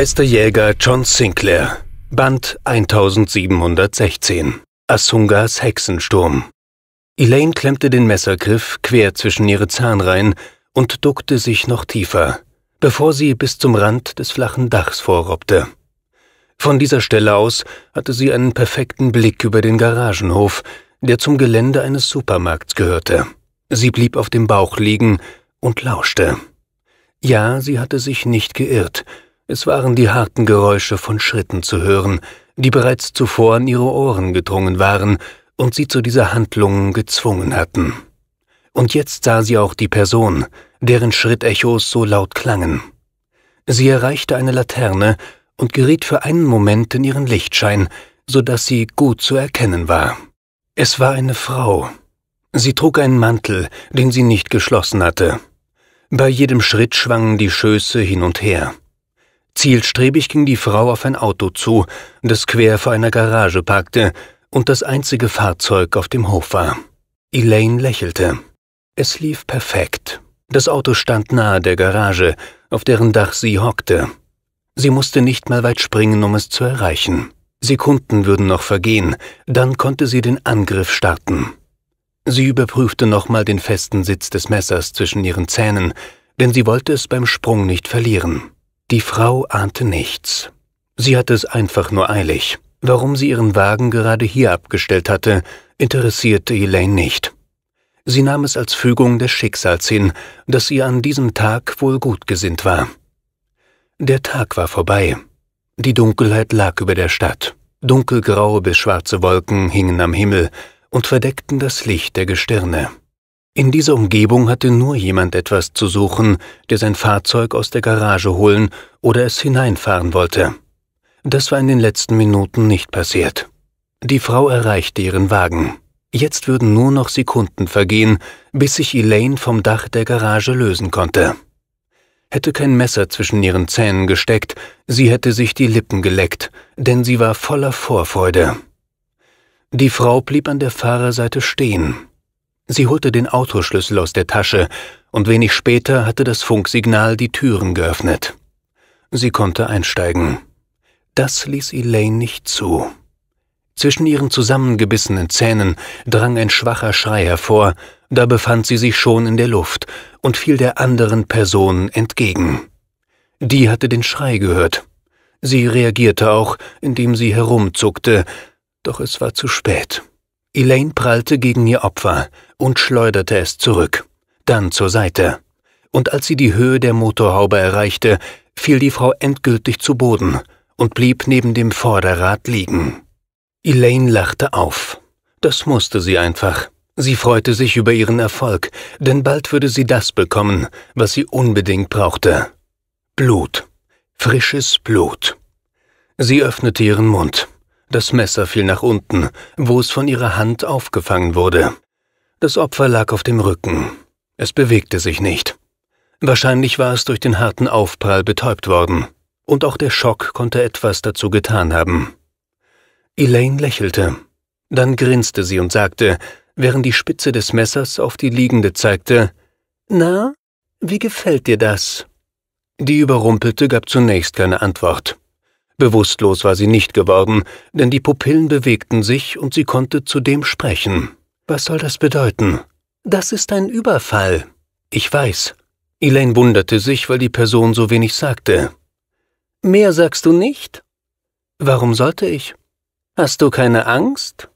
Geisterjäger John Sinclair, Band 1716, Asungas Hexensturm. Elaine klemmte den Messergriff quer zwischen ihre Zahnreihen und duckte sich noch tiefer, bevor sie bis zum Rand des flachen Dachs vorrobbte. Von dieser Stelle aus hatte sie einen perfekten Blick über den Garagenhof, der zum Gelände eines Supermarkts gehörte. Sie blieb auf dem Bauch liegen und lauschte. Ja, sie hatte sich nicht geirrt, es waren die harten Geräusche von Schritten zu hören, die bereits zuvor an ihre Ohren gedrungen waren und sie zu dieser Handlung gezwungen hatten. Und jetzt sah sie auch die Person, deren Schrittechos so laut klangen. Sie erreichte eine Laterne und geriet für einen Moment in ihren Lichtschein, so dass sie gut zu erkennen war. Es war eine Frau. Sie trug einen Mantel, den sie nicht geschlossen hatte. Bei jedem Schritt schwangen die Schöße hin und her. Zielstrebig ging die Frau auf ein Auto zu, das quer vor einer Garage parkte und das einzige Fahrzeug auf dem Hof war. Elaine lächelte. Es lief perfekt. Das Auto stand nahe der Garage, auf deren Dach sie hockte. Sie musste nicht mal weit springen, um es zu erreichen. Sekunden würden noch vergehen, dann konnte sie den Angriff starten. Sie überprüfte nochmal den festen Sitz des Messers zwischen ihren Zähnen, denn sie wollte es beim Sprung nicht verlieren. Die Frau ahnte nichts. Sie hatte es einfach nur eilig. Warum sie ihren Wagen gerade hier abgestellt hatte, interessierte Elaine nicht. Sie nahm es als Fügung des Schicksals hin, dass ihr an diesem Tag wohl gut gesinnt war. Der Tag war vorbei. Die Dunkelheit lag über der Stadt. Dunkelgraue bis schwarze Wolken hingen am Himmel und verdeckten das Licht der Gestirne. In dieser Umgebung hatte nur jemand etwas zu suchen, der sein Fahrzeug aus der Garage holen oder es hineinfahren wollte. Das war in den letzten Minuten nicht passiert. Die Frau erreichte ihren Wagen. Jetzt würden nur noch Sekunden vergehen, bis sich Elaine vom Dach der Garage lösen konnte. Hätte kein Messer zwischen ihren Zähnen gesteckt, sie hätte sich die Lippen geleckt, denn sie war voller Vorfreude. Die Frau blieb an der Fahrerseite stehen, Sie holte den Autoschlüssel aus der Tasche, und wenig später hatte das Funksignal die Türen geöffnet. Sie konnte einsteigen. Das ließ Elaine nicht zu. Zwischen ihren zusammengebissenen Zähnen drang ein schwacher Schrei hervor, da befand sie sich schon in der Luft und fiel der anderen Person entgegen. Die hatte den Schrei gehört. Sie reagierte auch, indem sie herumzuckte, doch es war zu spät. Elaine prallte gegen ihr Opfer und schleuderte es zurück, dann zur Seite. Und als sie die Höhe der Motorhaube erreichte, fiel die Frau endgültig zu Boden und blieb neben dem Vorderrad liegen. Elaine lachte auf. Das musste sie einfach. Sie freute sich über ihren Erfolg, denn bald würde sie das bekommen, was sie unbedingt brauchte. Blut. Frisches Blut. Sie öffnete ihren Mund. Das Messer fiel nach unten, wo es von ihrer Hand aufgefangen wurde. Das Opfer lag auf dem Rücken. Es bewegte sich nicht. Wahrscheinlich war es durch den harten Aufprall betäubt worden. Und auch der Schock konnte etwas dazu getan haben. Elaine lächelte. Dann grinste sie und sagte, während die Spitze des Messers auf die Liegende zeigte, Na, wie gefällt dir das? Die Überrumpelte gab zunächst keine Antwort. Bewusstlos war sie nicht geworden, denn die Pupillen bewegten sich und sie konnte zudem sprechen. Was soll das bedeuten? Das ist ein Überfall. Ich weiß. Elaine wunderte sich, weil die Person so wenig sagte. Mehr sagst du nicht? Warum sollte ich? Hast du keine Angst?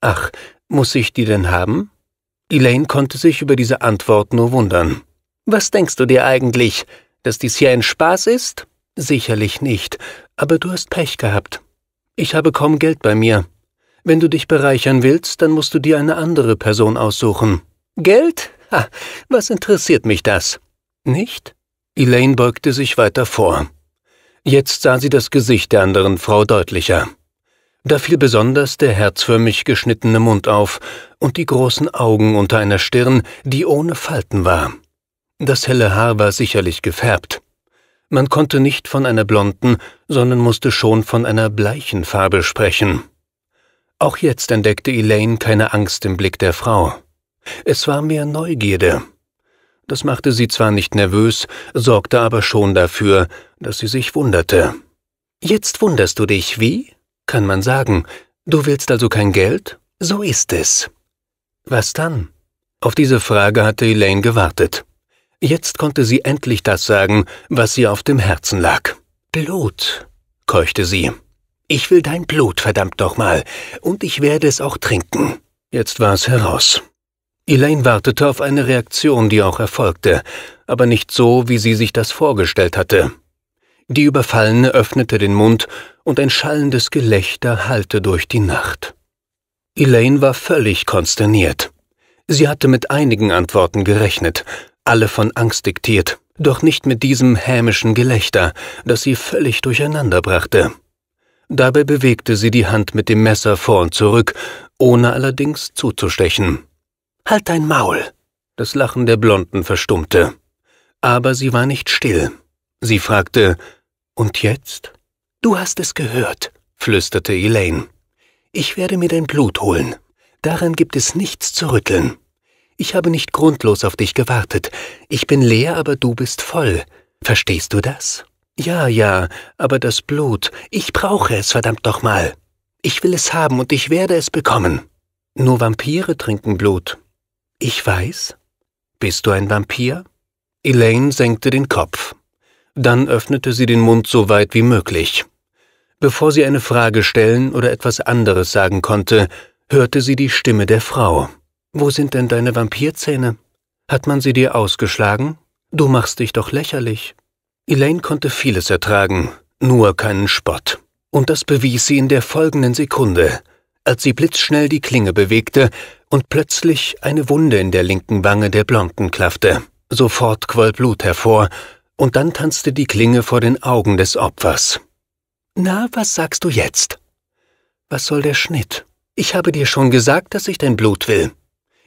Ach, muss ich die denn haben? Elaine konnte sich über diese Antwort nur wundern. Was denkst du dir eigentlich? Dass dies hier ein Spaß ist? Sicherlich nicht, aber du hast Pech gehabt. Ich habe kaum Geld bei mir. Wenn du dich bereichern willst, dann musst du dir eine andere Person aussuchen. Geld? Ha, was interessiert mich das? Nicht? Elaine beugte sich weiter vor. Jetzt sah sie das Gesicht der anderen Frau deutlicher. Da fiel besonders der herzförmig geschnittene Mund auf und die großen Augen unter einer Stirn, die ohne Falten war. Das helle Haar war sicherlich gefärbt. Man konnte nicht von einer blonden, sondern musste schon von einer bleichen Farbe sprechen. Auch jetzt entdeckte Elaine keine Angst im Blick der Frau. Es war mehr Neugierde. Das machte sie zwar nicht nervös, sorgte aber schon dafür, dass sie sich wunderte. Jetzt wunderst du dich, wie? Kann man sagen. Du willst also kein Geld? So ist es. Was dann? Auf diese Frage hatte Elaine gewartet. Jetzt konnte sie endlich das sagen, was ihr auf dem Herzen lag. Blut, keuchte sie. Ich will dein Blut, verdammt doch mal, und ich werde es auch trinken. Jetzt war es heraus. Elaine wartete auf eine Reaktion, die auch erfolgte, aber nicht so, wie sie sich das vorgestellt hatte. Die Überfallene öffnete den Mund und ein schallendes Gelächter hallte durch die Nacht. Elaine war völlig konsterniert. Sie hatte mit einigen Antworten gerechnet, alle von Angst diktiert, doch nicht mit diesem hämischen Gelächter, das sie völlig durcheinander brachte. Dabei bewegte sie die Hand mit dem Messer vor und zurück, ohne allerdings zuzustechen. Halt dein Maul! Das Lachen der Blonden verstummte. Aber sie war nicht still. Sie fragte, Und jetzt? Du hast es gehört, flüsterte Elaine. Ich werde mir dein Blut holen. Daran gibt es nichts zu rütteln. Ich habe nicht grundlos auf dich gewartet. Ich bin leer, aber du bist voll. Verstehst du das? Ja, ja, aber das Blut, ich brauche es verdammt doch mal. Ich will es haben und ich werde es bekommen. Nur Vampire trinken Blut. Ich weiß. Bist du ein Vampir? Elaine senkte den Kopf. Dann öffnete sie den Mund so weit wie möglich. Bevor sie eine Frage stellen oder etwas anderes sagen konnte, hörte sie die Stimme der Frau. Wo sind denn deine Vampirzähne? Hat man sie dir ausgeschlagen? Du machst dich doch lächerlich. Elaine konnte vieles ertragen, nur keinen Spott. Und das bewies sie in der folgenden Sekunde, als sie blitzschnell die Klinge bewegte und plötzlich eine Wunde in der linken Wange der Blonden klaffte. Sofort quoll Blut hervor, und dann tanzte die Klinge vor den Augen des Opfers. Na, was sagst du jetzt? Was soll der Schnitt? Ich habe dir schon gesagt, dass ich dein Blut will.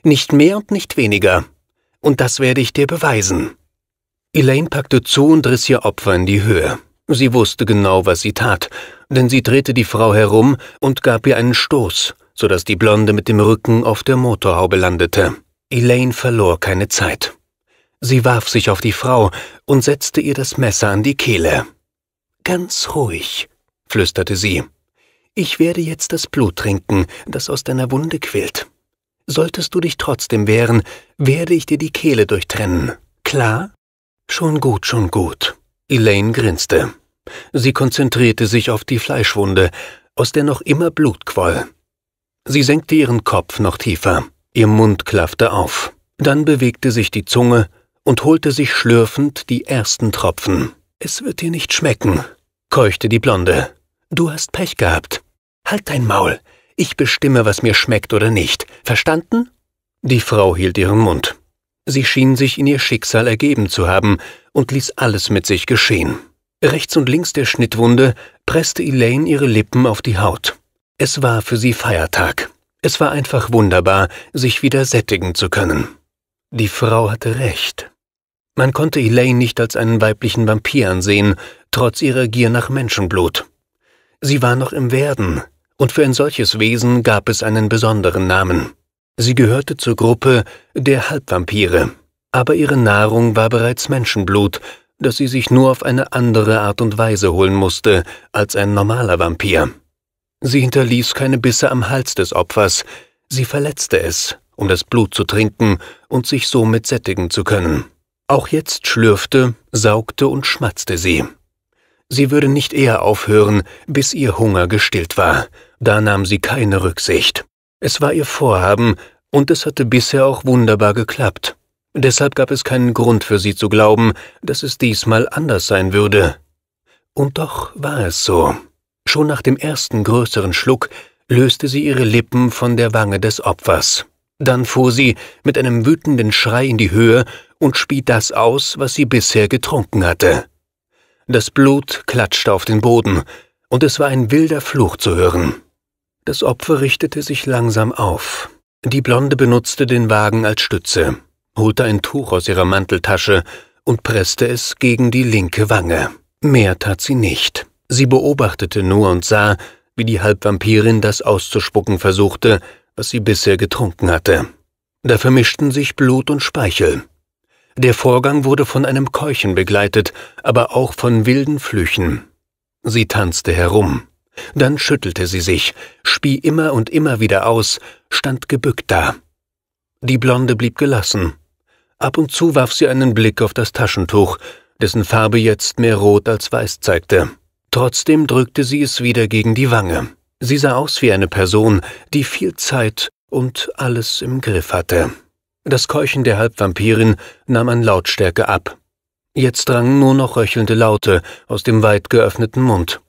Nicht mehr und nicht weniger. Und das werde ich dir beweisen. Elaine packte zu und riss ihr Opfer in die Höhe. Sie wusste genau, was sie tat, denn sie drehte die Frau herum und gab ihr einen Stoß, sodass die Blonde mit dem Rücken auf der Motorhaube landete. Elaine verlor keine Zeit. Sie warf sich auf die Frau und setzte ihr das Messer an die Kehle. Ganz ruhig, flüsterte sie. Ich werde jetzt das Blut trinken, das aus deiner Wunde quillt. Solltest du dich trotzdem wehren, werde ich dir die Kehle durchtrennen. Klar? Schon gut, schon gut. Elaine grinste. Sie konzentrierte sich auf die Fleischwunde, aus der noch immer Blut quoll. Sie senkte ihren Kopf noch tiefer. Ihr Mund klaffte auf. Dann bewegte sich die Zunge und holte sich schlürfend die ersten Tropfen. Es wird dir nicht schmecken, keuchte die Blonde. Du hast Pech gehabt. Halt dein Maul. Ich bestimme, was mir schmeckt oder nicht. Verstanden? Die Frau hielt ihren Mund. Sie schien sich in ihr Schicksal ergeben zu haben und ließ alles mit sich geschehen. Rechts und links der Schnittwunde presste Elaine ihre Lippen auf die Haut. Es war für sie Feiertag. Es war einfach wunderbar, sich wieder sättigen zu können. Die Frau hatte recht. Man konnte Elaine nicht als einen weiblichen Vampir ansehen, trotz ihrer Gier nach Menschenblut. Sie war noch im Werden, und für ein solches Wesen gab es einen besonderen Namen. Sie gehörte zur Gruppe der Halbvampire, aber ihre Nahrung war bereits Menschenblut, das sie sich nur auf eine andere Art und Weise holen musste als ein normaler Vampir. Sie hinterließ keine Bisse am Hals des Opfers, sie verletzte es, um das Blut zu trinken und sich somit sättigen zu können. Auch jetzt schlürfte, saugte und schmatzte sie. Sie würde nicht eher aufhören, bis ihr Hunger gestillt war, da nahm sie keine Rücksicht. Es war ihr Vorhaben, und es hatte bisher auch wunderbar geklappt. Deshalb gab es keinen Grund für sie zu glauben, dass es diesmal anders sein würde. Und doch war es so. Schon nach dem ersten größeren Schluck löste sie ihre Lippen von der Wange des Opfers. Dann fuhr sie mit einem wütenden Schrei in die Höhe und spie das aus, was sie bisher getrunken hatte. Das Blut klatschte auf den Boden, und es war ein wilder Fluch zu hören. Das Opfer richtete sich langsam auf. Die Blonde benutzte den Wagen als Stütze, holte ein Tuch aus ihrer Manteltasche und presste es gegen die linke Wange. Mehr tat sie nicht. Sie beobachtete nur und sah, wie die Halbvampirin das auszuspucken versuchte, was sie bisher getrunken hatte. Da vermischten sich Blut und Speichel. Der Vorgang wurde von einem Keuchen begleitet, aber auch von wilden Flüchen. Sie tanzte herum. Dann schüttelte sie sich, spie immer und immer wieder aus, stand gebückt da. Die Blonde blieb gelassen. Ab und zu warf sie einen Blick auf das Taschentuch, dessen Farbe jetzt mehr rot als weiß zeigte. Trotzdem drückte sie es wieder gegen die Wange. Sie sah aus wie eine Person, die viel Zeit und alles im Griff hatte. Das Keuchen der Halbvampirin nahm an Lautstärke ab. Jetzt drangen nur noch röchelnde Laute aus dem weit geöffneten Mund.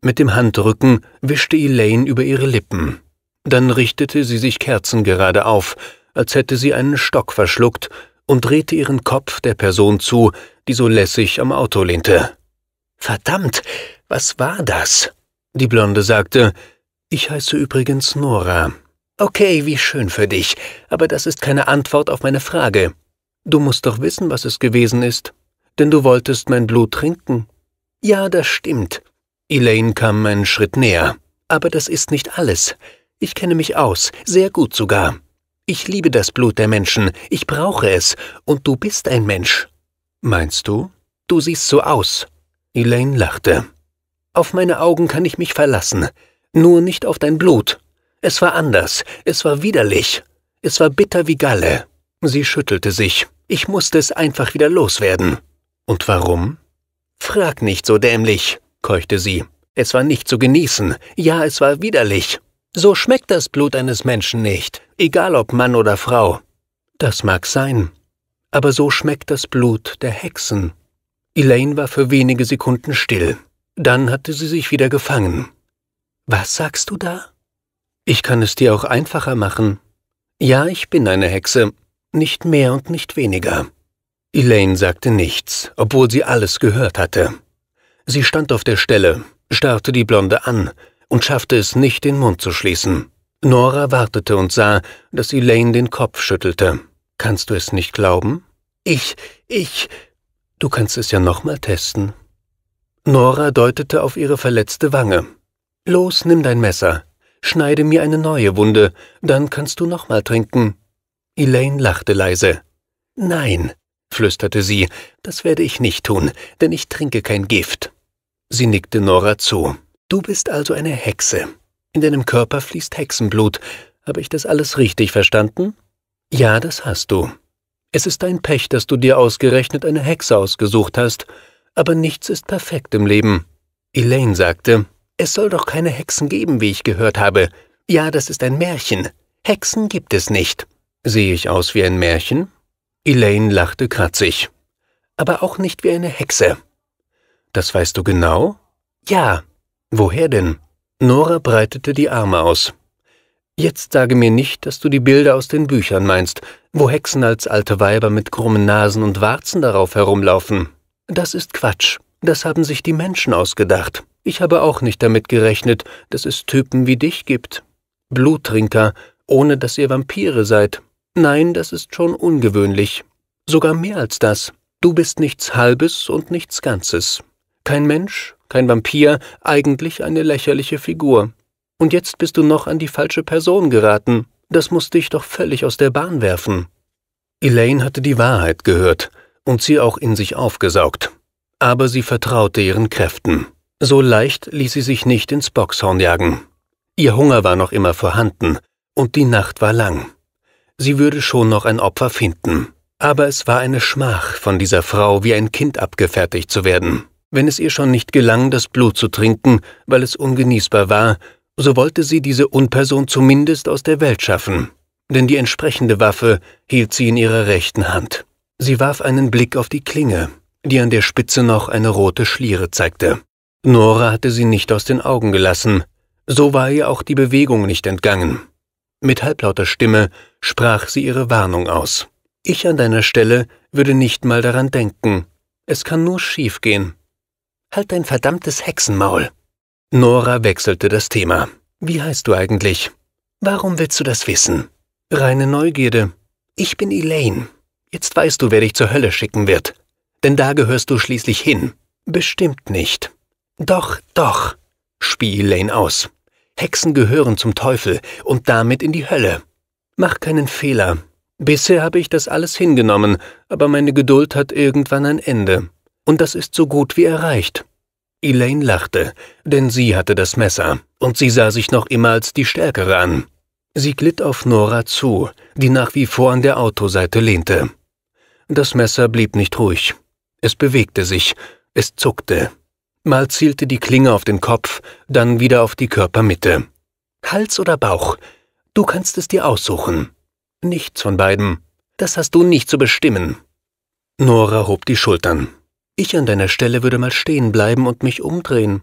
Mit dem Handrücken wischte Elaine über ihre Lippen. Dann richtete sie sich kerzengerade auf, als hätte sie einen Stock verschluckt, und drehte ihren Kopf der Person zu, die so lässig am Auto lehnte. Verdammt, was war das? Die Blonde sagte, ich heiße übrigens Nora. Okay, wie schön für dich, aber das ist keine Antwort auf meine Frage. Du musst doch wissen, was es gewesen ist, denn du wolltest mein Blut trinken. Ja, das stimmt. Elaine kam einen Schritt näher. Aber das ist nicht alles. Ich kenne mich aus, sehr gut sogar. Ich liebe das Blut der Menschen, ich brauche es, und du bist ein Mensch. Meinst du? Du siehst so aus. Elaine lachte. Auf meine Augen kann ich mich verlassen, nur nicht auf dein Blut. Es war anders, es war widerlich, es war bitter wie Galle. Sie schüttelte sich. Ich musste es einfach wieder loswerden. Und warum? Frag nicht so dämlich keuchte sie. Es war nicht zu genießen. Ja, es war widerlich. So schmeckt das Blut eines Menschen nicht, egal ob Mann oder Frau. Das mag sein. Aber so schmeckt das Blut der Hexen. Elaine war für wenige Sekunden still. Dann hatte sie sich wieder gefangen. Was sagst du da? Ich kann es dir auch einfacher machen. Ja, ich bin eine Hexe. Nicht mehr und nicht weniger. Elaine sagte nichts, obwohl sie alles gehört hatte. Sie stand auf der Stelle, starrte die Blonde an und schaffte es nicht, den Mund zu schließen. Nora wartete und sah, dass Elaine den Kopf schüttelte. Kannst du es nicht glauben? Ich, ich. Du kannst es ja nochmal testen. Nora deutete auf ihre verletzte Wange. Los, nimm dein Messer. Schneide mir eine neue Wunde, dann kannst du nochmal trinken. Elaine lachte leise. Nein, flüsterte sie, das werde ich nicht tun, denn ich trinke kein Gift. Sie nickte Nora zu. Du bist also eine Hexe. In deinem Körper fließt Hexenblut. Habe ich das alles richtig verstanden? Ja, das hast du. Es ist dein Pech, dass du dir ausgerechnet eine Hexe ausgesucht hast. Aber nichts ist perfekt im Leben. Elaine sagte, es soll doch keine Hexen geben, wie ich gehört habe. Ja, das ist ein Märchen. Hexen gibt es nicht. Sehe ich aus wie ein Märchen? Elaine lachte kratzig. Aber auch nicht wie eine Hexe. Das weißt du genau? Ja. Woher denn? Nora breitete die Arme aus. Jetzt sage mir nicht, dass du die Bilder aus den Büchern meinst, wo Hexen als alte Weiber mit krummen Nasen und Warzen darauf herumlaufen. Das ist Quatsch. Das haben sich die Menschen ausgedacht. Ich habe auch nicht damit gerechnet, dass es Typen wie dich gibt. Bluttrinker, ohne dass ihr Vampire seid. Nein, das ist schon ungewöhnlich. Sogar mehr als das. Du bist nichts Halbes und nichts Ganzes. Kein Mensch, kein Vampir, eigentlich eine lächerliche Figur. Und jetzt bist du noch an die falsche Person geraten. Das muss dich doch völlig aus der Bahn werfen. Elaine hatte die Wahrheit gehört und sie auch in sich aufgesaugt. Aber sie vertraute ihren Kräften. So leicht ließ sie sich nicht ins Boxhorn jagen. Ihr Hunger war noch immer vorhanden und die Nacht war lang. Sie würde schon noch ein Opfer finden. Aber es war eine Schmach, von dieser Frau wie ein Kind abgefertigt zu werden. Wenn es ihr schon nicht gelang, das Blut zu trinken, weil es ungenießbar war, so wollte sie diese Unperson zumindest aus der Welt schaffen, denn die entsprechende Waffe hielt sie in ihrer rechten Hand. Sie warf einen Blick auf die Klinge, die an der Spitze noch eine rote Schliere zeigte. Nora hatte sie nicht aus den Augen gelassen, so war ihr auch die Bewegung nicht entgangen. Mit halblauter Stimme sprach sie ihre Warnung aus. Ich an deiner Stelle würde nicht mal daran denken. Es kann nur schief gehen. Halt dein verdammtes Hexenmaul. Nora wechselte das Thema. Wie heißt du eigentlich? Warum willst du das wissen? Reine Neugierde. Ich bin Elaine. Jetzt weißt du, wer dich zur Hölle schicken wird. Denn da gehörst du schließlich hin. Bestimmt nicht. Doch, doch, spie Elaine aus. Hexen gehören zum Teufel und damit in die Hölle. Mach keinen Fehler. Bisher habe ich das alles hingenommen, aber meine Geduld hat irgendwann ein Ende und das ist so gut wie erreicht. Elaine lachte, denn sie hatte das Messer, und sie sah sich noch immer als die Stärkere an. Sie glitt auf Nora zu, die nach wie vor an der Autoseite lehnte. Das Messer blieb nicht ruhig. Es bewegte sich, es zuckte. Mal zielte die Klinge auf den Kopf, dann wieder auf die Körpermitte. Hals oder Bauch? Du kannst es dir aussuchen. Nichts von beiden. Das hast du nicht zu bestimmen. Nora hob die Schultern. Ich an deiner Stelle würde mal stehen bleiben und mich umdrehen.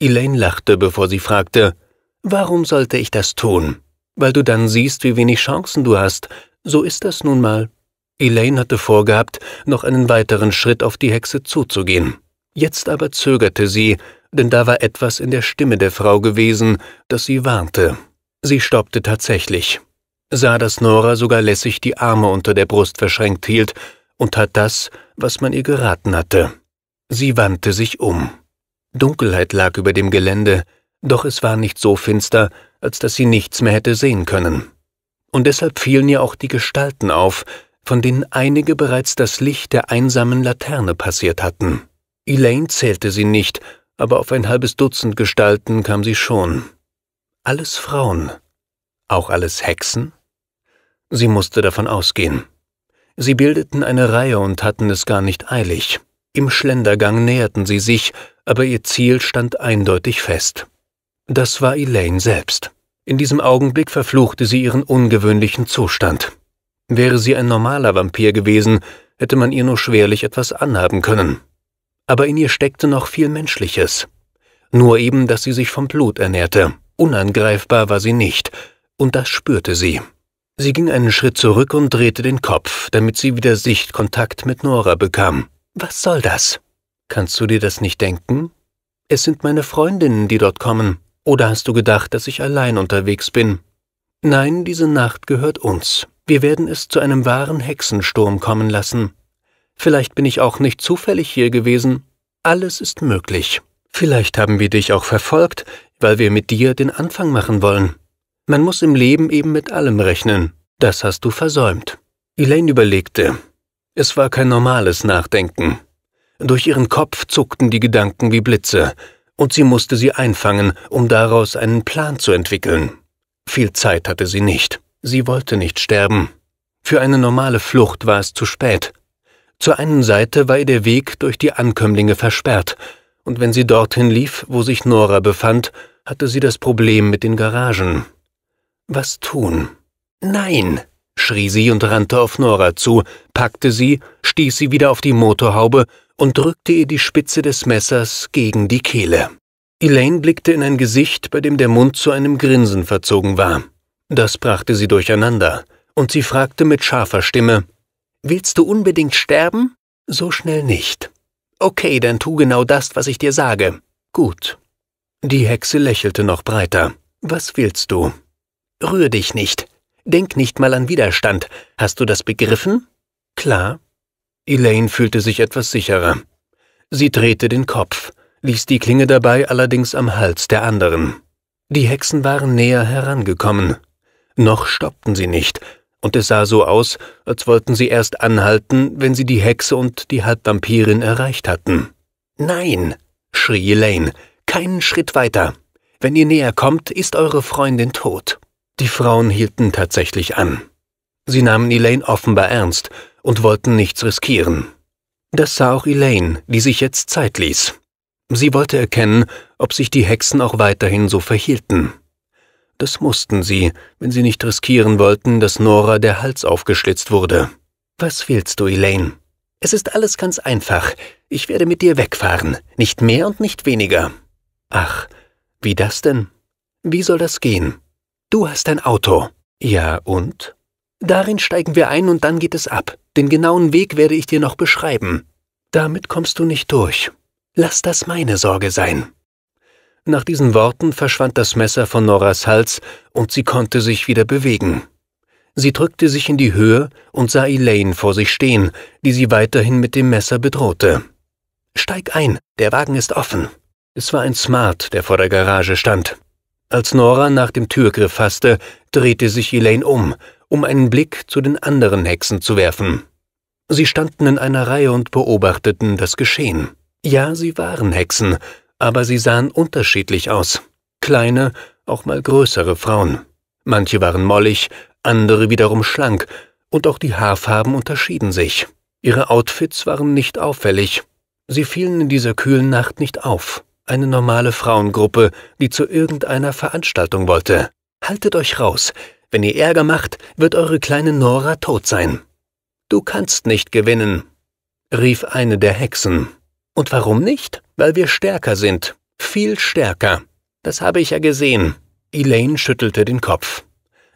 Elaine lachte, bevor sie fragte, Warum sollte ich das tun? Weil du dann siehst, wie wenig Chancen du hast. So ist das nun mal. Elaine hatte vorgehabt, noch einen weiteren Schritt auf die Hexe zuzugehen. Jetzt aber zögerte sie, denn da war etwas in der Stimme der Frau gewesen, das sie warnte. Sie stoppte tatsächlich, sah, dass Nora sogar lässig die Arme unter der Brust verschränkt hielt und tat das, was man ihr geraten hatte. Sie wandte sich um. Dunkelheit lag über dem Gelände, doch es war nicht so finster, als dass sie nichts mehr hätte sehen können. Und deshalb fielen ihr auch die Gestalten auf, von denen einige bereits das Licht der einsamen Laterne passiert hatten. Elaine zählte sie nicht, aber auf ein halbes Dutzend Gestalten kam sie schon. Alles Frauen. Auch alles Hexen? Sie musste davon ausgehen. Sie bildeten eine Reihe und hatten es gar nicht eilig. Im Schlendergang näherten sie sich, aber ihr Ziel stand eindeutig fest. Das war Elaine selbst. In diesem Augenblick verfluchte sie ihren ungewöhnlichen Zustand. Wäre sie ein normaler Vampir gewesen, hätte man ihr nur schwerlich etwas anhaben können. Aber in ihr steckte noch viel Menschliches. Nur eben, dass sie sich vom Blut ernährte. Unangreifbar war sie nicht, und das spürte sie. Sie ging einen Schritt zurück und drehte den Kopf, damit sie wieder Sichtkontakt mit Nora bekam. Was soll das? Kannst du dir das nicht denken? Es sind meine Freundinnen, die dort kommen. Oder hast du gedacht, dass ich allein unterwegs bin? Nein, diese Nacht gehört uns. Wir werden es zu einem wahren Hexensturm kommen lassen. Vielleicht bin ich auch nicht zufällig hier gewesen. Alles ist möglich. Vielleicht haben wir dich auch verfolgt, weil wir mit dir den Anfang machen wollen. Man muss im Leben eben mit allem rechnen. Das hast du versäumt. Elaine überlegte. Es war kein normales Nachdenken. Durch ihren Kopf zuckten die Gedanken wie Blitze, und sie musste sie einfangen, um daraus einen Plan zu entwickeln. Viel Zeit hatte sie nicht. Sie wollte nicht sterben. Für eine normale Flucht war es zu spät. Zur einen Seite war ihr der Weg durch die Ankömmlinge versperrt, und wenn sie dorthin lief, wo sich Nora befand, hatte sie das Problem mit den Garagen. Was tun? Nein! schrie sie und rannte auf Nora zu, packte sie, stieß sie wieder auf die Motorhaube und drückte ihr die Spitze des Messers gegen die Kehle. Elaine blickte in ein Gesicht, bei dem der Mund zu einem Grinsen verzogen war. Das brachte sie durcheinander, und sie fragte mit scharfer Stimme Willst du unbedingt sterben? So schnell nicht. Okay, dann tu genau das, was ich dir sage. Gut. Die Hexe lächelte noch breiter. Was willst du? Rühr dich nicht. Denk nicht mal an Widerstand. Hast du das begriffen? Klar. Elaine fühlte sich etwas sicherer. Sie drehte den Kopf, ließ die Klinge dabei allerdings am Hals der anderen. Die Hexen waren näher herangekommen. Noch stoppten sie nicht, und es sah so aus, als wollten sie erst anhalten, wenn sie die Hexe und die Halbvampirin erreicht hatten. Nein, schrie Elaine, keinen Schritt weiter. Wenn ihr näher kommt, ist eure Freundin tot. Die Frauen hielten tatsächlich an. Sie nahmen Elaine offenbar ernst und wollten nichts riskieren. Das sah auch Elaine, die sich jetzt Zeit ließ. Sie wollte erkennen, ob sich die Hexen auch weiterhin so verhielten. Das mussten sie, wenn sie nicht riskieren wollten, dass Nora der Hals aufgeschlitzt wurde. Was willst du, Elaine? Es ist alles ganz einfach. Ich werde mit dir wegfahren, nicht mehr und nicht weniger. Ach, wie das denn? Wie soll das gehen? Du hast ein Auto. Ja, und? Darin steigen wir ein und dann geht es ab. Den genauen Weg werde ich dir noch beschreiben. Damit kommst du nicht durch. Lass das meine Sorge sein. Nach diesen Worten verschwand das Messer von Noras Hals und sie konnte sich wieder bewegen. Sie drückte sich in die Höhe und sah Elaine vor sich stehen, die sie weiterhin mit dem Messer bedrohte. Steig ein, der Wagen ist offen. Es war ein Smart, der vor der Garage stand. Als Nora nach dem Türgriff fasste, drehte sich Elaine um, um einen Blick zu den anderen Hexen zu werfen. Sie standen in einer Reihe und beobachteten das Geschehen. Ja, sie waren Hexen, aber sie sahen unterschiedlich aus. Kleine, auch mal größere Frauen. Manche waren mollig, andere wiederum schlank, und auch die Haarfarben unterschieden sich. Ihre Outfits waren nicht auffällig. Sie fielen in dieser kühlen Nacht nicht auf eine normale Frauengruppe, die zu irgendeiner Veranstaltung wollte. Haltet euch raus. Wenn ihr Ärger macht, wird eure kleine Nora tot sein. Du kannst nicht gewinnen, rief eine der Hexen. Und warum nicht? Weil wir stärker sind. Viel stärker. Das habe ich ja gesehen. Elaine schüttelte den Kopf.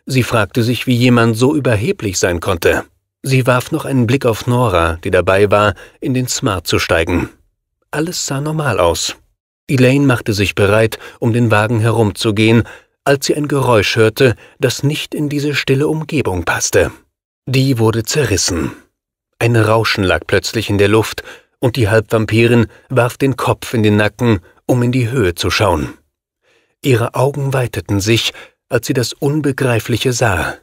Sie fragte sich, wie jemand so überheblich sein konnte. Sie warf noch einen Blick auf Nora, die dabei war, in den Smart zu steigen. Alles sah normal aus. Elaine machte sich bereit, um den Wagen herumzugehen, als sie ein Geräusch hörte, das nicht in diese stille Umgebung passte. Die wurde zerrissen. Ein Rauschen lag plötzlich in der Luft, und die Halbvampirin warf den Kopf in den Nacken, um in die Höhe zu schauen. Ihre Augen weiteten sich, als sie das Unbegreifliche sah,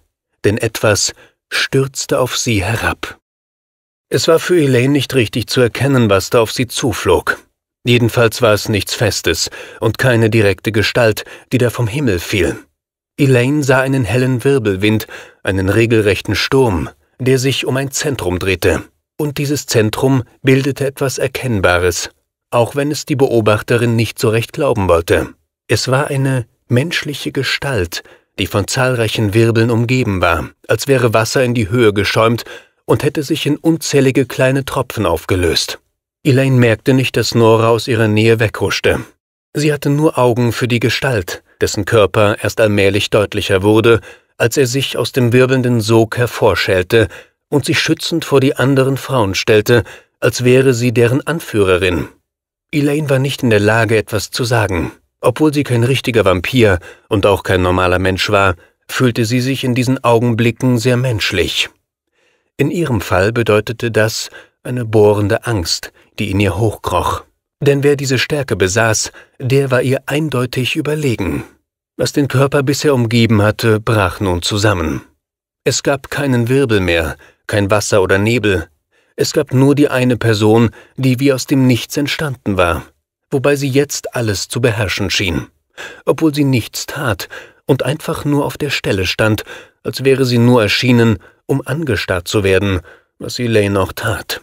denn etwas stürzte auf sie herab. Es war für Elaine nicht richtig zu erkennen, was da auf sie zuflog. Jedenfalls war es nichts Festes und keine direkte Gestalt, die da vom Himmel fiel. Elaine sah einen hellen Wirbelwind, einen regelrechten Sturm, der sich um ein Zentrum drehte. Und dieses Zentrum bildete etwas Erkennbares, auch wenn es die Beobachterin nicht so recht glauben wollte. Es war eine menschliche Gestalt, die von zahlreichen Wirbeln umgeben war, als wäre Wasser in die Höhe geschäumt und hätte sich in unzählige kleine Tropfen aufgelöst. Elaine merkte nicht, dass Nora aus ihrer Nähe weghuschte. Sie hatte nur Augen für die Gestalt, dessen Körper erst allmählich deutlicher wurde, als er sich aus dem wirbelnden Sog hervorschälte und sich schützend vor die anderen Frauen stellte, als wäre sie deren Anführerin. Elaine war nicht in der Lage, etwas zu sagen. Obwohl sie kein richtiger Vampir und auch kein normaler Mensch war, fühlte sie sich in diesen Augenblicken sehr menschlich. In ihrem Fall bedeutete das eine bohrende Angst, die in ihr hochkroch. Denn wer diese Stärke besaß, der war ihr eindeutig überlegen. Was den Körper bisher umgeben hatte, brach nun zusammen. Es gab keinen Wirbel mehr, kein Wasser oder Nebel. Es gab nur die eine Person, die wie aus dem Nichts entstanden war, wobei sie jetzt alles zu beherrschen schien. Obwohl sie nichts tat und einfach nur auf der Stelle stand, als wäre sie nur erschienen, um angestarrt zu werden, was sie Lane auch tat.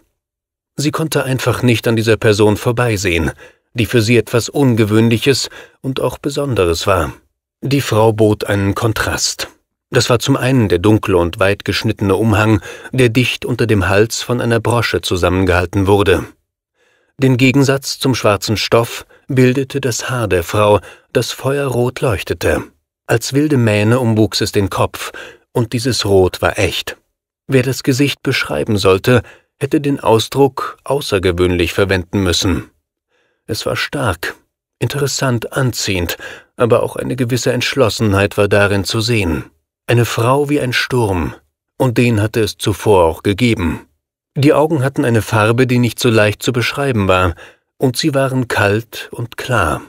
Sie konnte einfach nicht an dieser Person vorbeisehen, die für sie etwas Ungewöhnliches und auch Besonderes war. Die Frau bot einen Kontrast. Das war zum einen der dunkle und weit geschnittene Umhang, der dicht unter dem Hals von einer Brosche zusammengehalten wurde. Den Gegensatz zum schwarzen Stoff bildete das Haar der Frau, das feuerrot leuchtete. Als wilde Mähne umwuchs es den Kopf, und dieses Rot war echt. Wer das Gesicht beschreiben sollte, hätte den Ausdruck außergewöhnlich verwenden müssen. Es war stark, interessant anziehend, aber auch eine gewisse Entschlossenheit war darin zu sehen. Eine Frau wie ein Sturm, und den hatte es zuvor auch gegeben. Die Augen hatten eine Farbe, die nicht so leicht zu beschreiben war, und sie waren kalt und klar.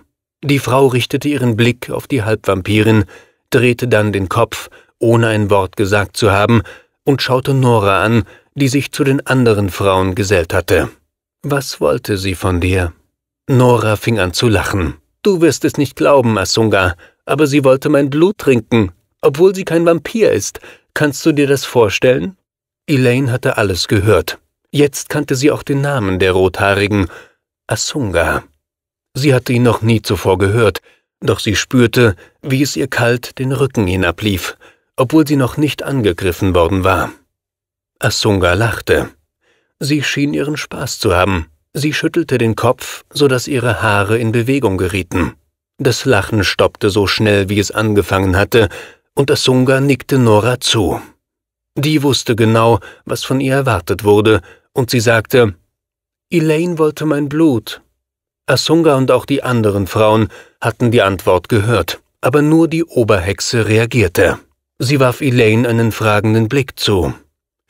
Die Frau richtete ihren Blick auf die Halbvampirin, drehte dann den Kopf, ohne ein Wort gesagt zu haben, und schaute Nora an, die sich zu den anderen Frauen gesellt hatte. Was wollte sie von dir? Nora fing an zu lachen. Du wirst es nicht glauben, Asunga, aber sie wollte mein Blut trinken, obwohl sie kein Vampir ist. Kannst du dir das vorstellen? Elaine hatte alles gehört. Jetzt kannte sie auch den Namen der Rothaarigen, Asunga. Sie hatte ihn noch nie zuvor gehört, doch sie spürte, wie es ihr kalt den Rücken hinablief, obwohl sie noch nicht angegriffen worden war. Asunga lachte. Sie schien ihren Spaß zu haben. Sie schüttelte den Kopf, so dass ihre Haare in Bewegung gerieten. Das Lachen stoppte so schnell, wie es angefangen hatte, und Asunga nickte Nora zu. Die wusste genau, was von ihr erwartet wurde, und sie sagte, Elaine wollte mein Blut. Asunga und auch die anderen Frauen hatten die Antwort gehört, aber nur die Oberhexe reagierte. Sie warf Elaine einen fragenden Blick zu.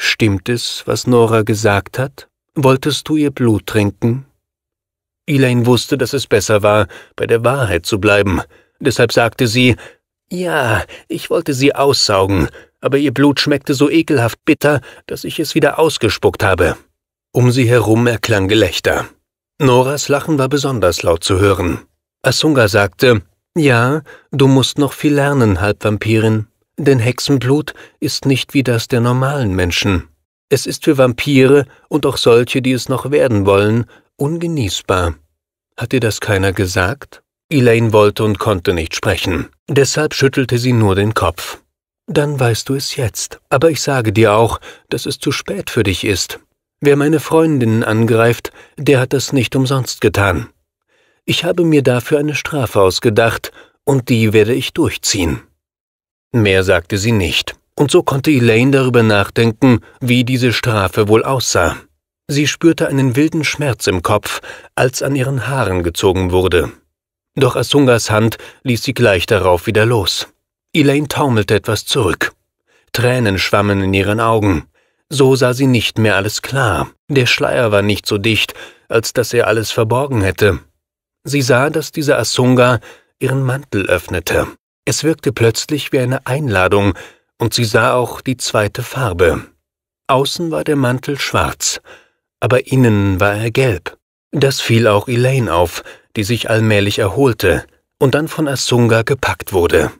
Stimmt es, was Nora gesagt hat? Wolltest du ihr Blut trinken? Elaine wusste, dass es besser war, bei der Wahrheit zu bleiben. Deshalb sagte sie, ja, ich wollte sie aussaugen, aber ihr Blut schmeckte so ekelhaft bitter, dass ich es wieder ausgespuckt habe. Um sie herum erklang Gelächter. Noras Lachen war besonders laut zu hören. Asunga sagte, ja, du musst noch viel lernen, Halbvampirin. Denn Hexenblut ist nicht wie das der normalen Menschen. Es ist für Vampire und auch solche, die es noch werden wollen, ungenießbar. Hat dir das keiner gesagt? Elaine wollte und konnte nicht sprechen. Deshalb schüttelte sie nur den Kopf. Dann weißt du es jetzt. Aber ich sage dir auch, dass es zu spät für dich ist. Wer meine Freundinnen angreift, der hat das nicht umsonst getan. Ich habe mir dafür eine Strafe ausgedacht, und die werde ich durchziehen. Mehr sagte sie nicht, und so konnte Elaine darüber nachdenken, wie diese Strafe wohl aussah. Sie spürte einen wilden Schmerz im Kopf, als an ihren Haaren gezogen wurde. Doch Asungas Hand ließ sie gleich darauf wieder los. Elaine taumelte etwas zurück. Tränen schwammen in ihren Augen. So sah sie nicht mehr alles klar. Der Schleier war nicht so dicht, als dass er alles verborgen hätte. Sie sah, dass dieser Asunga ihren Mantel öffnete. Es wirkte plötzlich wie eine Einladung, und sie sah auch die zweite Farbe. Außen war der Mantel schwarz, aber innen war er gelb. Das fiel auch Elaine auf, die sich allmählich erholte und dann von Asunga gepackt wurde.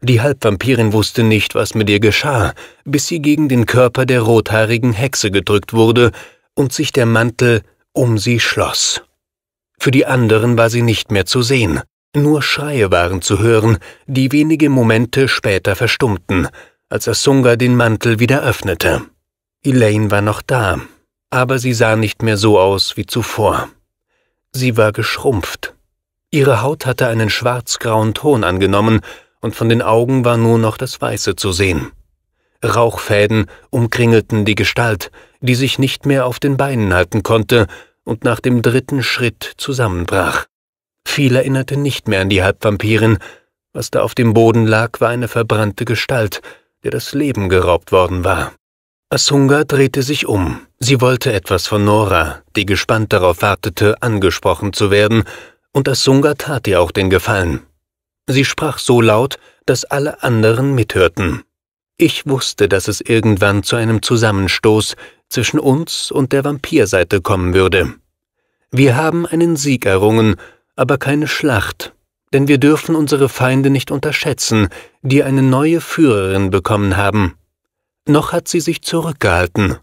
Die Halbvampirin wusste nicht, was mit ihr geschah, bis sie gegen den Körper der rothaarigen Hexe gedrückt wurde und sich der Mantel um sie schloss. Für die anderen war sie nicht mehr zu sehen. Nur Schreie waren zu hören, die wenige Momente später verstummten, als Asunga den Mantel wieder öffnete. Elaine war noch da, aber sie sah nicht mehr so aus wie zuvor. Sie war geschrumpft. Ihre Haut hatte einen schwarzgrauen Ton angenommen, und von den Augen war nur noch das Weiße zu sehen. Rauchfäden umkringelten die Gestalt, die sich nicht mehr auf den Beinen halten konnte und nach dem dritten Schritt zusammenbrach. Viel erinnerte nicht mehr an die Halbvampirin. Was da auf dem Boden lag, war eine verbrannte Gestalt, der das Leben geraubt worden war. Asunga drehte sich um. Sie wollte etwas von Nora, die gespannt darauf wartete, angesprochen zu werden, und Asunga tat ihr auch den Gefallen. Sie sprach so laut, dass alle anderen mithörten. Ich wusste, dass es irgendwann zu einem Zusammenstoß zwischen uns und der Vampirseite kommen würde. Wir haben einen Sieg errungen, aber keine Schlacht, denn wir dürfen unsere Feinde nicht unterschätzen, die eine neue Führerin bekommen haben. Noch hat sie sich zurückgehalten,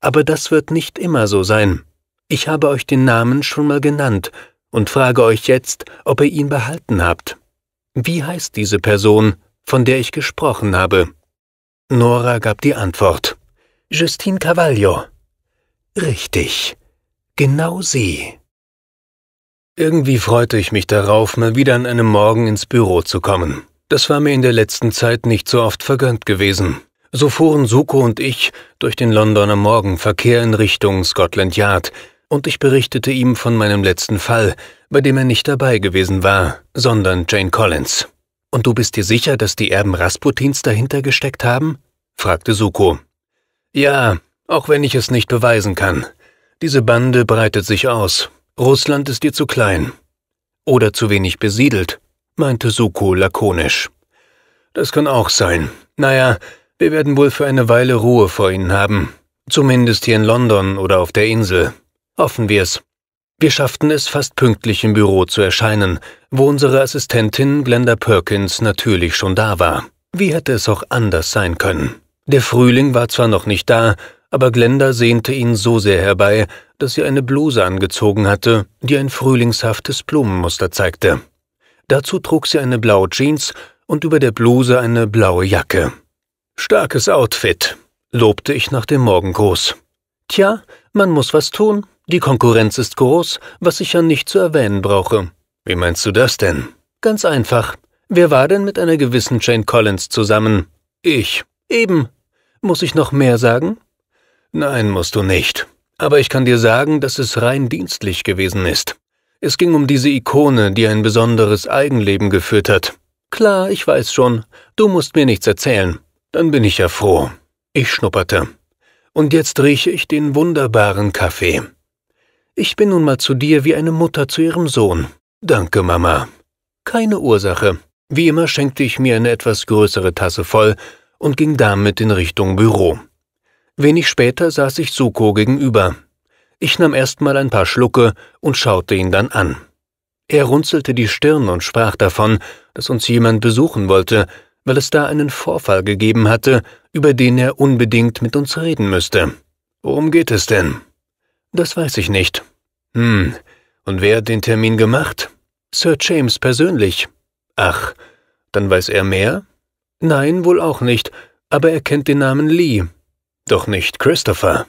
aber das wird nicht immer so sein. Ich habe euch den Namen schon mal genannt und frage euch jetzt, ob ihr ihn behalten habt. Wie heißt diese Person, von der ich gesprochen habe? Nora gab die Antwort. Justine Cavaglio. Richtig. Genau sie. Irgendwie freute ich mich darauf, mal wieder an einem Morgen ins Büro zu kommen. Das war mir in der letzten Zeit nicht so oft vergönnt gewesen. So fuhren Suko und ich durch den Londoner Morgenverkehr in Richtung Scotland Yard, und ich berichtete ihm von meinem letzten Fall, bei dem er nicht dabei gewesen war, sondern Jane Collins. Und du bist dir sicher, dass die Erben Rasputins dahinter gesteckt haben? fragte Suko. Ja, auch wenn ich es nicht beweisen kann. Diese Bande breitet sich aus, Russland ist dir zu klein. Oder zu wenig besiedelt, meinte Suko lakonisch. Das kann auch sein. Naja, wir werden wohl für eine Weile Ruhe vor ihnen haben. Zumindest hier in London oder auf der Insel. Hoffen wir's. Wir schafften es fast pünktlich im Büro zu erscheinen, wo unsere Assistentin Glenda Perkins natürlich schon da war. Wie hätte es auch anders sein können? Der Frühling war zwar noch nicht da, aber Glenda sehnte ihn so sehr herbei, dass sie eine Bluse angezogen hatte, die ein frühlingshaftes Blumenmuster zeigte. Dazu trug sie eine blaue Jeans und über der Bluse eine blaue Jacke. Starkes Outfit, lobte ich nach dem Morgengruß. Tja, man muss was tun, die Konkurrenz ist groß, was ich ja nicht zu erwähnen brauche. Wie meinst du das denn? Ganz einfach. Wer war denn mit einer gewissen Jane Collins zusammen? Ich. Eben. Muss ich noch mehr sagen? Nein, musst du nicht. Aber ich kann dir sagen, dass es rein dienstlich gewesen ist. Es ging um diese Ikone, die ein besonderes Eigenleben geführt hat. Klar, ich weiß schon, du musst mir nichts erzählen. Dann bin ich ja froh. Ich schnupperte. Und jetzt rieche ich den wunderbaren Kaffee. Ich bin nun mal zu dir wie eine Mutter zu ihrem Sohn. Danke, Mama. Keine Ursache. Wie immer schenkte ich mir eine etwas größere Tasse voll und ging damit in Richtung Büro. Wenig später saß ich Suko gegenüber. Ich nahm erstmal ein paar Schlucke und schaute ihn dann an. Er runzelte die Stirn und sprach davon, dass uns jemand besuchen wollte, weil es da einen Vorfall gegeben hatte, über den er unbedingt mit uns reden müsste. Worum geht es denn? Das weiß ich nicht. Hm, und wer hat den Termin gemacht? Sir James persönlich. Ach, dann weiß er mehr? Nein, wohl auch nicht, aber er kennt den Namen Lee, doch nicht Christopher.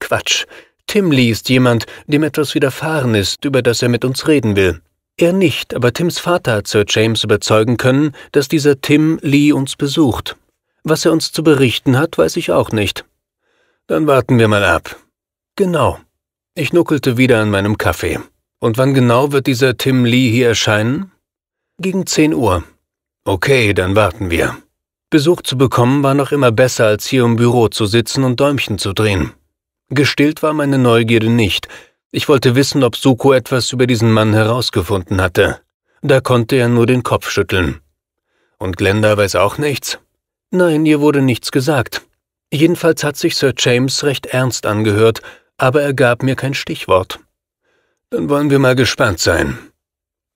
Quatsch. Tim Lee ist jemand, dem etwas widerfahren ist, über das er mit uns reden will. Er nicht, aber Tims Vater hat Sir James überzeugen können, dass dieser Tim Lee uns besucht. Was er uns zu berichten hat, weiß ich auch nicht. Dann warten wir mal ab. Genau. Ich nuckelte wieder an meinem Kaffee. Und wann genau wird dieser Tim Lee hier erscheinen? Gegen 10 Uhr. Okay, dann warten wir. Besuch zu bekommen war noch immer besser, als hier im Büro zu sitzen und Däumchen zu drehen. Gestillt war meine Neugierde nicht. Ich wollte wissen, ob Suko etwas über diesen Mann herausgefunden hatte. Da konnte er nur den Kopf schütteln. Und Glenda weiß auch nichts? Nein, ihr wurde nichts gesagt. Jedenfalls hat sich Sir James recht ernst angehört, aber er gab mir kein Stichwort. Dann wollen wir mal gespannt sein.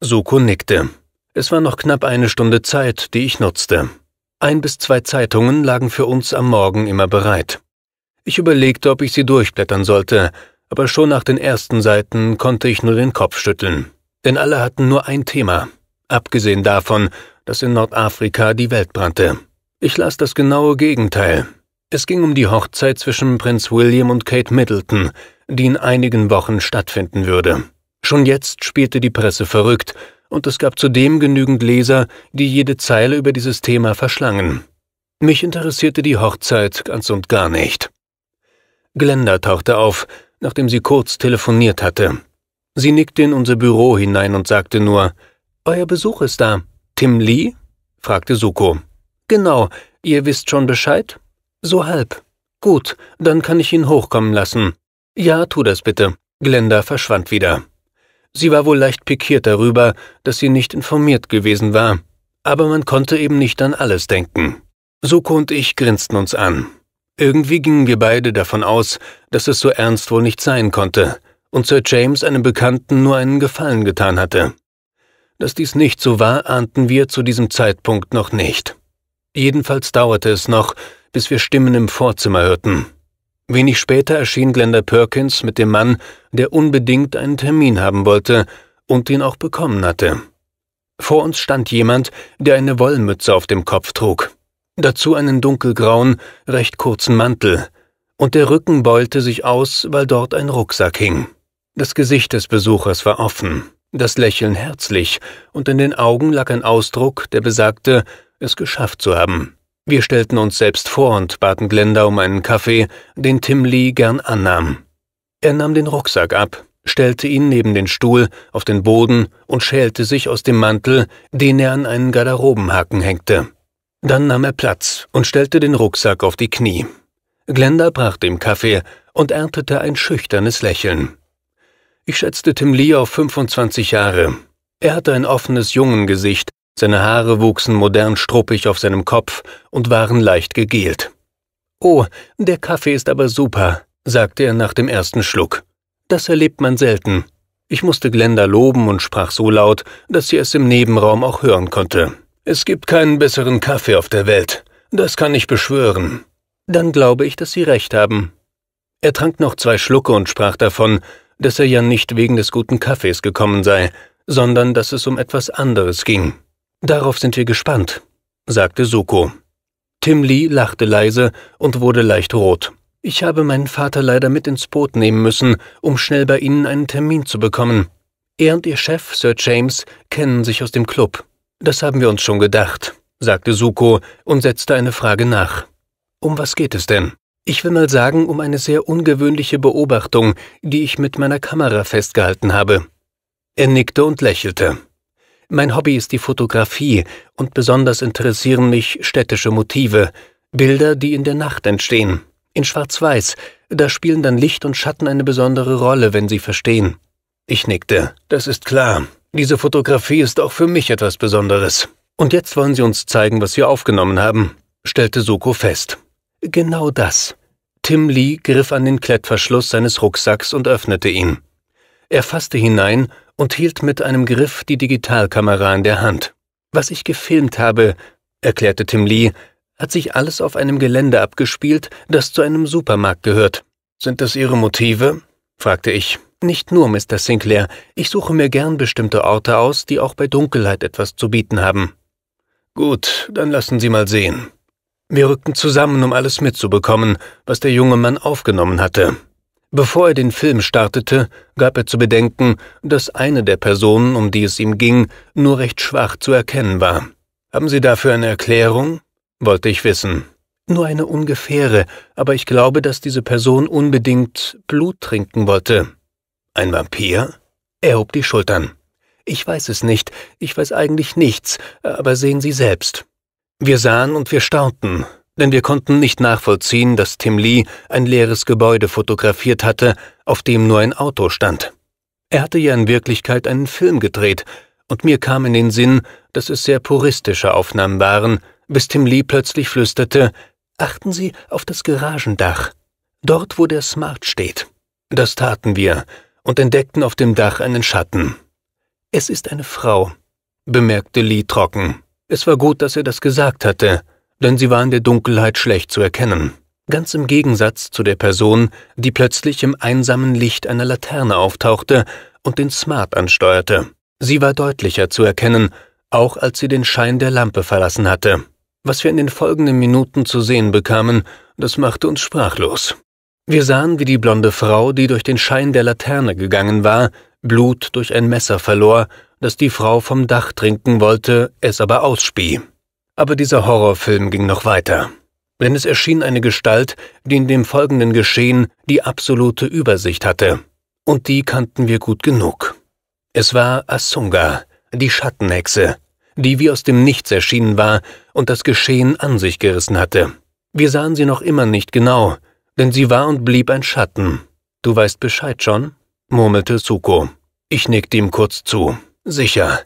Suko nickte. Es war noch knapp eine Stunde Zeit, die ich nutzte. Ein bis zwei Zeitungen lagen für uns am Morgen immer bereit. Ich überlegte, ob ich sie durchblättern sollte, aber schon nach den ersten Seiten konnte ich nur den Kopf schütteln, denn alle hatten nur ein Thema, abgesehen davon, dass in Nordafrika die Welt brannte. Ich las das genaue Gegenteil. Es ging um die Hochzeit zwischen Prinz William und Kate Middleton, die in einigen Wochen stattfinden würde. Schon jetzt spielte die Presse verrückt und es gab zudem genügend Leser, die jede Zeile über dieses Thema verschlangen. Mich interessierte die Hochzeit ganz und gar nicht. Glenda tauchte auf, nachdem sie kurz telefoniert hatte. Sie nickte in unser Büro hinein und sagte nur, Euer Besuch ist da. Tim Lee? fragte Suko. Genau, ihr wisst schon Bescheid? So halb. Gut, dann kann ich ihn hochkommen lassen. Ja, tu das bitte. Glenda verschwand wieder. Sie war wohl leicht pikiert darüber, dass sie nicht informiert gewesen war, aber man konnte eben nicht an alles denken. Soko und ich grinsten uns an. Irgendwie gingen wir beide davon aus, dass es so ernst wohl nicht sein konnte und Sir James einem Bekannten nur einen Gefallen getan hatte. Dass dies nicht so war, ahnten wir zu diesem Zeitpunkt noch nicht. Jedenfalls dauerte es noch, bis wir Stimmen im Vorzimmer hörten. Wenig später erschien Glenda Perkins mit dem Mann, der unbedingt einen Termin haben wollte und den auch bekommen hatte. Vor uns stand jemand, der eine Wollmütze auf dem Kopf trug, dazu einen dunkelgrauen, recht kurzen Mantel, und der Rücken beulte sich aus, weil dort ein Rucksack hing. Das Gesicht des Besuchers war offen, das Lächeln herzlich, und in den Augen lag ein Ausdruck, der besagte, es geschafft zu haben. Wir stellten uns selbst vor und baten Glenda um einen Kaffee, den Tim Lee gern annahm. Er nahm den Rucksack ab, stellte ihn neben den Stuhl auf den Boden und schälte sich aus dem Mantel, den er an einen Garderobenhaken hängte. Dann nahm er Platz und stellte den Rucksack auf die Knie. Glenda brachte ihm Kaffee und erntete ein schüchternes Lächeln. Ich schätzte Tim Lee auf 25 Jahre. Er hatte ein offenes Jungengesicht seine Haare wuchsen modern struppig auf seinem Kopf und waren leicht gegelt. Oh, der Kaffee ist aber super, sagte er nach dem ersten Schluck. Das erlebt man selten. Ich musste Glenda loben und sprach so laut, dass sie es im Nebenraum auch hören konnte. Es gibt keinen besseren Kaffee auf der Welt. Das kann ich beschwören. Dann glaube ich, dass Sie recht haben. Er trank noch zwei Schlucke und sprach davon, dass er ja nicht wegen des guten Kaffees gekommen sei, sondern dass es um etwas anderes ging. Darauf sind wir gespannt, sagte Suko. Tim Lee lachte leise und wurde leicht rot. Ich habe meinen Vater leider mit ins Boot nehmen müssen, um schnell bei Ihnen einen Termin zu bekommen. Er und Ihr Chef, Sir James, kennen sich aus dem Club. Das haben wir uns schon gedacht, sagte Suko und setzte eine Frage nach. Um was geht es denn? Ich will mal sagen, um eine sehr ungewöhnliche Beobachtung, die ich mit meiner Kamera festgehalten habe. Er nickte und lächelte. Mein Hobby ist die Fotografie und besonders interessieren mich städtische Motive, Bilder, die in der Nacht entstehen, in Schwarz-Weiß, da spielen dann Licht und Schatten eine besondere Rolle, wenn Sie verstehen. Ich nickte. Das ist klar. Diese Fotografie ist auch für mich etwas Besonderes. Und jetzt wollen Sie uns zeigen, was Sie aufgenommen haben, stellte Soko fest. Genau das. Tim Lee griff an den Klettverschluss seines Rucksacks und öffnete ihn. Er fasste hinein und hielt mit einem Griff die Digitalkamera in der Hand. Was ich gefilmt habe, erklärte Tim Lee, hat sich alles auf einem Gelände abgespielt, das zu einem Supermarkt gehört. Sind das Ihre Motive? fragte ich. Nicht nur, Mr. Sinclair. Ich suche mir gern bestimmte Orte aus, die auch bei Dunkelheit etwas zu bieten haben. Gut, dann lassen Sie mal sehen. Wir rückten zusammen, um alles mitzubekommen, was der junge Mann aufgenommen hatte. Bevor er den Film startete, gab er zu bedenken, dass eine der Personen, um die es ihm ging, nur recht schwach zu erkennen war. Haben Sie dafür eine Erklärung? wollte ich wissen. Nur eine ungefähre, aber ich glaube, dass diese Person unbedingt Blut trinken wollte. Ein Vampir? Er hob die Schultern. Ich weiß es nicht, ich weiß eigentlich nichts, aber sehen Sie selbst. Wir sahen und wir staunten, denn wir konnten nicht nachvollziehen, dass Tim Lee ein leeres Gebäude fotografiert hatte, auf dem nur ein Auto stand. Er hatte ja in Wirklichkeit einen Film gedreht, und mir kam in den Sinn, dass es sehr puristische Aufnahmen waren, bis Tim Lee plötzlich flüsterte, achten Sie auf das Garagendach, dort wo der Smart steht. Das taten wir und entdeckten auf dem Dach einen Schatten. Es ist eine Frau, bemerkte Lee trocken. Es war gut, dass er das gesagt hatte denn sie war in der Dunkelheit schlecht zu erkennen, ganz im Gegensatz zu der Person, die plötzlich im einsamen Licht einer Laterne auftauchte und den Smart ansteuerte. Sie war deutlicher zu erkennen, auch als sie den Schein der Lampe verlassen hatte. Was wir in den folgenden Minuten zu sehen bekamen, das machte uns sprachlos. Wir sahen, wie die blonde Frau, die durch den Schein der Laterne gegangen war, Blut durch ein Messer verlor, das die Frau vom Dach trinken wollte, es aber ausspie. Aber dieser Horrorfilm ging noch weiter. Denn es erschien eine Gestalt, die in dem folgenden Geschehen die absolute Übersicht hatte. Und die kannten wir gut genug. Es war Asunga, die Schattenhexe, die wie aus dem Nichts erschienen war und das Geschehen an sich gerissen hatte. Wir sahen sie noch immer nicht genau, denn sie war und blieb ein Schatten. Du weißt Bescheid, schon? murmelte Suko. Ich nickte ihm kurz zu. Sicher.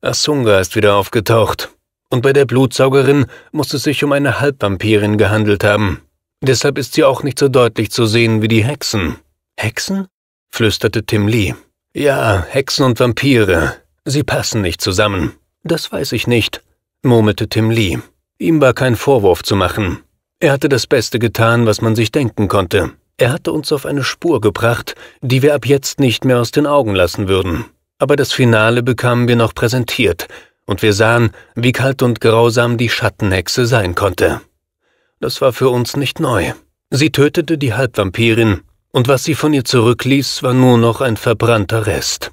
Asunga ist wieder aufgetaucht und bei der Blutsaugerin muss es sich um eine Halbvampirin gehandelt haben. Deshalb ist sie auch nicht so deutlich zu sehen wie die Hexen. Hexen? flüsterte Tim Lee. Ja, Hexen und Vampire. Sie passen nicht zusammen. Das weiß ich nicht, murmelte Tim Lee. Ihm war kein Vorwurf zu machen. Er hatte das Beste getan, was man sich denken konnte. Er hatte uns auf eine Spur gebracht, die wir ab jetzt nicht mehr aus den Augen lassen würden. Aber das Finale bekamen wir noch präsentiert, und wir sahen, wie kalt und grausam die Schattenhexe sein konnte. Das war für uns nicht neu. Sie tötete die Halbvampirin, und was sie von ihr zurückließ, war nur noch ein verbrannter Rest.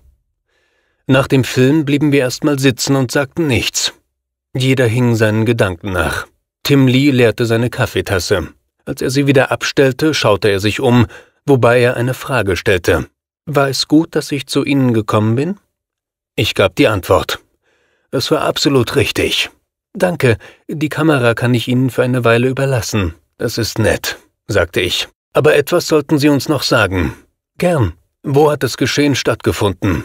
Nach dem Film blieben wir erstmal sitzen und sagten nichts. Jeder hing seinen Gedanken nach. Tim Lee leerte seine Kaffeetasse. Als er sie wieder abstellte, schaute er sich um, wobei er eine Frage stellte. War es gut, dass ich zu Ihnen gekommen bin? Ich gab die Antwort. Das war absolut richtig. Danke, die Kamera kann ich Ihnen für eine Weile überlassen. Das ist nett, sagte ich. Aber etwas sollten Sie uns noch sagen. Gern. Wo hat das Geschehen stattgefunden?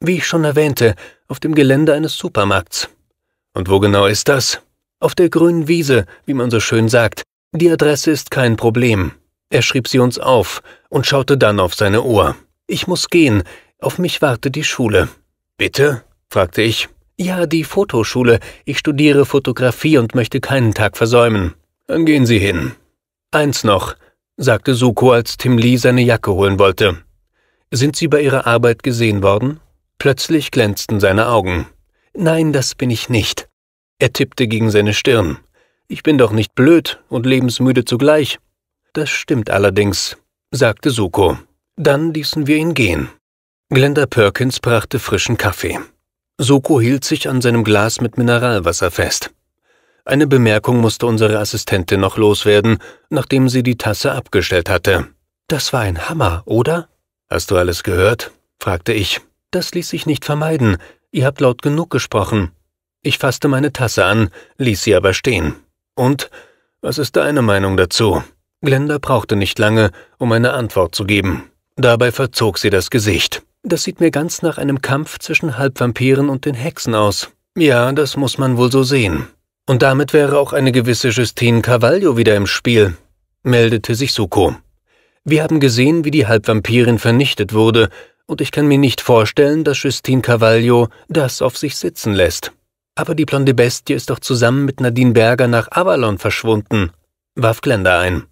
Wie ich schon erwähnte, auf dem Gelände eines Supermarkts. Und wo genau ist das? Auf der grünen Wiese, wie man so schön sagt. Die Adresse ist kein Problem. Er schrieb sie uns auf und schaute dann auf seine Uhr. Ich muss gehen, auf mich wartet die Schule. Bitte? fragte ich. Ja, die Fotoschule. Ich studiere Fotografie und möchte keinen Tag versäumen. Dann gehen Sie hin. Eins noch, sagte Suko, als Tim Lee seine Jacke holen wollte. Sind Sie bei Ihrer Arbeit gesehen worden? Plötzlich glänzten seine Augen. Nein, das bin ich nicht. Er tippte gegen seine Stirn. Ich bin doch nicht blöd und lebensmüde zugleich. Das stimmt allerdings, sagte Suko. Dann ließen wir ihn gehen. Glenda Perkins brachte frischen Kaffee. Soko hielt sich an seinem Glas mit Mineralwasser fest. Eine Bemerkung musste unsere Assistentin noch loswerden, nachdem sie die Tasse abgestellt hatte. Das war ein Hammer, oder? Hast du alles gehört? fragte ich. Das ließ sich nicht vermeiden. Ihr habt laut genug gesprochen. Ich fasste meine Tasse an, ließ sie aber stehen. Und? Was ist deine Meinung dazu? Glenda brauchte nicht lange, um eine Antwort zu geben. Dabei verzog sie das Gesicht. Das sieht mir ganz nach einem Kampf zwischen Halbvampiren und den Hexen aus. Ja, das muss man wohl so sehen. Und damit wäre auch eine gewisse Justine Carvalho wieder im Spiel, meldete sich Suko. Wir haben gesehen, wie die Halbvampirin vernichtet wurde, und ich kann mir nicht vorstellen, dass Justine Carvalho das auf sich sitzen lässt. Aber die blonde Bestie ist doch zusammen mit Nadine Berger nach Avalon verschwunden, warf Glenda ein.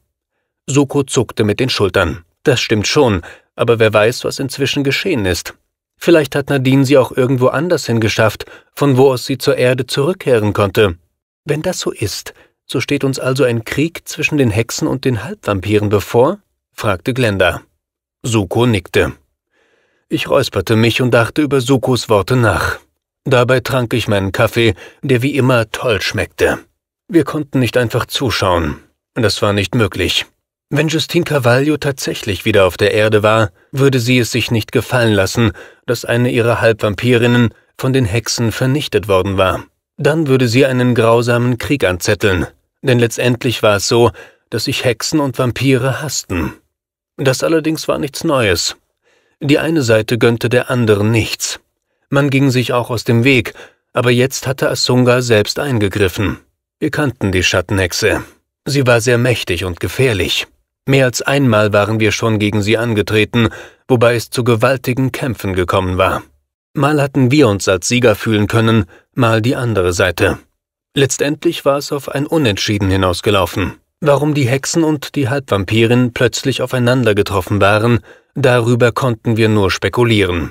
Suko zuckte mit den Schultern. Das stimmt schon, aber wer weiß, was inzwischen geschehen ist. Vielleicht hat Nadine sie auch irgendwo anders hingeschafft, von wo aus sie zur Erde zurückkehren konnte. Wenn das so ist, so steht uns also ein Krieg zwischen den Hexen und den Halbvampiren bevor? fragte Glenda. Suko nickte. Ich räusperte mich und dachte über Sukos Worte nach. Dabei trank ich meinen Kaffee, der wie immer toll schmeckte. Wir konnten nicht einfach zuschauen. Das war nicht möglich. Wenn Justine Carvalho tatsächlich wieder auf der Erde war, würde sie es sich nicht gefallen lassen, dass eine ihrer Halbvampirinnen von den Hexen vernichtet worden war. Dann würde sie einen grausamen Krieg anzetteln, denn letztendlich war es so, dass sich Hexen und Vampire hassten. Das allerdings war nichts Neues. Die eine Seite gönnte der anderen nichts. Man ging sich auch aus dem Weg, aber jetzt hatte Asunga selbst eingegriffen. Wir kannten die Schattenhexe. Sie war sehr mächtig und gefährlich. Mehr als einmal waren wir schon gegen sie angetreten, wobei es zu gewaltigen Kämpfen gekommen war. Mal hatten wir uns als Sieger fühlen können, mal die andere Seite. Letztendlich war es auf ein Unentschieden hinausgelaufen. Warum die Hexen und die Halbvampirin plötzlich aufeinander getroffen waren, darüber konnten wir nur spekulieren.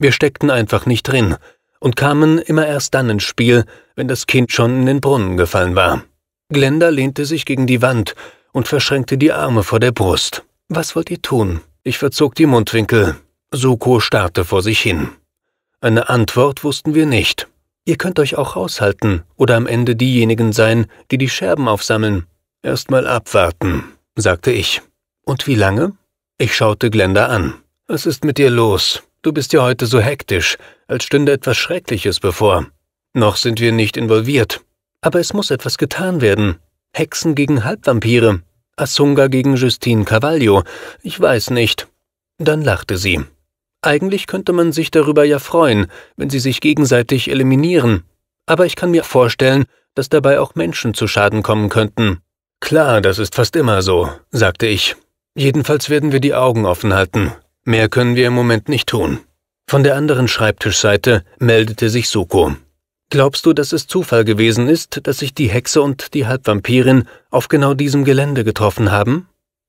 Wir steckten einfach nicht drin und kamen immer erst dann ins Spiel, wenn das Kind schon in den Brunnen gefallen war. Glenda lehnte sich gegen die Wand und verschränkte die Arme vor der Brust. Was wollt ihr tun? Ich verzog die Mundwinkel. Suko starrte vor sich hin. Eine Antwort wussten wir nicht. Ihr könnt euch auch raushalten oder am Ende diejenigen sein, die die Scherben aufsammeln. Erstmal abwarten, sagte ich. Und wie lange? Ich schaute Glenda an. Was ist mit dir los? Du bist ja heute so hektisch, als stünde etwas Schreckliches bevor. Noch sind wir nicht involviert. Aber es muss etwas getan werden, Hexen gegen Halbvampire, Asunga gegen Justine Cavaglio, ich weiß nicht. Dann lachte sie. Eigentlich könnte man sich darüber ja freuen, wenn sie sich gegenseitig eliminieren, aber ich kann mir vorstellen, dass dabei auch Menschen zu Schaden kommen könnten. Klar, das ist fast immer so, sagte ich. Jedenfalls werden wir die Augen offen halten. Mehr können wir im Moment nicht tun. Von der anderen Schreibtischseite meldete sich Suko. Glaubst du, dass es Zufall gewesen ist, dass sich die Hexe und die Halbvampirin auf genau diesem Gelände getroffen haben?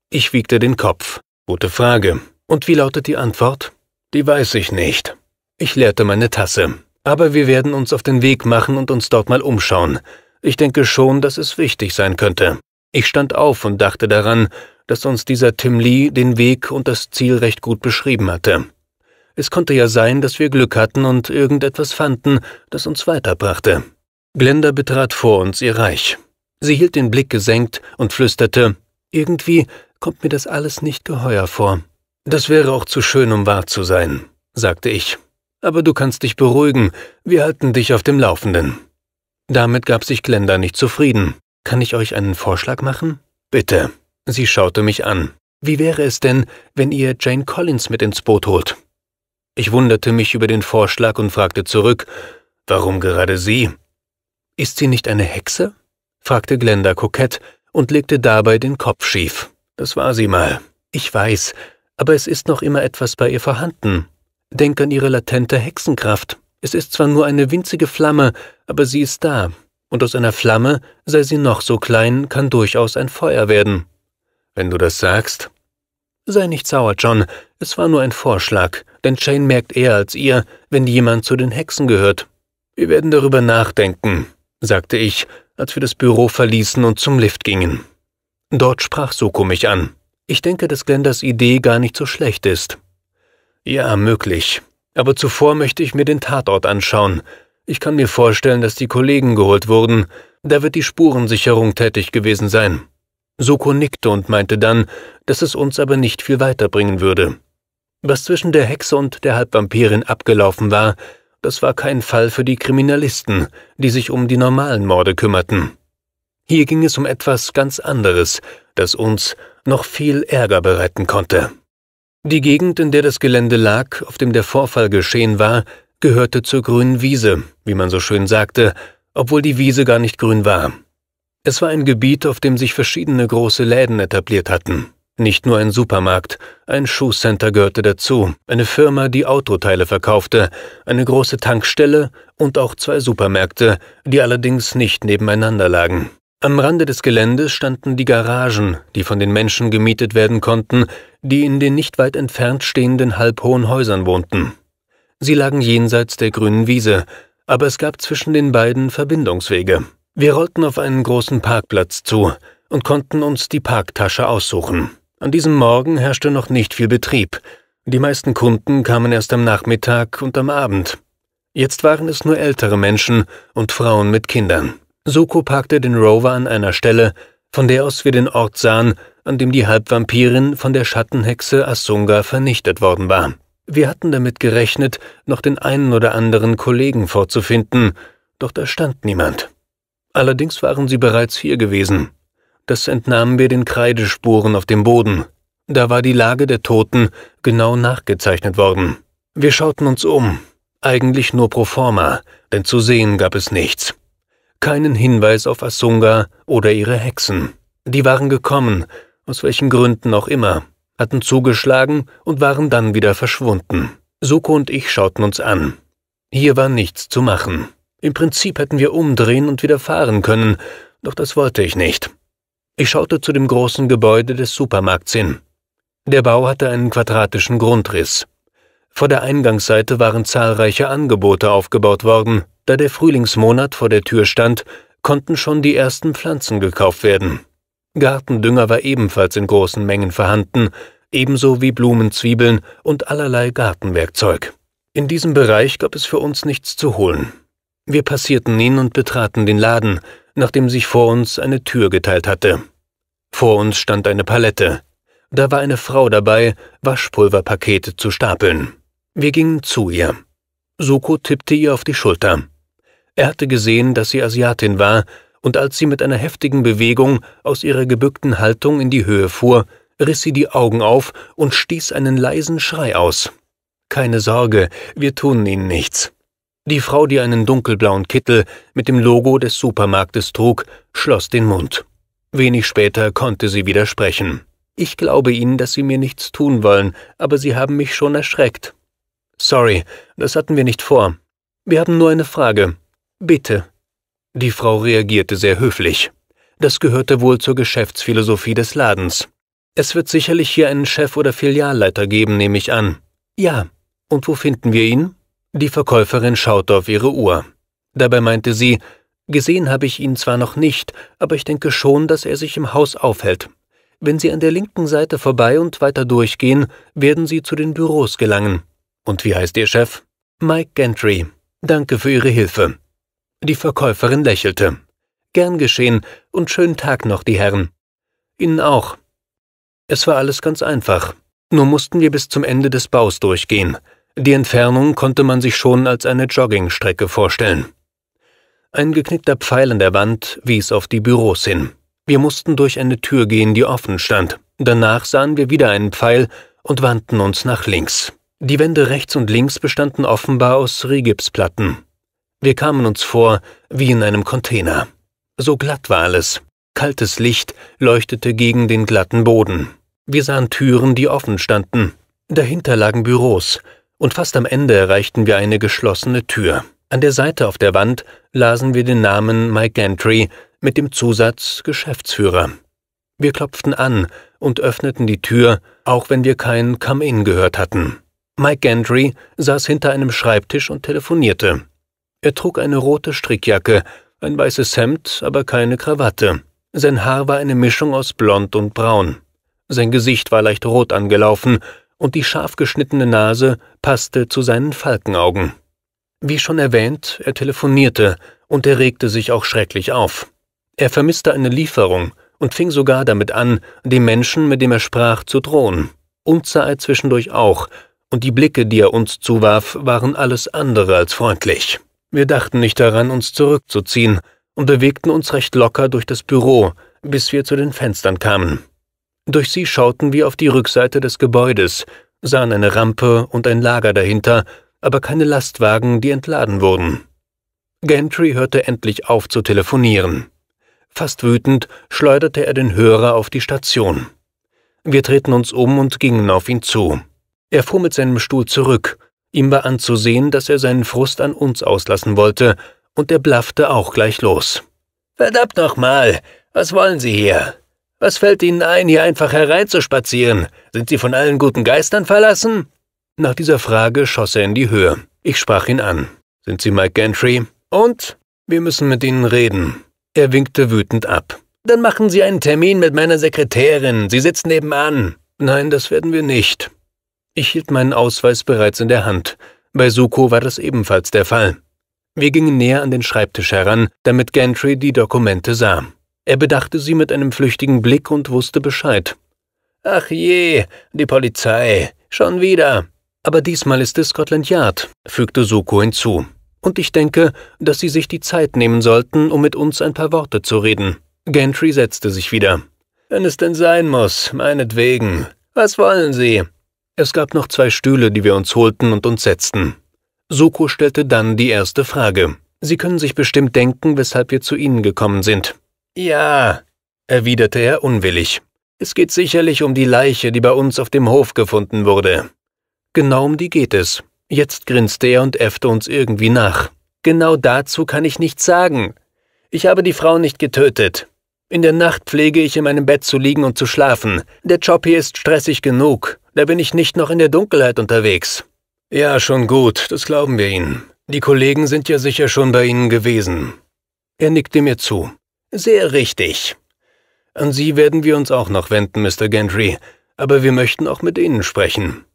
Ich wiegte den Kopf. Gute Frage. Und wie lautet die Antwort? Die weiß ich nicht. Ich leerte meine Tasse. Aber wir werden uns auf den Weg machen und uns dort mal umschauen. Ich denke schon, dass es wichtig sein könnte. Ich stand auf und dachte daran, dass uns dieser Tim Lee den Weg und das Ziel recht gut beschrieben hatte. Es konnte ja sein, dass wir Glück hatten und irgendetwas fanden, das uns weiterbrachte. Glenda betrat vor uns ihr Reich. Sie hielt den Blick gesenkt und flüsterte, irgendwie kommt mir das alles nicht geheuer vor. Das wäre auch zu schön, um wahr zu sein, sagte ich. Aber du kannst dich beruhigen, wir halten dich auf dem Laufenden. Damit gab sich Glenda nicht zufrieden. Kann ich euch einen Vorschlag machen? Bitte. Sie schaute mich an. Wie wäre es denn, wenn ihr Jane Collins mit ins Boot holt? Ich wunderte mich über den Vorschlag und fragte zurück, warum gerade sie? Ist sie nicht eine Hexe? fragte Glenda kokett und legte dabei den Kopf schief. Das war sie mal. Ich weiß, aber es ist noch immer etwas bei ihr vorhanden. Denk an ihre latente Hexenkraft. Es ist zwar nur eine winzige Flamme, aber sie ist da. Und aus einer Flamme, sei sie noch so klein, kann durchaus ein Feuer werden. Wenn du das sagst, Sei nicht sauer, John. Es war nur ein Vorschlag, denn Shane merkt eher als ihr, wenn jemand zu den Hexen gehört. Wir werden darüber nachdenken, sagte ich, als wir das Büro verließen und zum Lift gingen. Dort sprach Soko mich an. Ich denke, dass Glenders Idee gar nicht so schlecht ist. Ja, möglich. Aber zuvor möchte ich mir den Tatort anschauen. Ich kann mir vorstellen, dass die Kollegen geholt wurden. Da wird die Spurensicherung tätig gewesen sein. Soko nickte und meinte dann, dass es uns aber nicht viel weiterbringen würde. Was zwischen der Hexe und der Halbvampirin abgelaufen war, das war kein Fall für die Kriminalisten, die sich um die normalen Morde kümmerten. Hier ging es um etwas ganz anderes, das uns noch viel Ärger bereiten konnte. Die Gegend, in der das Gelände lag, auf dem der Vorfall geschehen war, gehörte zur grünen Wiese, wie man so schön sagte, obwohl die Wiese gar nicht grün war. Es war ein Gebiet, auf dem sich verschiedene große Läden etabliert hatten. Nicht nur ein Supermarkt, ein Schuhcenter gehörte dazu, eine Firma, die Autoteile verkaufte, eine große Tankstelle und auch zwei Supermärkte, die allerdings nicht nebeneinander lagen. Am Rande des Geländes standen die Garagen, die von den Menschen gemietet werden konnten, die in den nicht weit entfernt stehenden halbhohen Häusern wohnten. Sie lagen jenseits der grünen Wiese, aber es gab zwischen den beiden Verbindungswege. Wir rollten auf einen großen Parkplatz zu und konnten uns die Parktasche aussuchen. An diesem Morgen herrschte noch nicht viel Betrieb. Die meisten Kunden kamen erst am Nachmittag und am Abend. Jetzt waren es nur ältere Menschen und Frauen mit Kindern. Soko parkte den Rover an einer Stelle, von der aus wir den Ort sahen, an dem die Halbvampirin von der Schattenhexe Asunga vernichtet worden war. Wir hatten damit gerechnet, noch den einen oder anderen Kollegen vorzufinden, doch da stand niemand. Allerdings waren sie bereits hier gewesen. Das entnahmen wir den Kreidespuren auf dem Boden. Da war die Lage der Toten genau nachgezeichnet worden. Wir schauten uns um, eigentlich nur pro forma, denn zu sehen gab es nichts. Keinen Hinweis auf Asunga oder ihre Hexen. Die waren gekommen, aus welchen Gründen auch immer, hatten zugeschlagen und waren dann wieder verschwunden. Suko und ich schauten uns an. Hier war nichts zu machen. Im Prinzip hätten wir umdrehen und wieder fahren können, doch das wollte ich nicht. Ich schaute zu dem großen Gebäude des Supermarkts hin. Der Bau hatte einen quadratischen Grundriss. Vor der Eingangsseite waren zahlreiche Angebote aufgebaut worden. Da der Frühlingsmonat vor der Tür stand, konnten schon die ersten Pflanzen gekauft werden. Gartendünger war ebenfalls in großen Mengen vorhanden, ebenso wie Blumenzwiebeln und allerlei Gartenwerkzeug. In diesem Bereich gab es für uns nichts zu holen. Wir passierten ihn und betraten den Laden, nachdem sich vor uns eine Tür geteilt hatte. Vor uns stand eine Palette. Da war eine Frau dabei, Waschpulverpakete zu stapeln. Wir gingen zu ihr. Suko tippte ihr auf die Schulter. Er hatte gesehen, dass sie Asiatin war, und als sie mit einer heftigen Bewegung aus ihrer gebückten Haltung in die Höhe fuhr, riss sie die Augen auf und stieß einen leisen Schrei aus. Keine Sorge, wir tun ihnen nichts. Die Frau, die einen dunkelblauen Kittel mit dem Logo des Supermarktes trug, schloss den Mund. Wenig später konnte sie widersprechen. Ich glaube Ihnen, dass Sie mir nichts tun wollen, aber Sie haben mich schon erschreckt. Sorry, das hatten wir nicht vor. Wir haben nur eine Frage. Bitte. Die Frau reagierte sehr höflich. Das gehörte wohl zur Geschäftsphilosophie des Ladens. Es wird sicherlich hier einen Chef oder Filialleiter geben, nehme ich an. Ja. Und wo finden wir ihn? Die Verkäuferin schaute auf ihre Uhr. Dabei meinte sie, gesehen habe ich ihn zwar noch nicht, aber ich denke schon, dass er sich im Haus aufhält. Wenn Sie an der linken Seite vorbei und weiter durchgehen, werden Sie zu den Büros gelangen. Und wie heißt Ihr Chef? Mike Gentry. Danke für Ihre Hilfe. Die Verkäuferin lächelte. Gern geschehen und schönen Tag noch, die Herren. Ihnen auch. Es war alles ganz einfach. Nur mussten wir bis zum Ende des Baus durchgehen. Die Entfernung konnte man sich schon als eine Joggingstrecke vorstellen. Ein geknickter Pfeil an der Wand wies auf die Büros hin. Wir mussten durch eine Tür gehen, die offen stand. Danach sahen wir wieder einen Pfeil und wandten uns nach links. Die Wände rechts und links bestanden offenbar aus Rigipsplatten. Wir kamen uns vor wie in einem Container. So glatt war alles. Kaltes Licht leuchtete gegen den glatten Boden. Wir sahen Türen, die offen standen. Dahinter lagen Büros, und fast am Ende erreichten wir eine geschlossene Tür. An der Seite auf der Wand lasen wir den Namen Mike Gantry mit dem Zusatz Geschäftsführer. Wir klopften an und öffneten die Tür, auch wenn wir kein Come-in gehört hatten. Mike Gantry saß hinter einem Schreibtisch und telefonierte. Er trug eine rote Strickjacke, ein weißes Hemd, aber keine Krawatte. Sein Haar war eine Mischung aus blond und braun. Sein Gesicht war leicht rot angelaufen und die scharf geschnittene Nase passte zu seinen Falkenaugen. Wie schon erwähnt, er telefonierte, und er regte sich auch schrecklich auf. Er vermisste eine Lieferung und fing sogar damit an, dem Menschen, mit dem er sprach, zu drohen. Uns sah er zwischendurch auch, und die Blicke, die er uns zuwarf, waren alles andere als freundlich. Wir dachten nicht daran, uns zurückzuziehen und bewegten uns recht locker durch das Büro, bis wir zu den Fenstern kamen. Durch sie schauten wir auf die Rückseite des Gebäudes, sahen eine Rampe und ein Lager dahinter, aber keine Lastwagen, die entladen wurden. Gentry hörte endlich auf zu telefonieren. Fast wütend schleuderte er den Hörer auf die Station. Wir drehten uns um und gingen auf ihn zu. Er fuhr mit seinem Stuhl zurück. Ihm war anzusehen, dass er seinen Frust an uns auslassen wollte, und er blaffte auch gleich los. Verdammt nochmal, was wollen Sie hier? Was fällt Ihnen ein, hier einfach hereinzuspazieren? Sind Sie von allen guten Geistern verlassen? Nach dieser Frage schoss er in die Höhe. Ich sprach ihn an. Sind Sie Mike Gantry? Und? Wir müssen mit Ihnen reden. Er winkte wütend ab. Dann machen Sie einen Termin mit meiner Sekretärin. Sie sitzt nebenan. Nein, das werden wir nicht. Ich hielt meinen Ausweis bereits in der Hand. Bei Suko war das ebenfalls der Fall. Wir gingen näher an den Schreibtisch heran, damit Gantry die Dokumente sah. Er bedachte sie mit einem flüchtigen Blick und wusste Bescheid. Ach je, die Polizei, schon wieder. Aber diesmal ist es Scotland Yard, fügte Suko hinzu. Und ich denke, dass Sie sich die Zeit nehmen sollten, um mit uns ein paar Worte zu reden. Gentry setzte sich wieder. Wenn es denn sein muss, meinetwegen. Was wollen Sie? Es gab noch zwei Stühle, die wir uns holten und uns setzten. Suko stellte dann die erste Frage. Sie können sich bestimmt denken, weshalb wir zu Ihnen gekommen sind. Ja, erwiderte er unwillig. Es geht sicherlich um die Leiche, die bei uns auf dem Hof gefunden wurde. Genau um die geht es. Jetzt grinste er und äffte uns irgendwie nach. Genau dazu kann ich nichts sagen. Ich habe die Frau nicht getötet. In der Nacht pflege ich in meinem Bett zu liegen und zu schlafen. Der Job hier ist stressig genug. Da bin ich nicht noch in der Dunkelheit unterwegs. Ja, schon gut, das glauben wir Ihnen. Die Kollegen sind ja sicher schon bei Ihnen gewesen. Er nickte mir zu. Sehr richtig. An Sie werden wir uns auch noch wenden, Mr. Gentry, aber wir möchten auch mit Ihnen sprechen.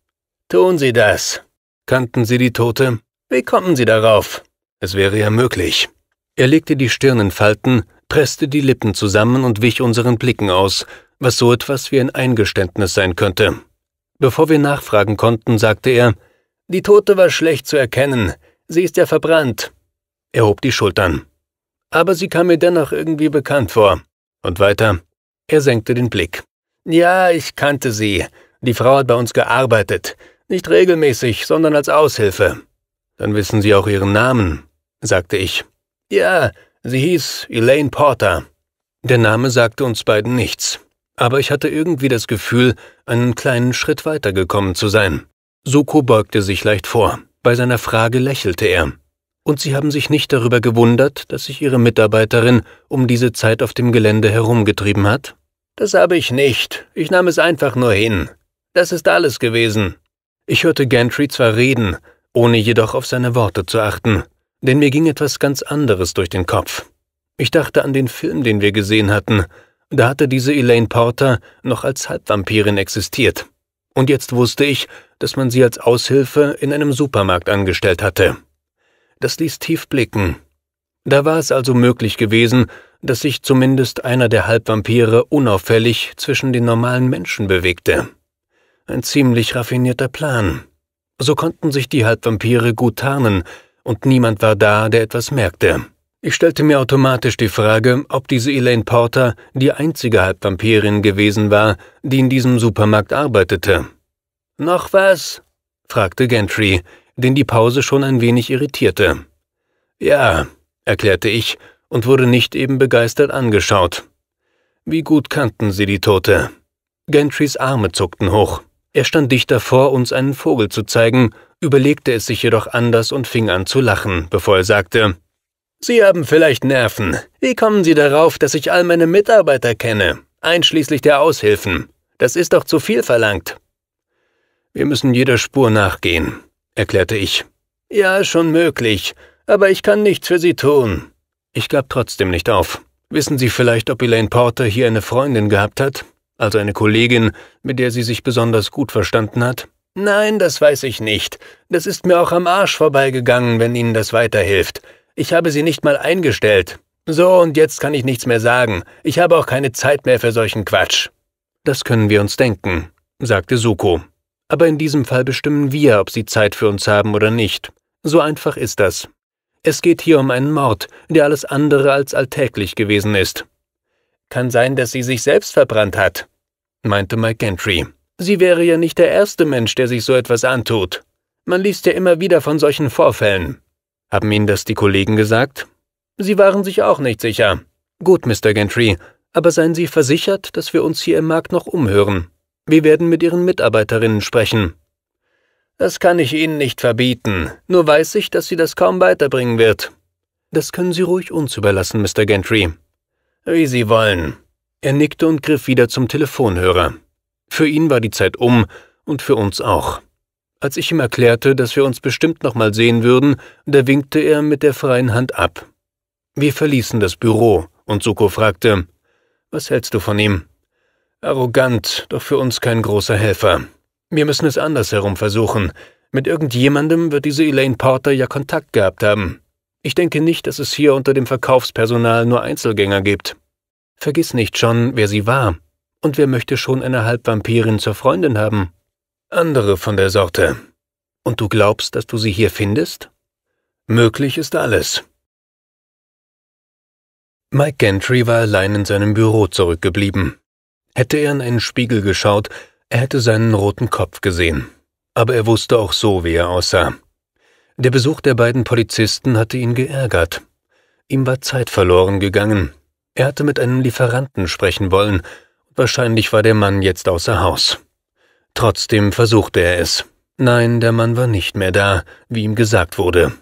Tun Sie das. Kannten Sie die Tote? Wie kommen Sie darauf? Es wäre ja möglich. Er legte die Stirn in Falten, presste die Lippen zusammen und wich unseren Blicken aus, was so etwas wie ein Eingeständnis sein könnte. Bevor wir nachfragen konnten, sagte er, die Tote war schlecht zu erkennen. Sie ist ja verbrannt. Er hob die Schultern aber sie kam mir dennoch irgendwie bekannt vor. Und weiter. Er senkte den Blick. Ja, ich kannte sie. Die Frau hat bei uns gearbeitet. Nicht regelmäßig, sondern als Aushilfe. Dann wissen Sie auch Ihren Namen, sagte ich. Ja, sie hieß Elaine Porter. Der Name sagte uns beiden nichts, aber ich hatte irgendwie das Gefühl, einen kleinen Schritt weitergekommen zu sein. Suko beugte sich leicht vor. Bei seiner Frage lächelte er und sie haben sich nicht darüber gewundert, dass sich Ihre Mitarbeiterin um diese Zeit auf dem Gelände herumgetrieben hat? Das habe ich nicht. Ich nahm es einfach nur hin. Das ist alles gewesen. Ich hörte Gantry zwar reden, ohne jedoch auf seine Worte zu achten, denn mir ging etwas ganz anderes durch den Kopf. Ich dachte an den Film, den wir gesehen hatten. Da hatte diese Elaine Porter noch als Halbvampirin existiert. Und jetzt wusste ich, dass man sie als Aushilfe in einem Supermarkt angestellt hatte das ließ tief blicken. Da war es also möglich gewesen, dass sich zumindest einer der Halbvampire unauffällig zwischen den normalen Menschen bewegte. Ein ziemlich raffinierter Plan. So konnten sich die Halbvampire gut tarnen, und niemand war da, der etwas merkte. Ich stellte mir automatisch die Frage, ob diese Elaine Porter die einzige Halbvampirin gewesen war, die in diesem Supermarkt arbeitete. Noch was? fragte Gentry, den die Pause schon ein wenig irritierte. Ja, erklärte ich und wurde nicht eben begeistert angeschaut. Wie gut kannten sie die Tote? Gentrys Arme zuckten hoch. Er stand dicht davor, uns einen Vogel zu zeigen, überlegte es sich jedoch anders und fing an zu lachen, bevor er sagte, Sie haben vielleicht Nerven. Wie kommen Sie darauf, dass ich all meine Mitarbeiter kenne, einschließlich der Aushilfen? Das ist doch zu viel verlangt. Wir müssen jeder Spur nachgehen, erklärte ich. Ja, schon möglich, aber ich kann nichts für Sie tun. Ich gab trotzdem nicht auf. Wissen Sie vielleicht, ob Elaine Porter hier eine Freundin gehabt hat? Also eine Kollegin, mit der sie sich besonders gut verstanden hat? Nein, das weiß ich nicht. Das ist mir auch am Arsch vorbeigegangen, wenn Ihnen das weiterhilft. Ich habe sie nicht mal eingestellt. So, und jetzt kann ich nichts mehr sagen. Ich habe auch keine Zeit mehr für solchen Quatsch. Das können wir uns denken, sagte Suko. Aber in diesem Fall bestimmen wir, ob sie Zeit für uns haben oder nicht. So einfach ist das. Es geht hier um einen Mord, der alles andere als alltäglich gewesen ist. Kann sein, dass sie sich selbst verbrannt hat, meinte Mike Gentry. Sie wäre ja nicht der erste Mensch, der sich so etwas antut. Man liest ja immer wieder von solchen Vorfällen. Haben Ihnen das die Kollegen gesagt? Sie waren sich auch nicht sicher. Gut, Mr. Gentry, aber seien Sie versichert, dass wir uns hier im Markt noch umhören. Wir werden mit Ihren Mitarbeiterinnen sprechen. Das kann ich Ihnen nicht verbieten, nur weiß ich, dass Sie das kaum weiterbringen wird. Das können Sie ruhig uns überlassen, Mr. Gentry. Wie Sie wollen. Er nickte und griff wieder zum Telefonhörer. Für ihn war die Zeit um und für uns auch. Als ich ihm erklärte, dass wir uns bestimmt nochmal sehen würden, da winkte er mit der freien Hand ab. Wir verließen das Büro und Suko fragte, was hältst du von ihm? Arrogant, doch für uns kein großer Helfer. Wir müssen es andersherum versuchen. Mit irgendjemandem wird diese Elaine Porter ja Kontakt gehabt haben. Ich denke nicht, dass es hier unter dem Verkaufspersonal nur Einzelgänger gibt. Vergiss nicht schon, wer sie war. Und wer möchte schon eine Halbvampirin zur Freundin haben? Andere von der Sorte. Und du glaubst, dass du sie hier findest? Möglich ist alles. Mike Gentry war allein in seinem Büro zurückgeblieben. Hätte er in einen Spiegel geschaut, er hätte seinen roten Kopf gesehen. Aber er wusste auch so, wie er aussah. Der Besuch der beiden Polizisten hatte ihn geärgert. Ihm war Zeit verloren gegangen. Er hatte mit einem Lieferanten sprechen wollen. Wahrscheinlich war der Mann jetzt außer Haus. Trotzdem versuchte er es. Nein, der Mann war nicht mehr da, wie ihm gesagt wurde.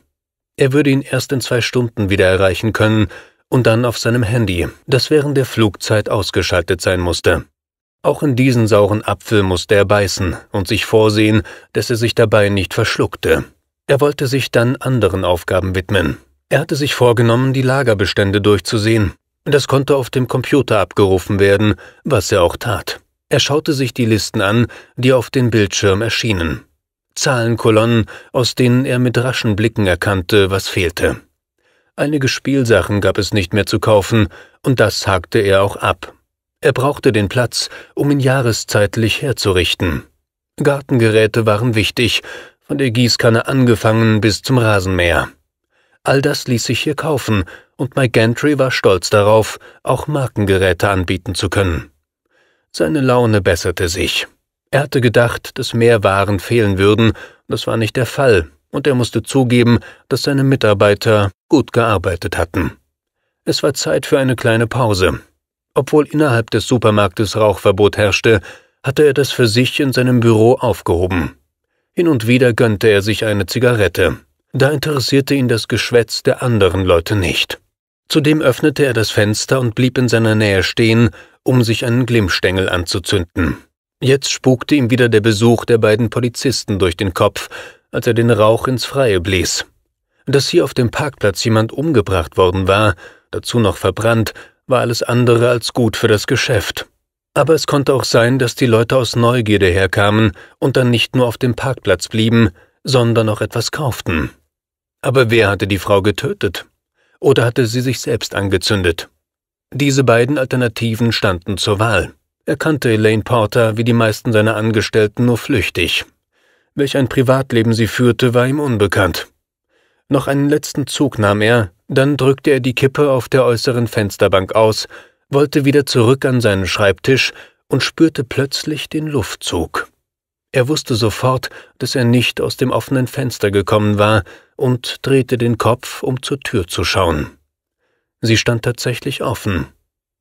Er würde ihn erst in zwei Stunden wieder erreichen können, und dann auf seinem Handy, das während der Flugzeit ausgeschaltet sein musste. Auch in diesen sauren Apfel musste er beißen und sich vorsehen, dass er sich dabei nicht verschluckte. Er wollte sich dann anderen Aufgaben widmen. Er hatte sich vorgenommen, die Lagerbestände durchzusehen. Das konnte auf dem Computer abgerufen werden, was er auch tat. Er schaute sich die Listen an, die auf dem Bildschirm erschienen. Zahlenkolonnen, aus denen er mit raschen Blicken erkannte, was fehlte. Einige Spielsachen gab es nicht mehr zu kaufen, und das hakte er auch ab. Er brauchte den Platz, um ihn jahreszeitlich herzurichten. Gartengeräte waren wichtig, von der Gießkanne angefangen bis zum Rasenmäher. All das ließ sich hier kaufen, und Mike Gantry war stolz darauf, auch Markengeräte anbieten zu können. Seine Laune besserte sich. Er hatte gedacht, dass mehr Waren fehlen würden, das war nicht der Fall, und er musste zugeben, dass seine Mitarbeiter gut gearbeitet hatten. Es war Zeit für eine kleine Pause. Obwohl innerhalb des Supermarktes Rauchverbot herrschte, hatte er das für sich in seinem Büro aufgehoben. Hin und wieder gönnte er sich eine Zigarette. Da interessierte ihn das Geschwätz der anderen Leute nicht. Zudem öffnete er das Fenster und blieb in seiner Nähe stehen, um sich einen Glimmstängel anzuzünden. Jetzt spukte ihm wieder der Besuch der beiden Polizisten durch den Kopf, als er den Rauch ins Freie blies. Dass hier auf dem Parkplatz jemand umgebracht worden war, dazu noch verbrannt, war alles andere als gut für das Geschäft. Aber es konnte auch sein, dass die Leute aus Neugierde herkamen und dann nicht nur auf dem Parkplatz blieben, sondern auch etwas kauften. Aber wer hatte die Frau getötet? Oder hatte sie sich selbst angezündet? Diese beiden Alternativen standen zur Wahl. Er kannte Elaine Porter wie die meisten seiner Angestellten nur flüchtig Welch ein Privatleben sie führte, war ihm unbekannt. Noch einen letzten Zug nahm er, dann drückte er die Kippe auf der äußeren Fensterbank aus, wollte wieder zurück an seinen Schreibtisch und spürte plötzlich den Luftzug. Er wusste sofort, dass er nicht aus dem offenen Fenster gekommen war und drehte den Kopf, um zur Tür zu schauen. Sie stand tatsächlich offen.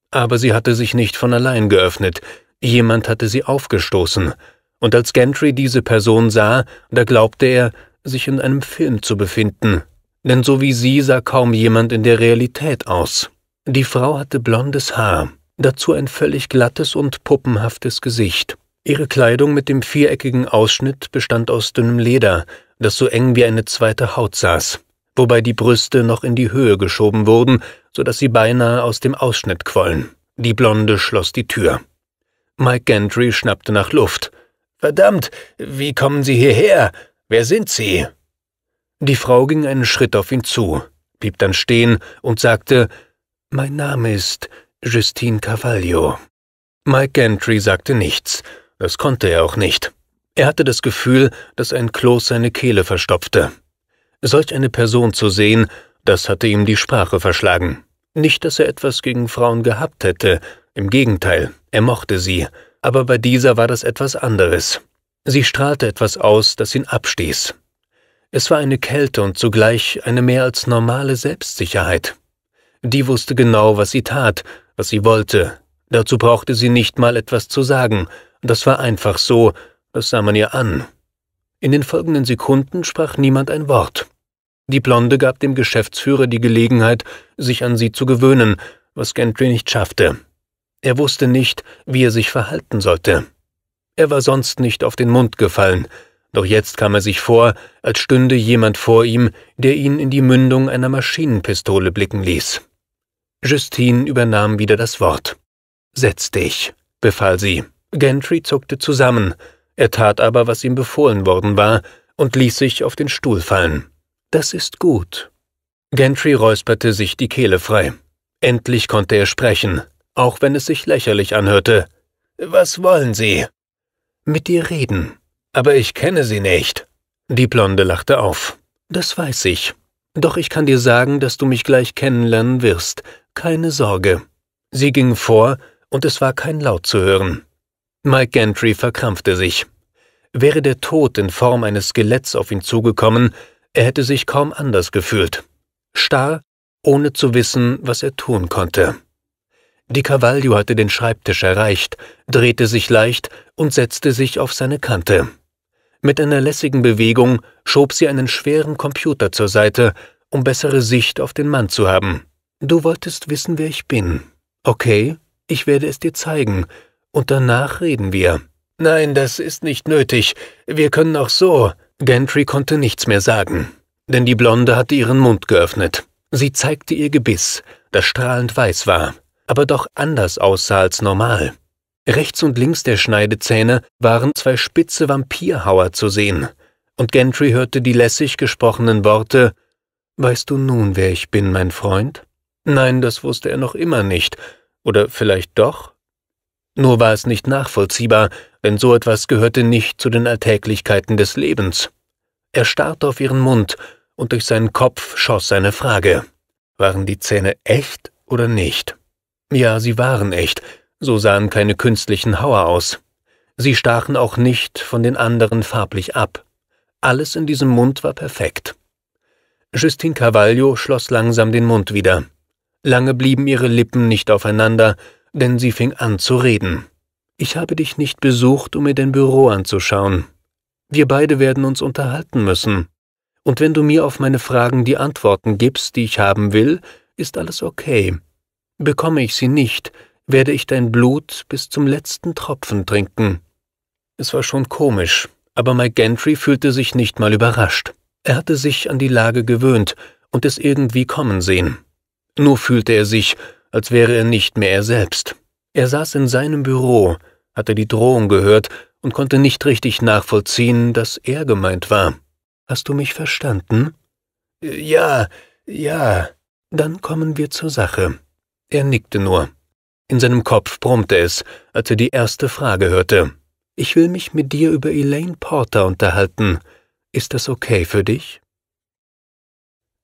Aber sie hatte sich nicht von allein geöffnet, jemand hatte sie aufgestoßen, und als Gentry diese Person sah, da glaubte er, sich in einem Film zu befinden, denn so wie sie sah kaum jemand in der Realität aus. Die Frau hatte blondes Haar, dazu ein völlig glattes und puppenhaftes Gesicht. Ihre Kleidung mit dem viereckigen Ausschnitt bestand aus dünnem Leder, das so eng wie eine zweite Haut saß, wobei die Brüste noch in die Höhe geschoben wurden, so dass sie beinahe aus dem Ausschnitt quollen. Die Blonde schloss die Tür. Mike Gentry schnappte nach Luft, Verdammt, wie kommen Sie hierher? Wer sind Sie? Die Frau ging einen Schritt auf ihn zu, blieb dann stehen und sagte Mein Name ist Justine Cavaglio. Mike Gentry sagte nichts, das konnte er auch nicht. Er hatte das Gefühl, dass ein Kloß seine Kehle verstopfte. Solch eine Person zu sehen, das hatte ihm die Sprache verschlagen. Nicht, dass er etwas gegen Frauen gehabt hätte, im Gegenteil, er mochte sie, aber bei dieser war das etwas anderes. Sie strahlte etwas aus, das ihn abstieß. Es war eine Kälte und zugleich eine mehr als normale Selbstsicherheit. Die wusste genau, was sie tat, was sie wollte. Dazu brauchte sie nicht mal etwas zu sagen. Das war einfach so, das sah man ihr an. In den folgenden Sekunden sprach niemand ein Wort. Die Blonde gab dem Geschäftsführer die Gelegenheit, sich an sie zu gewöhnen, was Gentry nicht schaffte. Er wusste nicht, wie er sich verhalten sollte. Er war sonst nicht auf den Mund gefallen, doch jetzt kam er sich vor, als stünde jemand vor ihm, der ihn in die Mündung einer Maschinenpistole blicken ließ. Justine übernahm wieder das Wort. Setz dich, befahl sie. Gentry zuckte zusammen, er tat aber, was ihm befohlen worden war, und ließ sich auf den Stuhl fallen. Das ist gut. Gentry räusperte sich die Kehle frei. Endlich konnte er sprechen, auch wenn es sich lächerlich anhörte. Was wollen Sie? Mit dir reden. Aber ich kenne Sie nicht. Die Blonde lachte auf. Das weiß ich. Doch ich kann dir sagen, dass du mich gleich kennenlernen wirst. Keine Sorge. Sie ging vor, und es war kein Laut zu hören. Mike Gentry verkrampfte sich. Wäre der Tod in Form eines Skeletts auf ihn zugekommen, er hätte sich kaum anders gefühlt. Starr, ohne zu wissen, was er tun konnte. Die Cavallio hatte den Schreibtisch erreicht, drehte sich leicht und setzte sich auf seine Kante. Mit einer lässigen Bewegung schob sie einen schweren Computer zur Seite, um bessere Sicht auf den Mann zu haben. Du wolltest wissen, wer ich bin. Okay, ich werde es dir zeigen, und danach reden wir. Nein, das ist nicht nötig. Wir können auch so. Gentry konnte nichts mehr sagen, denn die Blonde hatte ihren Mund geöffnet. Sie zeigte ihr Gebiss, das strahlend weiß war, aber doch anders aussah als normal. Rechts und links der Schneidezähne waren zwei spitze Vampirhauer zu sehen, und Gentry hörte die lässig gesprochenen Worte Weißt du nun, wer ich bin, mein Freund? Nein, das wusste er noch immer nicht, oder vielleicht doch? Nur war es nicht nachvollziehbar, denn so etwas gehörte nicht zu den Alltäglichkeiten des Lebens. Er starrte auf ihren Mund, und durch seinen Kopf schoss seine Frage. Waren die Zähne echt oder nicht? Ja, sie waren echt, so sahen keine künstlichen Hauer aus. Sie stachen auch nicht von den anderen farblich ab. Alles in diesem Mund war perfekt. Justin Cavaglio schloss langsam den Mund wieder. Lange blieben ihre Lippen nicht aufeinander, denn sie fing an zu reden. Ich habe dich nicht besucht, um mir dein Büro anzuschauen. Wir beide werden uns unterhalten müssen. Und wenn du mir auf meine Fragen die Antworten gibst, die ich haben will, ist alles okay. Bekomme ich sie nicht, werde ich dein Blut bis zum letzten Tropfen trinken. Es war schon komisch, aber Mike Gentry fühlte sich nicht mal überrascht. Er hatte sich an die Lage gewöhnt und es irgendwie kommen sehen. Nur fühlte er sich, als wäre er nicht mehr er selbst. Er saß in seinem Büro, hatte die Drohung gehört und konnte nicht richtig nachvollziehen, dass er gemeint war. Hast du mich verstanden? Äh, ja, ja. Dann kommen wir zur Sache. Er nickte nur. In seinem Kopf brummte es, als er die erste Frage hörte. Ich will mich mit dir über Elaine Porter unterhalten. Ist das okay für dich?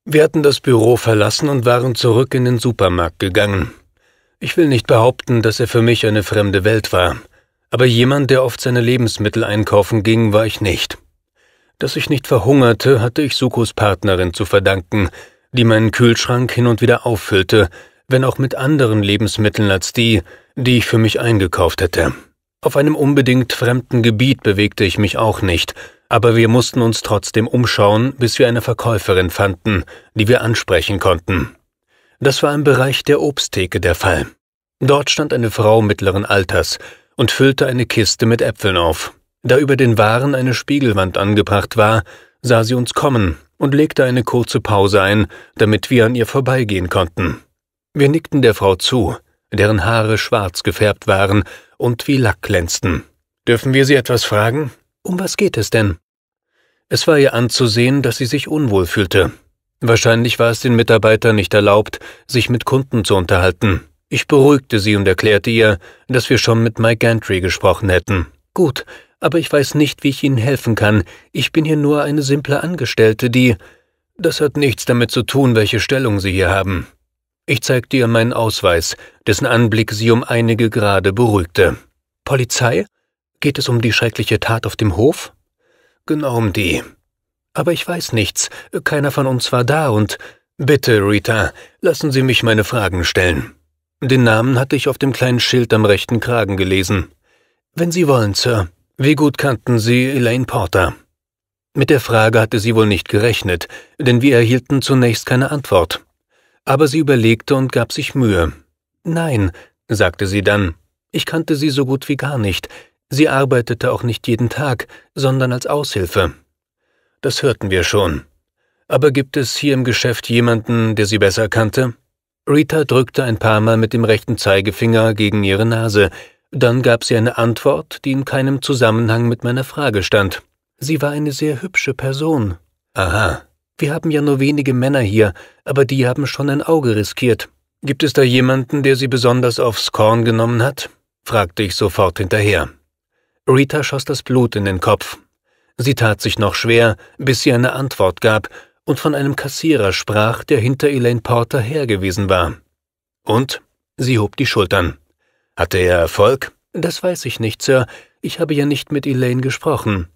Wir hatten das Büro verlassen und waren zurück in den Supermarkt gegangen. Ich will nicht behaupten, dass er für mich eine fremde Welt war, aber jemand, der oft seine Lebensmittel einkaufen ging, war ich nicht. Dass ich nicht verhungerte, hatte ich Sukos Partnerin zu verdanken, die meinen Kühlschrank hin und wieder auffüllte, wenn auch mit anderen Lebensmitteln als die, die ich für mich eingekauft hätte. Auf einem unbedingt fremden Gebiet bewegte ich mich auch nicht, aber wir mussten uns trotzdem umschauen, bis wir eine Verkäuferin fanden, die wir ansprechen konnten. Das war im Bereich der Obsttheke der Fall. Dort stand eine Frau mittleren Alters und füllte eine Kiste mit Äpfeln auf. Da über den Waren eine Spiegelwand angebracht war, sah sie uns kommen und legte eine kurze Pause ein, damit wir an ihr vorbeigehen konnten. Wir nickten der Frau zu, deren Haare schwarz gefärbt waren und wie Lack glänzten. Dürfen wir Sie etwas fragen? Um was geht es denn? Es war ihr anzusehen, dass sie sich unwohl fühlte. Wahrscheinlich war es den Mitarbeitern nicht erlaubt, sich mit Kunden zu unterhalten. Ich beruhigte sie und erklärte ihr, dass wir schon mit Mike Gantry gesprochen hätten. Gut, aber ich weiß nicht, wie ich Ihnen helfen kann. Ich bin hier nur eine simple Angestellte, die. Das hat nichts damit zu tun, welche Stellung Sie hier haben. Ich zeigte ihr meinen Ausweis, dessen Anblick sie um einige Grade beruhigte. Polizei? Geht es um die schreckliche Tat auf dem Hof? Genau um die. Aber ich weiß nichts, keiner von uns war da und Bitte, Rita, lassen Sie mich meine Fragen stellen. Den Namen hatte ich auf dem kleinen Schild am rechten Kragen gelesen. Wenn Sie wollen, Sir. Wie gut kannten Sie Elaine Porter? Mit der Frage hatte sie wohl nicht gerechnet, denn wir erhielten zunächst keine Antwort. Aber sie überlegte und gab sich Mühe. Nein, sagte sie dann, ich kannte sie so gut wie gar nicht. Sie arbeitete auch nicht jeden Tag, sondern als Aushilfe. Das hörten wir schon. Aber gibt es hier im Geschäft jemanden, der sie besser kannte? Rita drückte ein paar Mal mit dem rechten Zeigefinger gegen ihre Nase, dann gab sie eine Antwort, die in keinem Zusammenhang mit meiner Frage stand. Sie war eine sehr hübsche Person. Aha, wir haben ja nur wenige Männer hier, aber die haben schon ein Auge riskiert. Gibt es da jemanden, der sie besonders aufs Korn genommen hat? fragte ich sofort hinterher. Rita schoss das Blut in den Kopf. Sie tat sich noch schwer, bis sie eine Antwort gab und von einem Kassierer sprach, der hinter Elaine Porter her gewesen war. Und? Sie hob die Schultern. Hatte er Erfolg? Das weiß ich nicht, Sir. Ich habe ja nicht mit Elaine gesprochen.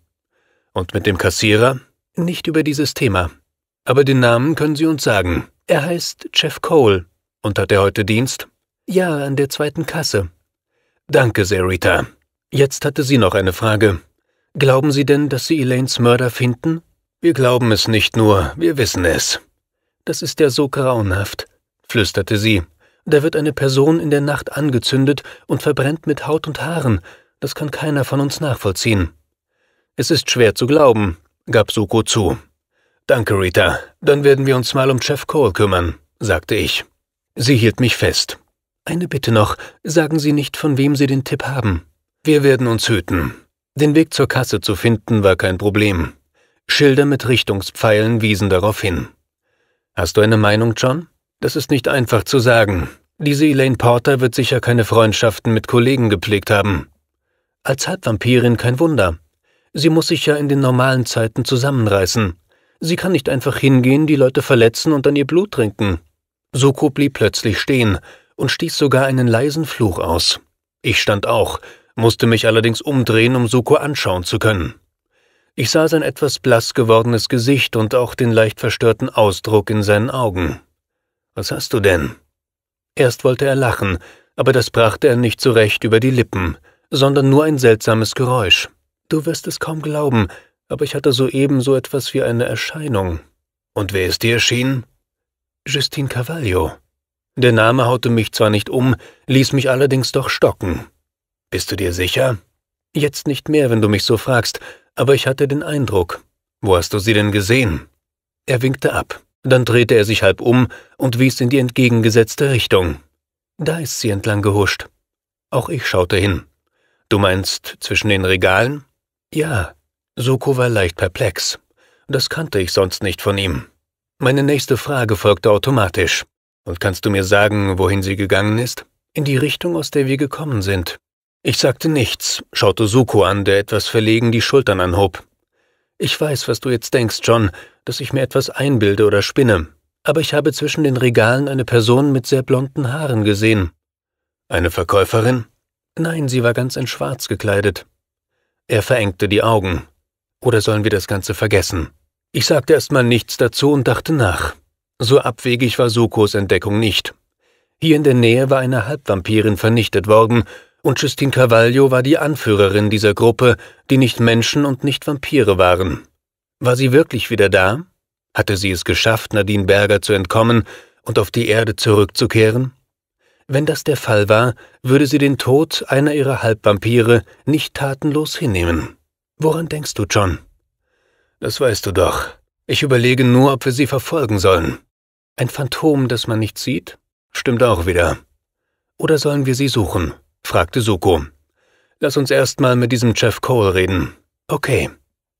Und mit dem Kassierer? Nicht über dieses Thema. Aber den Namen können Sie uns sagen. Er heißt Jeff Cole. Und hat er heute Dienst? Ja, an der zweiten Kasse. Danke sehr, Rita. Jetzt hatte sie noch eine Frage. Glauben Sie denn, dass Sie Elaines Mörder finden? Wir glauben es nicht nur, wir wissen es. Das ist ja so grauenhaft, flüsterte sie. Da wird eine Person in der Nacht angezündet und verbrennt mit Haut und Haaren. Das kann keiner von uns nachvollziehen. Es ist schwer zu glauben, gab Suko zu. Danke, Rita. Dann werden wir uns mal um Jeff Cole kümmern, sagte ich. Sie hielt mich fest. Eine Bitte noch, sagen Sie nicht, von wem Sie den Tipp haben. Wir werden uns hüten. Den Weg zur Kasse zu finden war kein Problem. Schilder mit Richtungspfeilen wiesen darauf hin. Hast du eine Meinung, John? Das ist nicht einfach zu sagen. Diese Elaine Porter wird sicher keine Freundschaften mit Kollegen gepflegt haben. Als Halbvampirin kein Wunder. Sie muss sich ja in den normalen Zeiten zusammenreißen. Sie kann nicht einfach hingehen, die Leute verletzen und dann ihr Blut trinken. Soko blieb plötzlich stehen und stieß sogar einen leisen Fluch aus. Ich stand auch, musste mich allerdings umdrehen, um Soko anschauen zu können. Ich sah sein etwas blass gewordenes Gesicht und auch den leicht verstörten Ausdruck in seinen Augen. Was hast du denn? Erst wollte er lachen, aber das brachte er nicht zurecht über die Lippen, sondern nur ein seltsames Geräusch. Du wirst es kaum glauben, aber ich hatte soeben so etwas wie eine Erscheinung. Und wer ist dir erschienen? Justine Cavaglio. Der Name haute mich zwar nicht um, ließ mich allerdings doch stocken. Bist du dir sicher? Jetzt nicht mehr, wenn du mich so fragst, aber ich hatte den Eindruck. Wo hast du sie denn gesehen? Er winkte ab, dann drehte er sich halb um und wies in die entgegengesetzte Richtung. Da ist sie entlang gehuscht. Auch ich schaute hin. Du meinst zwischen den Regalen? Ja, Soko war leicht perplex. Das kannte ich sonst nicht von ihm. Meine nächste Frage folgte automatisch. Und kannst du mir sagen, wohin sie gegangen ist? In die Richtung, aus der wir gekommen sind. Ich sagte nichts, schaute Suko an, der etwas verlegen die Schultern anhob. Ich weiß, was du jetzt denkst, John, dass ich mir etwas einbilde oder spinne, aber ich habe zwischen den Regalen eine Person mit sehr blonden Haaren gesehen. Eine Verkäuferin? Nein, sie war ganz in Schwarz gekleidet. Er verengte die Augen. Oder sollen wir das Ganze vergessen? Ich sagte erstmal nichts dazu und dachte nach. So abwegig war Sukos Entdeckung nicht. Hier in der Nähe war eine Halbvampirin vernichtet worden, und Justine Carvalho war die Anführerin dieser Gruppe, die nicht Menschen und nicht Vampire waren. War sie wirklich wieder da? Hatte sie es geschafft, Nadine Berger zu entkommen und auf die Erde zurückzukehren? Wenn das der Fall war, würde sie den Tod einer ihrer Halbvampire nicht tatenlos hinnehmen. Woran denkst du, John? Das weißt du doch. Ich überlege nur, ob wir sie verfolgen sollen. Ein Phantom, das man nicht sieht? Stimmt auch wieder. Oder sollen wir sie suchen? fragte Suko. Lass uns erstmal mit diesem Jeff Cole reden. Okay.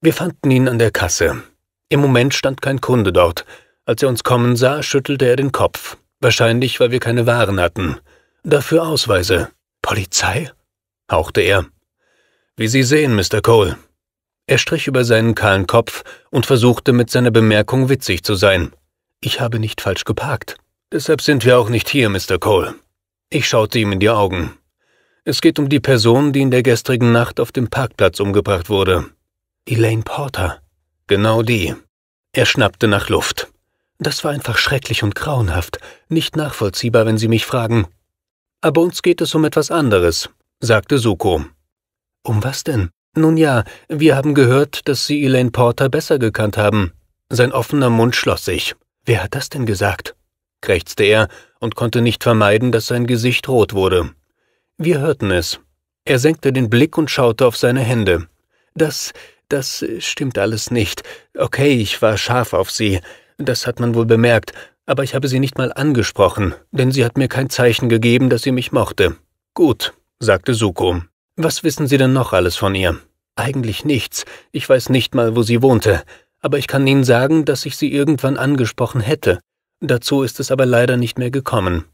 Wir fanden ihn an der Kasse. Im Moment stand kein Kunde dort. Als er uns kommen sah, schüttelte er den Kopf. Wahrscheinlich, weil wir keine Waren hatten. Dafür Ausweise. Polizei? hauchte er. Wie Sie sehen, Mr. Cole, er strich über seinen kahlen Kopf und versuchte mit seiner Bemerkung witzig zu sein. Ich habe nicht falsch geparkt. Deshalb sind wir auch nicht hier, Mr. Cole. Ich schaute ihm in die Augen. Es geht um die Person, die in der gestrigen Nacht auf dem Parkplatz umgebracht wurde. Elaine Porter. Genau die. Er schnappte nach Luft. Das war einfach schrecklich und grauenhaft, nicht nachvollziehbar, wenn Sie mich fragen. Aber uns geht es um etwas anderes, sagte Suko. Um was denn? Nun ja, wir haben gehört, dass Sie Elaine Porter besser gekannt haben. Sein offener Mund schloss sich. Wer hat das denn gesagt? krächzte er und konnte nicht vermeiden, dass sein Gesicht rot wurde. Wir hörten es. Er senkte den Blick und schaute auf seine Hände. Das, das stimmt alles nicht. Okay, ich war scharf auf sie. Das hat man wohl bemerkt. Aber ich habe sie nicht mal angesprochen, denn sie hat mir kein Zeichen gegeben, dass sie mich mochte. Gut, sagte Suko. Was wissen Sie denn noch alles von ihr? Eigentlich nichts. Ich weiß nicht mal, wo sie wohnte. Aber ich kann Ihnen sagen, dass ich sie irgendwann angesprochen hätte. Dazu ist es aber leider nicht mehr gekommen.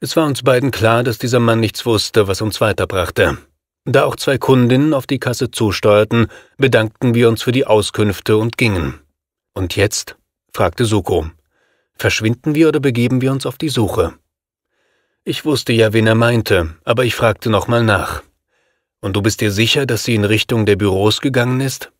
Es war uns beiden klar, dass dieser Mann nichts wusste, was uns weiterbrachte. Da auch zwei Kundinnen auf die Kasse zusteuerten, bedankten wir uns für die Auskünfte und gingen. Und jetzt? fragte Suko. Verschwinden wir oder begeben wir uns auf die Suche? Ich wusste ja, wen er meinte, aber ich fragte nochmal nach. Und du bist dir sicher, dass sie in Richtung der Büros gegangen ist?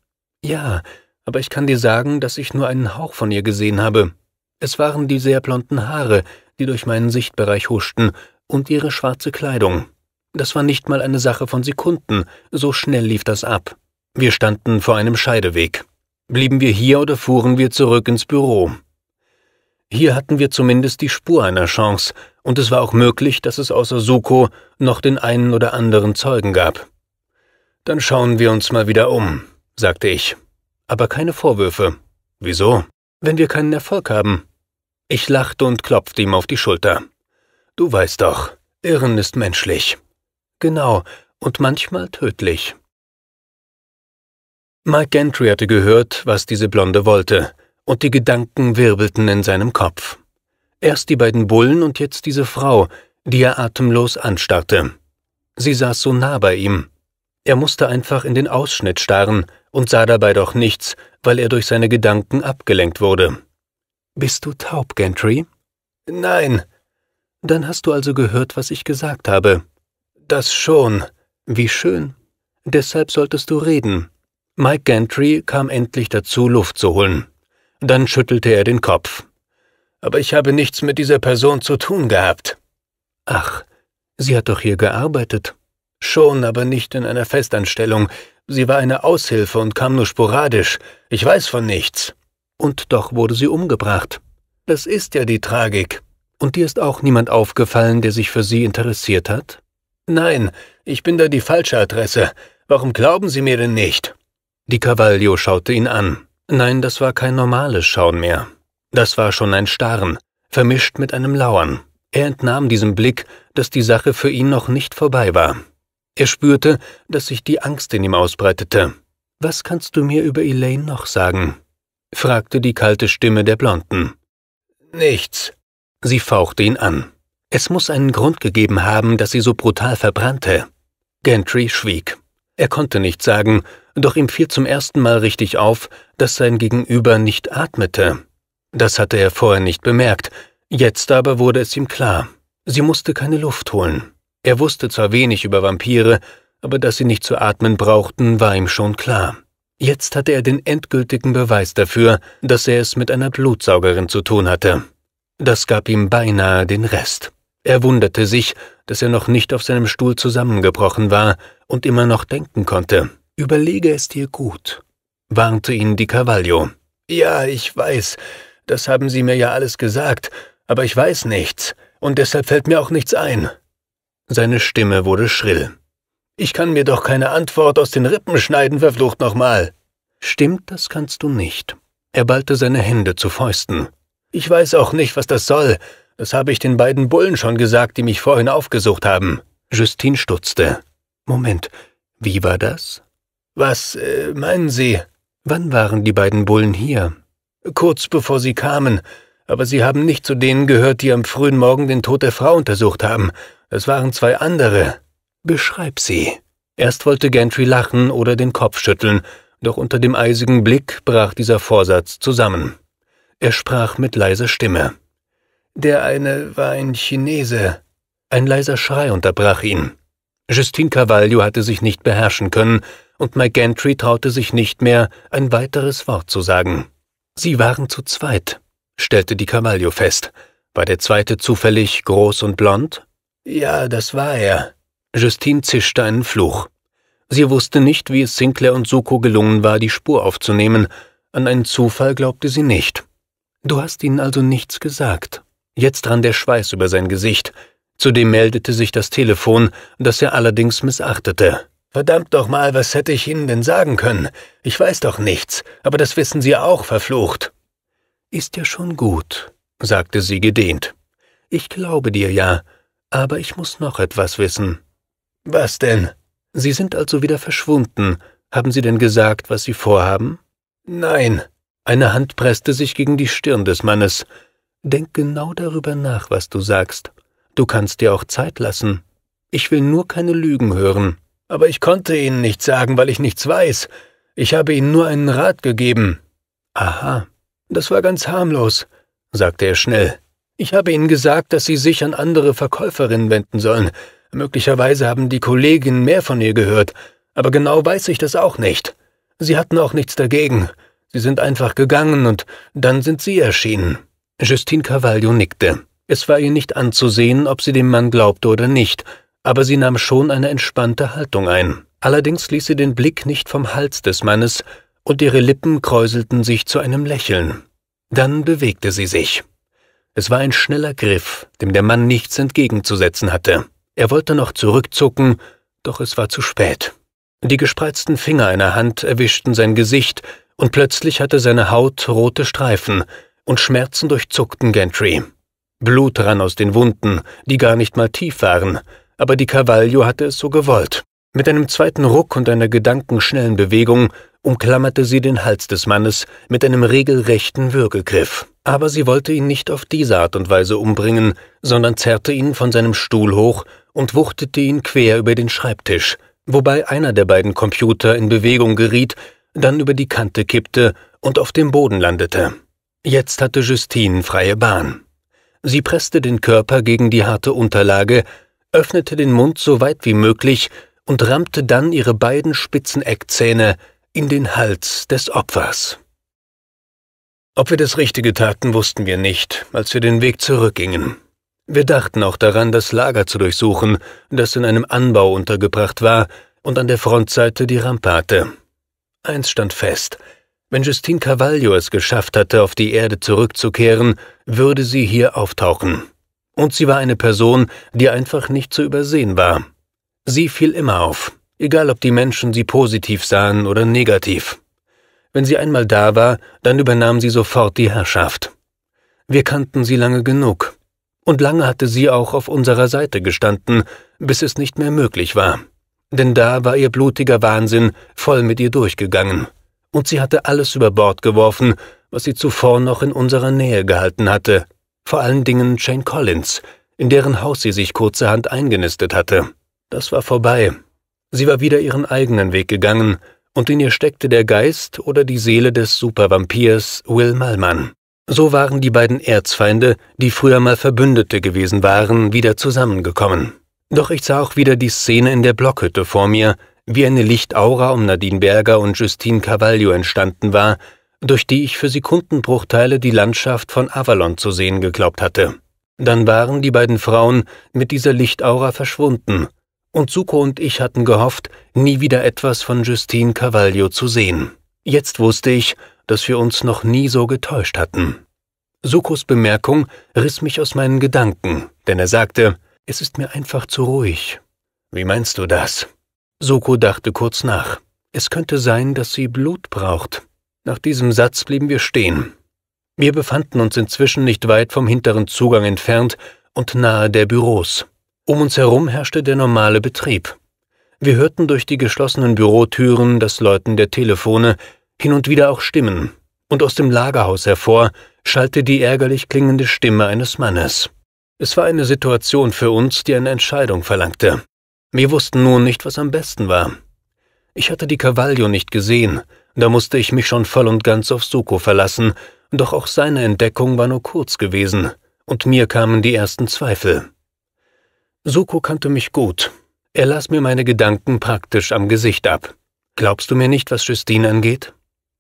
Ja, aber ich kann dir sagen, dass ich nur einen Hauch von ihr gesehen habe. Es waren die sehr blonden Haare, die durch meinen Sichtbereich huschten, und ihre schwarze Kleidung. Das war nicht mal eine Sache von Sekunden, so schnell lief das ab. Wir standen vor einem Scheideweg. Blieben wir hier oder fuhren wir zurück ins Büro? Hier hatten wir zumindest die Spur einer Chance, und es war auch möglich, dass es außer Suko noch den einen oder anderen Zeugen gab. Dann schauen wir uns mal wieder um, sagte ich. Aber keine Vorwürfe. Wieso? Wenn wir keinen Erfolg haben. Ich lachte und klopfte ihm auf die Schulter. Du weißt doch, Irren ist menschlich. Genau, und manchmal tödlich. Mike Gentry hatte gehört, was diese Blonde wollte, und die Gedanken wirbelten in seinem Kopf. Erst die beiden Bullen und jetzt diese Frau, die er atemlos anstarrte. Sie saß so nah bei ihm. Er musste einfach in den Ausschnitt starren und sah dabei doch nichts, weil er durch seine Gedanken abgelenkt wurde. Bist du taub, Gentry? Nein. Dann hast du also gehört, was ich gesagt habe. Das schon. Wie schön. Deshalb solltest du reden. Mike Gentry kam endlich dazu, Luft zu holen. Dann schüttelte er den Kopf. Aber ich habe nichts mit dieser Person zu tun gehabt. Ach, sie hat doch hier gearbeitet. Schon, aber nicht in einer Festanstellung. Sie war eine Aushilfe und kam nur sporadisch. Ich weiß von nichts. Und doch wurde sie umgebracht. Das ist ja die Tragik. Und dir ist auch niemand aufgefallen, der sich für sie interessiert hat? Nein, ich bin da die falsche Adresse. Warum glauben Sie mir denn nicht? Die Cavallio schaute ihn an. Nein, das war kein normales Schauen mehr. Das war schon ein Starren, vermischt mit einem Lauern. Er entnahm diesem Blick, dass die Sache für ihn noch nicht vorbei war. Er spürte, dass sich die Angst in ihm ausbreitete. Was kannst du mir über Elaine noch sagen? fragte die kalte Stimme der Blonden. Nichts. Sie fauchte ihn an. Es muss einen Grund gegeben haben, dass sie so brutal verbrannte. Gentry schwieg. Er konnte nicht sagen, doch ihm fiel zum ersten Mal richtig auf, dass sein Gegenüber nicht atmete. Das hatte er vorher nicht bemerkt, jetzt aber wurde es ihm klar. Sie musste keine Luft holen. Er wusste zwar wenig über Vampire, aber dass sie nicht zu atmen brauchten, war ihm schon klar. Jetzt hatte er den endgültigen Beweis dafür, dass er es mit einer Blutsaugerin zu tun hatte. Das gab ihm beinahe den Rest. Er wunderte sich, dass er noch nicht auf seinem Stuhl zusammengebrochen war und immer noch denken konnte. Überlege es dir gut, warnte ihn die Cavaglio. Ja, ich weiß, das haben Sie mir ja alles gesagt, aber ich weiß nichts, und deshalb fällt mir auch nichts ein. Seine Stimme wurde schrill. Ich kann mir doch keine Antwort aus den Rippen schneiden, verflucht nochmal. Stimmt, das kannst du nicht. Er ballte seine Hände zu Fäusten. Ich weiß auch nicht, was das soll. Das habe ich den beiden Bullen schon gesagt, die mich vorhin aufgesucht haben. Justine stutzte. Moment, wie war das? Was äh, meinen Sie? Wann waren die beiden Bullen hier? Kurz bevor sie kamen, aber sie haben nicht zu denen gehört, die am frühen Morgen den Tod der Frau untersucht haben. Es waren zwei andere. Beschreib sie. Erst wollte Gentry lachen oder den Kopf schütteln, doch unter dem eisigen Blick brach dieser Vorsatz zusammen. Er sprach mit leiser Stimme. Der eine war ein Chinese. Ein leiser Schrei unterbrach ihn. Justine Cavaglio hatte sich nicht beherrschen können, und McGantry traute sich nicht mehr, ein weiteres Wort zu sagen. Sie waren zu zweit, stellte die Cavaglio fest. War der zweite zufällig groß und blond? Ja, das war er. Justine zischte einen Fluch. Sie wusste nicht, wie es Sinclair und Suko gelungen war, die Spur aufzunehmen. An einen Zufall glaubte sie nicht. Du hast ihnen also nichts gesagt. Jetzt rann der Schweiß über sein Gesicht. Zudem meldete sich das Telefon, das er allerdings missachtete. Verdammt doch mal, was hätte ich Ihnen denn sagen können? Ich weiß doch nichts, aber das wissen Sie auch, verflucht. Ist ja schon gut, sagte sie gedehnt. Ich glaube dir ja, aber ich muss noch etwas wissen. Was denn? Sie sind also wieder verschwunden. Haben Sie denn gesagt, was Sie vorhaben? Nein. Eine Hand presste sich gegen die Stirn des Mannes. Denk genau darüber nach, was du sagst. Du kannst dir auch Zeit lassen. Ich will nur keine Lügen hören. Aber ich konnte Ihnen nichts sagen, weil ich nichts weiß. Ich habe Ihnen nur einen Rat gegeben. Aha, das war ganz harmlos, sagte er schnell. Ich habe Ihnen gesagt, dass Sie sich an andere Verkäuferinnen wenden sollen. Möglicherweise haben die Kolleginnen mehr von ihr gehört, aber genau weiß ich das auch nicht. Sie hatten auch nichts dagegen. Sie sind einfach gegangen und dann sind Sie erschienen. Justine Carvalho nickte. Es war ihr nicht anzusehen, ob sie dem Mann glaubte oder nicht, aber sie nahm schon eine entspannte Haltung ein. Allerdings ließ sie den Blick nicht vom Hals des Mannes, und ihre Lippen kräuselten sich zu einem Lächeln. Dann bewegte sie sich. Es war ein schneller Griff, dem der Mann nichts entgegenzusetzen hatte. Er wollte noch zurückzucken, doch es war zu spät. Die gespreizten Finger einer Hand erwischten sein Gesicht, und plötzlich hatte seine Haut rote Streifen, und Schmerzen durchzuckten Gentry. Blut rann aus den Wunden, die gar nicht mal tief waren, aber die Cavaglio hatte es so gewollt. Mit einem zweiten Ruck und einer gedankenschnellen Bewegung umklammerte sie den Hals des Mannes mit einem regelrechten Würgegriff. Aber sie wollte ihn nicht auf diese Art und Weise umbringen, sondern zerrte ihn von seinem Stuhl hoch und wuchtete ihn quer über den Schreibtisch, wobei einer der beiden Computer in Bewegung geriet, dann über die Kante kippte und auf dem Boden landete. Jetzt hatte Justine freie Bahn. Sie presste den Körper gegen die harte Unterlage öffnete den Mund so weit wie möglich und rammte dann ihre beiden spitzen Eckzähne in den Hals des Opfers. Ob wir das Richtige taten, wussten wir nicht, als wir den Weg zurückgingen. Wir dachten auch daran, das Lager zu durchsuchen, das in einem Anbau untergebracht war und an der Frontseite die Rampe hatte. Eins stand fest, wenn Justine Cavaglio es geschafft hatte, auf die Erde zurückzukehren, würde sie hier auftauchen. Und sie war eine Person, die einfach nicht zu übersehen war. Sie fiel immer auf, egal ob die Menschen sie positiv sahen oder negativ. Wenn sie einmal da war, dann übernahm sie sofort die Herrschaft. Wir kannten sie lange genug. Und lange hatte sie auch auf unserer Seite gestanden, bis es nicht mehr möglich war. Denn da war ihr blutiger Wahnsinn voll mit ihr durchgegangen. Und sie hatte alles über Bord geworfen, was sie zuvor noch in unserer Nähe gehalten hatte, vor allen Dingen Jane Collins, in deren Haus sie sich kurzerhand eingenistet hatte. Das war vorbei. Sie war wieder ihren eigenen Weg gegangen, und in ihr steckte der Geist oder die Seele des Supervampirs Will Malman. So waren die beiden Erzfeinde, die früher mal Verbündete gewesen waren, wieder zusammengekommen. Doch ich sah auch wieder die Szene in der Blockhütte vor mir, wie eine Lichtaura um Nadine Berger und Justine Carvalho entstanden war durch die ich für Sekundenbruchteile die Landschaft von Avalon zu sehen geglaubt hatte. Dann waren die beiden Frauen mit dieser Lichtaura verschwunden, und Suko und ich hatten gehofft, nie wieder etwas von Justine Cavaglio zu sehen. Jetzt wusste ich, dass wir uns noch nie so getäuscht hatten. Sukos Bemerkung riss mich aus meinen Gedanken, denn er sagte, es ist mir einfach zu ruhig. Wie meinst du das? Suko dachte kurz nach. Es könnte sein, dass sie Blut braucht. Nach diesem Satz blieben wir stehen. Wir befanden uns inzwischen nicht weit vom hinteren Zugang entfernt und nahe der Büros. Um uns herum herrschte der normale Betrieb. Wir hörten durch die geschlossenen Bürotüren das Läuten der Telefone, hin und wieder auch Stimmen, und aus dem Lagerhaus hervor schallte die ärgerlich klingende Stimme eines Mannes. Es war eine Situation für uns, die eine Entscheidung verlangte. Wir wussten nun nicht, was am besten war. Ich hatte die Cavaglio nicht gesehen, da musste ich mich schon voll und ganz auf Suko verlassen, doch auch seine Entdeckung war nur kurz gewesen, und mir kamen die ersten Zweifel. Suko kannte mich gut. Er las mir meine Gedanken praktisch am Gesicht ab. Glaubst du mir nicht, was Justine angeht?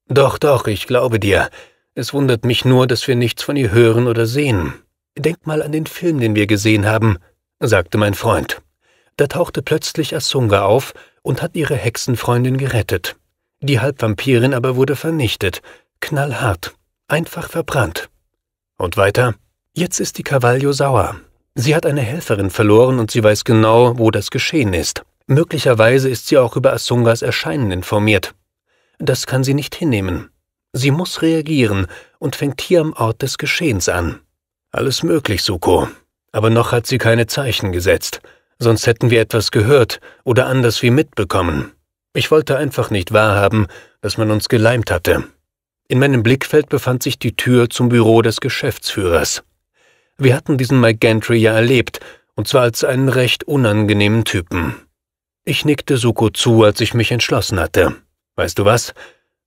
Doch, doch, ich glaube dir. Es wundert mich nur, dass wir nichts von ihr hören oder sehen. Denk mal an den Film, den wir gesehen haben, sagte mein Freund. Da tauchte plötzlich Asunga auf und hat ihre Hexenfreundin gerettet. Die Halbvampirin aber wurde vernichtet, knallhart, einfach verbrannt. Und weiter? Jetzt ist die Cavaglio sauer. Sie hat eine Helferin verloren und sie weiß genau, wo das geschehen ist. Möglicherweise ist sie auch über Asungas Erscheinen informiert. Das kann sie nicht hinnehmen. Sie muss reagieren und fängt hier am Ort des Geschehens an. Alles möglich, Suko. Aber noch hat sie keine Zeichen gesetzt, sonst hätten wir etwas gehört oder anders wie mitbekommen. Ich wollte einfach nicht wahrhaben, dass man uns geleimt hatte. In meinem Blickfeld befand sich die Tür zum Büro des Geschäftsführers. Wir hatten diesen Mike Gantry ja erlebt, und zwar als einen recht unangenehmen Typen. Ich nickte Suko zu, als ich mich entschlossen hatte. Weißt du was?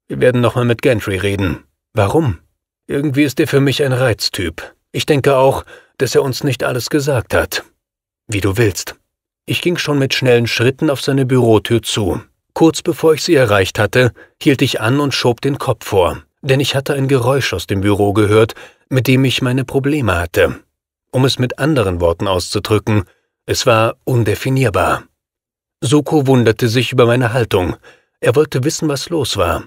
Wir werden nochmal mit Gantry reden. Warum? Irgendwie ist er für mich ein Reiztyp. Ich denke auch, dass er uns nicht alles gesagt hat. Wie du willst. Ich ging schon mit schnellen Schritten auf seine Bürotür zu. Kurz bevor ich sie erreicht hatte, hielt ich an und schob den Kopf vor, denn ich hatte ein Geräusch aus dem Büro gehört, mit dem ich meine Probleme hatte. Um es mit anderen Worten auszudrücken, es war undefinierbar. Soko wunderte sich über meine Haltung. Er wollte wissen, was los war.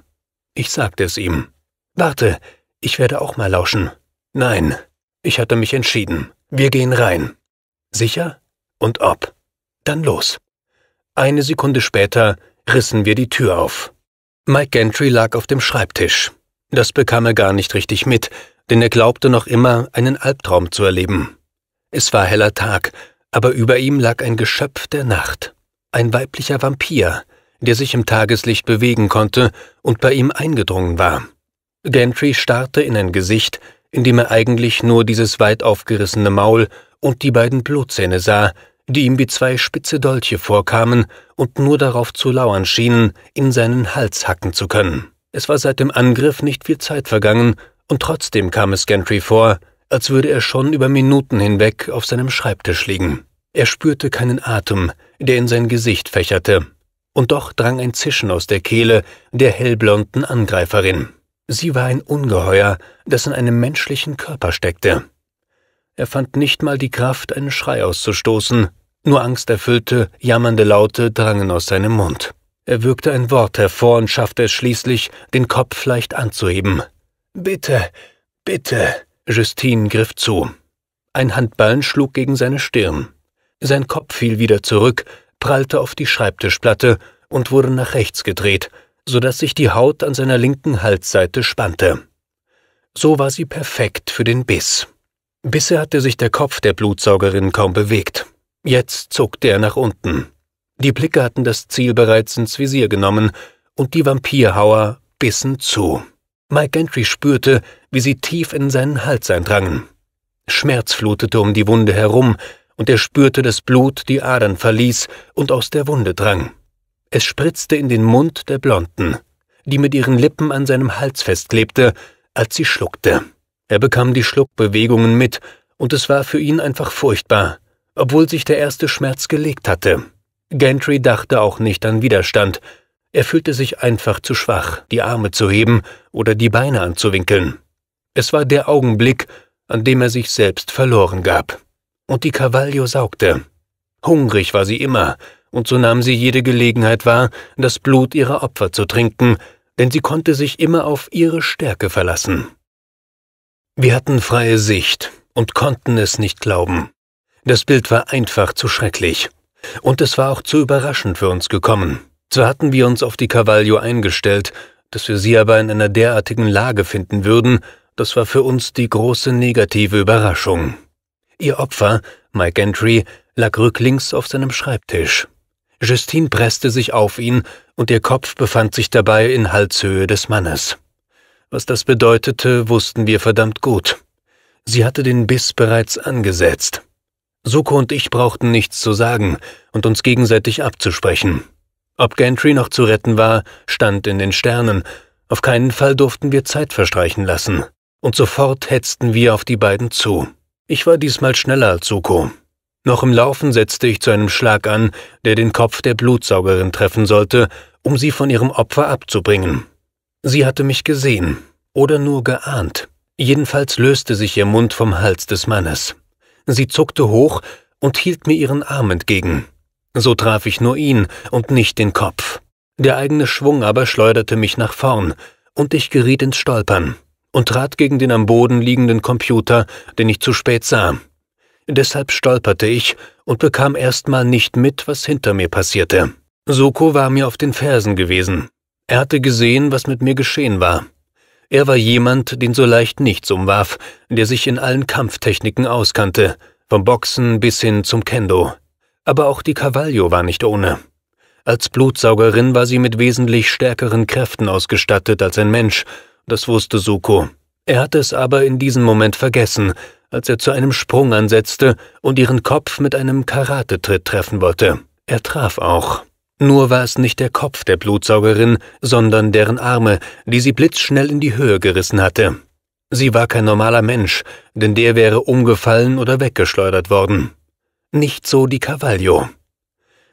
Ich sagte es ihm. Warte, ich werde auch mal lauschen. Nein, ich hatte mich entschieden. Wir gehen rein. Sicher? Und ob? Dann los. Eine Sekunde später rissen wir die Tür auf. Mike Gentry lag auf dem Schreibtisch. Das bekam er gar nicht richtig mit, denn er glaubte noch immer, einen Albtraum zu erleben. Es war heller Tag, aber über ihm lag ein Geschöpf der Nacht. Ein weiblicher Vampir, der sich im Tageslicht bewegen konnte und bei ihm eingedrungen war. Gentry starrte in ein Gesicht, in dem er eigentlich nur dieses weit aufgerissene Maul und die beiden Blutzähne sah, die ihm wie zwei spitze Dolche vorkamen und nur darauf zu lauern schienen, in seinen Hals hacken zu können. Es war seit dem Angriff nicht viel Zeit vergangen, und trotzdem kam es Gentry vor, als würde er schon über Minuten hinweg auf seinem Schreibtisch liegen. Er spürte keinen Atem, der in sein Gesicht fächerte, und doch drang ein Zischen aus der Kehle der hellblonden Angreiferin. Sie war ein Ungeheuer, das in einem menschlichen Körper steckte. Er fand nicht mal die Kraft, einen Schrei auszustoßen. Nur angsterfüllte, jammernde Laute drangen aus seinem Mund. Er würgte ein Wort hervor und schaffte es schließlich, den Kopf leicht anzuheben. Bitte, bitte. Justine griff zu. Ein Handballen schlug gegen seine Stirn. Sein Kopf fiel wieder zurück, prallte auf die Schreibtischplatte und wurde nach rechts gedreht, so dass sich die Haut an seiner linken Halsseite spannte. So war sie perfekt für den Biss. Bisher hatte sich der Kopf der Blutsaugerin kaum bewegt. Jetzt zuckte er nach unten. Die Blicke hatten das Ziel bereits ins Visier genommen und die Vampirhauer bissen zu. Mike Gentry spürte, wie sie tief in seinen Hals eindrangen. Schmerz flutete um die Wunde herum und er spürte, dass Blut die Adern verließ und aus der Wunde drang. Es spritzte in den Mund der Blonden, die mit ihren Lippen an seinem Hals festklebte, als sie schluckte. Er bekam die Schluckbewegungen mit, und es war für ihn einfach furchtbar, obwohl sich der erste Schmerz gelegt hatte. Gantry dachte auch nicht an Widerstand. Er fühlte sich einfach zu schwach, die Arme zu heben oder die Beine anzuwinkeln. Es war der Augenblick, an dem er sich selbst verloren gab. Und die Cavallio saugte. Hungrig war sie immer, und so nahm sie jede Gelegenheit wahr, das Blut ihrer Opfer zu trinken, denn sie konnte sich immer auf ihre Stärke verlassen. Wir hatten freie Sicht und konnten es nicht glauben. Das Bild war einfach zu schrecklich. Und es war auch zu überraschend für uns gekommen. Zwar hatten wir uns auf die Cavaglio eingestellt, dass wir sie aber in einer derartigen Lage finden würden, das war für uns die große negative Überraschung. Ihr Opfer, Mike Entry, lag rücklings auf seinem Schreibtisch. Justine presste sich auf ihn und ihr Kopf befand sich dabei in Halshöhe des Mannes. Was das bedeutete, wussten wir verdammt gut. Sie hatte den Biss bereits angesetzt. Suko und ich brauchten nichts zu sagen und uns gegenseitig abzusprechen. Ob Gantry noch zu retten war, stand in den Sternen. Auf keinen Fall durften wir Zeit verstreichen lassen. Und sofort hetzten wir auf die beiden zu. Ich war diesmal schneller als Suko. Noch im Laufen setzte ich zu einem Schlag an, der den Kopf der Blutsaugerin treffen sollte, um sie von ihrem Opfer abzubringen. Sie hatte mich gesehen oder nur geahnt. Jedenfalls löste sich ihr Mund vom Hals des Mannes. Sie zuckte hoch und hielt mir ihren Arm entgegen. So traf ich nur ihn und nicht den Kopf. Der eigene Schwung aber schleuderte mich nach vorn, und ich geriet ins Stolpern und trat gegen den am Boden liegenden Computer, den ich zu spät sah. Deshalb stolperte ich und bekam erstmal nicht mit, was hinter mir passierte. Soko war mir auf den Fersen gewesen, er hatte gesehen, was mit mir geschehen war. Er war jemand, den so leicht nichts umwarf, der sich in allen Kampftechniken auskannte, vom Boxen bis hin zum Kendo. Aber auch die Cavaglio war nicht ohne. Als Blutsaugerin war sie mit wesentlich stärkeren Kräften ausgestattet als ein Mensch, das wusste Suko. Er hatte es aber in diesem Moment vergessen, als er zu einem Sprung ansetzte und ihren Kopf mit einem Karatetritt treffen wollte. Er traf auch. Nur war es nicht der Kopf der Blutsaugerin, sondern deren Arme, die sie blitzschnell in die Höhe gerissen hatte. Sie war kein normaler Mensch, denn der wäre umgefallen oder weggeschleudert worden. Nicht so die Cavaglio.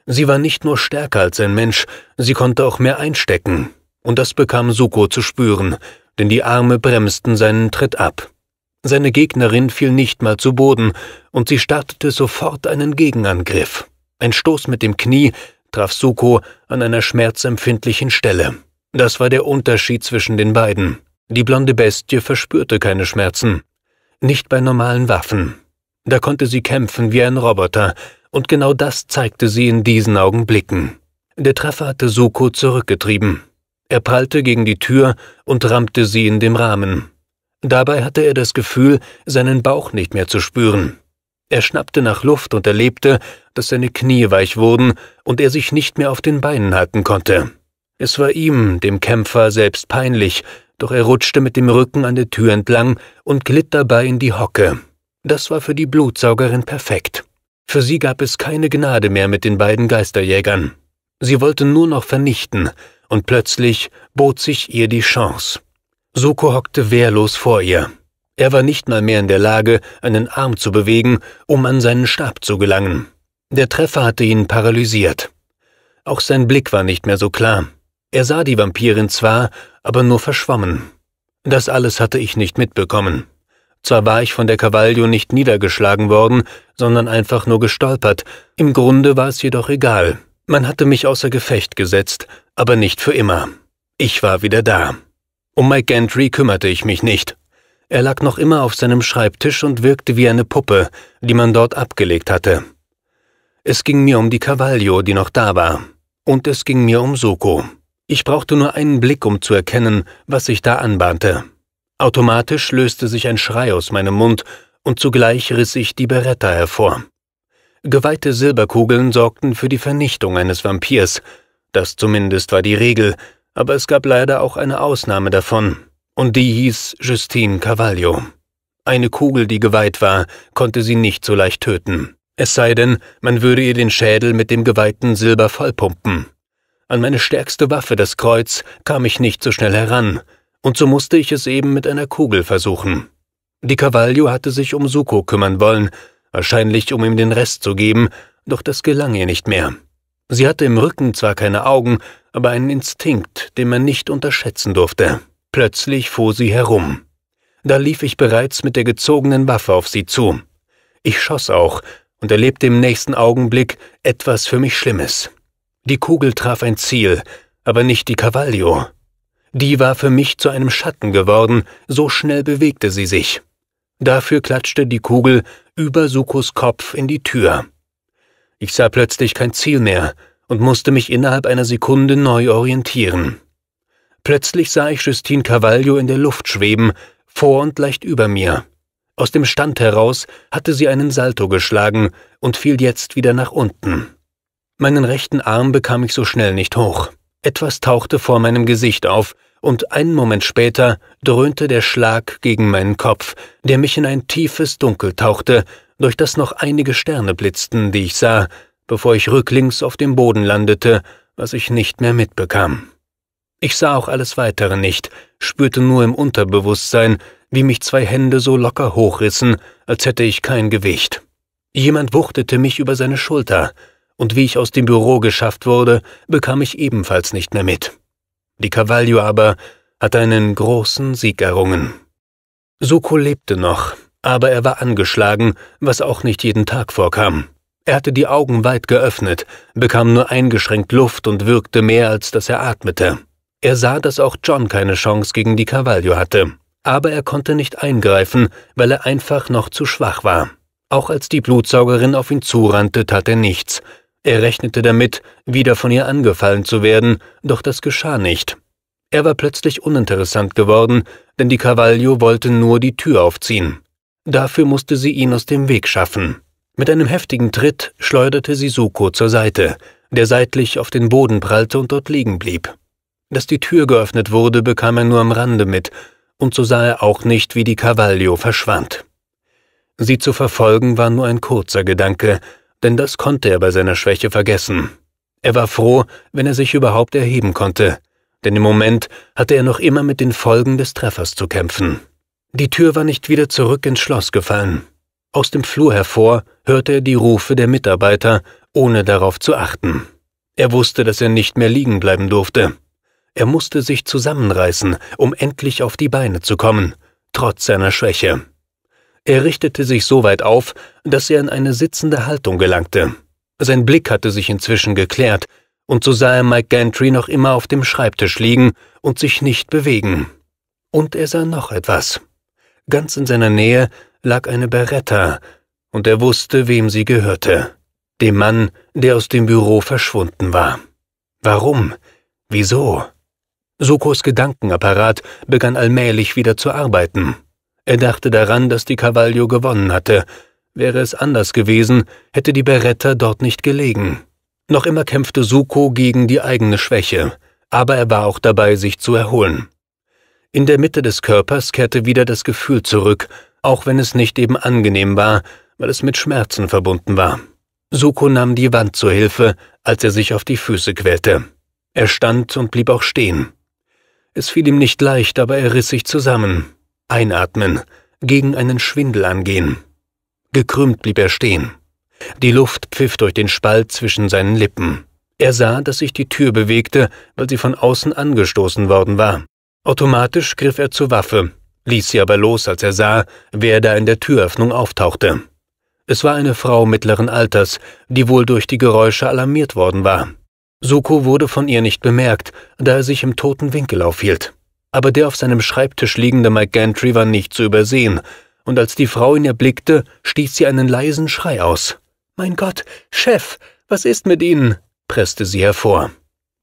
Sie war nicht nur stärker als ein Mensch, sie konnte auch mehr einstecken. Und das bekam Suko zu spüren, denn die Arme bremsten seinen Tritt ab. Seine Gegnerin fiel nicht mal zu Boden, und sie startete sofort einen Gegenangriff. Ein Stoß mit dem Knie, traf Suko an einer schmerzempfindlichen Stelle. Das war der Unterschied zwischen den beiden. Die blonde Bestie verspürte keine Schmerzen. Nicht bei normalen Waffen. Da konnte sie kämpfen wie ein Roboter, und genau das zeigte sie in diesen Augenblicken. Der Treffer hatte Suko zurückgetrieben. Er prallte gegen die Tür und rammte sie in dem Rahmen. Dabei hatte er das Gefühl, seinen Bauch nicht mehr zu spüren. Er schnappte nach Luft und erlebte, dass seine Knie weich wurden und er sich nicht mehr auf den Beinen halten konnte. Es war ihm, dem Kämpfer, selbst peinlich, doch er rutschte mit dem Rücken an der Tür entlang und glitt dabei in die Hocke. Das war für die Blutsaugerin perfekt. Für sie gab es keine Gnade mehr mit den beiden Geisterjägern. Sie wollten nur noch vernichten, und plötzlich bot sich ihr die Chance. Suko hockte wehrlos vor ihr. Er war nicht mal mehr in der Lage, einen Arm zu bewegen, um an seinen Stab zu gelangen. Der Treffer hatte ihn paralysiert. Auch sein Blick war nicht mehr so klar. Er sah die Vampirin zwar, aber nur verschwommen. Das alles hatte ich nicht mitbekommen. Zwar war ich von der Cavaglio nicht niedergeschlagen worden, sondern einfach nur gestolpert, im Grunde war es jedoch egal. Man hatte mich außer Gefecht gesetzt, aber nicht für immer. Ich war wieder da. Um Mike Gentry kümmerte ich mich nicht. Er lag noch immer auf seinem Schreibtisch und wirkte wie eine Puppe, die man dort abgelegt hatte. Es ging mir um die Cavaglio, die noch da war. Und es ging mir um Soko. Ich brauchte nur einen Blick, um zu erkennen, was sich da anbahnte. Automatisch löste sich ein Schrei aus meinem Mund und zugleich riss ich die Beretta hervor. Geweihte Silberkugeln sorgten für die Vernichtung eines Vampirs. Das zumindest war die Regel, aber es gab leider auch eine Ausnahme davon, und die hieß Justine Cavaglio. Eine Kugel, die geweiht war, konnte sie nicht so leicht töten, es sei denn, man würde ihr den Schädel mit dem geweihten Silber vollpumpen. An meine stärkste Waffe, das Kreuz, kam ich nicht so schnell heran, und so musste ich es eben mit einer Kugel versuchen. Die Cavaglio hatte sich um Suko kümmern wollen, wahrscheinlich um ihm den Rest zu geben, doch das gelang ihr nicht mehr. Sie hatte im Rücken zwar keine Augen, aber einen Instinkt, den man nicht unterschätzen durfte. Plötzlich fuhr sie herum. Da lief ich bereits mit der gezogenen Waffe auf sie zu. Ich schoss auch und erlebte im nächsten Augenblick etwas für mich Schlimmes. Die Kugel traf ein Ziel, aber nicht die Cavallio. Die war für mich zu einem Schatten geworden, so schnell bewegte sie sich. Dafür klatschte die Kugel über Sukos Kopf in die Tür. Ich sah plötzlich kein Ziel mehr und musste mich innerhalb einer Sekunde neu orientieren. Plötzlich sah ich Justine Cavaglio in der Luft schweben, vor und leicht über mir. Aus dem Stand heraus hatte sie einen Salto geschlagen und fiel jetzt wieder nach unten. Meinen rechten Arm bekam ich so schnell nicht hoch. Etwas tauchte vor meinem Gesicht auf, und einen Moment später dröhnte der Schlag gegen meinen Kopf, der mich in ein tiefes Dunkel tauchte, durch das noch einige Sterne blitzten, die ich sah, bevor ich rücklings auf dem Boden landete, was ich nicht mehr mitbekam. Ich sah auch alles Weitere nicht, spürte nur im Unterbewusstsein, wie mich zwei Hände so locker hochrissen, als hätte ich kein Gewicht. Jemand wuchtete mich über seine Schulter, und wie ich aus dem Büro geschafft wurde, bekam ich ebenfalls nicht mehr mit. Die Cavallio aber hatte einen großen Sieg errungen. Suko lebte noch, aber er war angeschlagen, was auch nicht jeden Tag vorkam. Er hatte die Augen weit geöffnet, bekam nur eingeschränkt Luft und wirkte mehr, als dass er atmete. Er sah, dass auch John keine Chance gegen die Cavaglio hatte, aber er konnte nicht eingreifen, weil er einfach noch zu schwach war. Auch als die Blutsaugerin auf ihn zurannte, tat er nichts. Er rechnete damit, wieder von ihr angefallen zu werden, doch das geschah nicht. Er war plötzlich uninteressant geworden, denn die Cavaglio wollte nur die Tür aufziehen. Dafür musste sie ihn aus dem Weg schaffen. Mit einem heftigen Tritt schleuderte sie Suko zur Seite, der seitlich auf den Boden prallte und dort liegen blieb. Dass die Tür geöffnet wurde, bekam er nur am Rande mit, und so sah er auch nicht, wie die Cavallio verschwand. Sie zu verfolgen war nur ein kurzer Gedanke, denn das konnte er bei seiner Schwäche vergessen. Er war froh, wenn er sich überhaupt erheben konnte, denn im Moment hatte er noch immer mit den Folgen des Treffers zu kämpfen. Die Tür war nicht wieder zurück ins Schloss gefallen. Aus dem Flur hervor hörte er die Rufe der Mitarbeiter, ohne darauf zu achten. Er wusste, dass er nicht mehr liegen bleiben durfte. Er musste sich zusammenreißen, um endlich auf die Beine zu kommen, trotz seiner Schwäche. Er richtete sich so weit auf, dass er in eine sitzende Haltung gelangte. Sein Blick hatte sich inzwischen geklärt, und so sah er Mike Gantry noch immer auf dem Schreibtisch liegen und sich nicht bewegen. Und er sah noch etwas. Ganz in seiner Nähe lag eine Beretta, und er wusste, wem sie gehörte. Dem Mann, der aus dem Büro verschwunden war. Warum? Wieso? Sokos Gedankenapparat begann allmählich wieder zu arbeiten. Er dachte daran, dass die Cavallio gewonnen hatte. Wäre es anders gewesen, hätte die Beretta dort nicht gelegen. Noch immer kämpfte Suko gegen die eigene Schwäche, aber er war auch dabei, sich zu erholen. In der Mitte des Körpers kehrte wieder das Gefühl zurück, auch wenn es nicht eben angenehm war, weil es mit Schmerzen verbunden war. Suko nahm die Wand zur Hilfe, als er sich auf die Füße quälte. Er stand und blieb auch stehen. Es fiel ihm nicht leicht, aber er riss sich zusammen. Einatmen, gegen einen Schwindel angehen. Gekrümmt blieb er stehen. Die Luft pfiff durch den Spalt zwischen seinen Lippen. Er sah, dass sich die Tür bewegte, weil sie von außen angestoßen worden war. Automatisch griff er zur Waffe, ließ sie aber los, als er sah, wer da in der Türöffnung auftauchte. Es war eine Frau mittleren Alters, die wohl durch die Geräusche alarmiert worden war. Suko wurde von ihr nicht bemerkt, da er sich im toten Winkel aufhielt. Aber der auf seinem Schreibtisch liegende Mike Gantry war nicht zu übersehen, und als die Frau ihn erblickte, stieß sie einen leisen Schrei aus. Mein Gott, Chef, was ist mit Ihnen? presste sie hervor.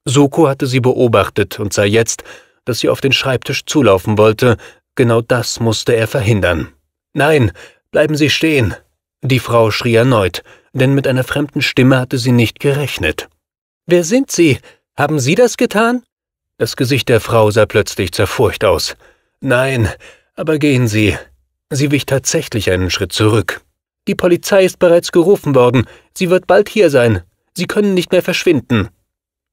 Suko hatte sie beobachtet und sah jetzt, dass sie auf den Schreibtisch zulaufen wollte. Genau das musste er verhindern. Nein, bleiben Sie stehen! Die Frau schrie erneut, denn mit einer fremden Stimme hatte sie nicht gerechnet. Wer sind Sie? Haben Sie das getan? Das Gesicht der Frau sah plötzlich zur Furcht aus. Nein, aber gehen Sie. Sie wich tatsächlich einen Schritt zurück. Die Polizei ist bereits gerufen worden. Sie wird bald hier sein. Sie können nicht mehr verschwinden.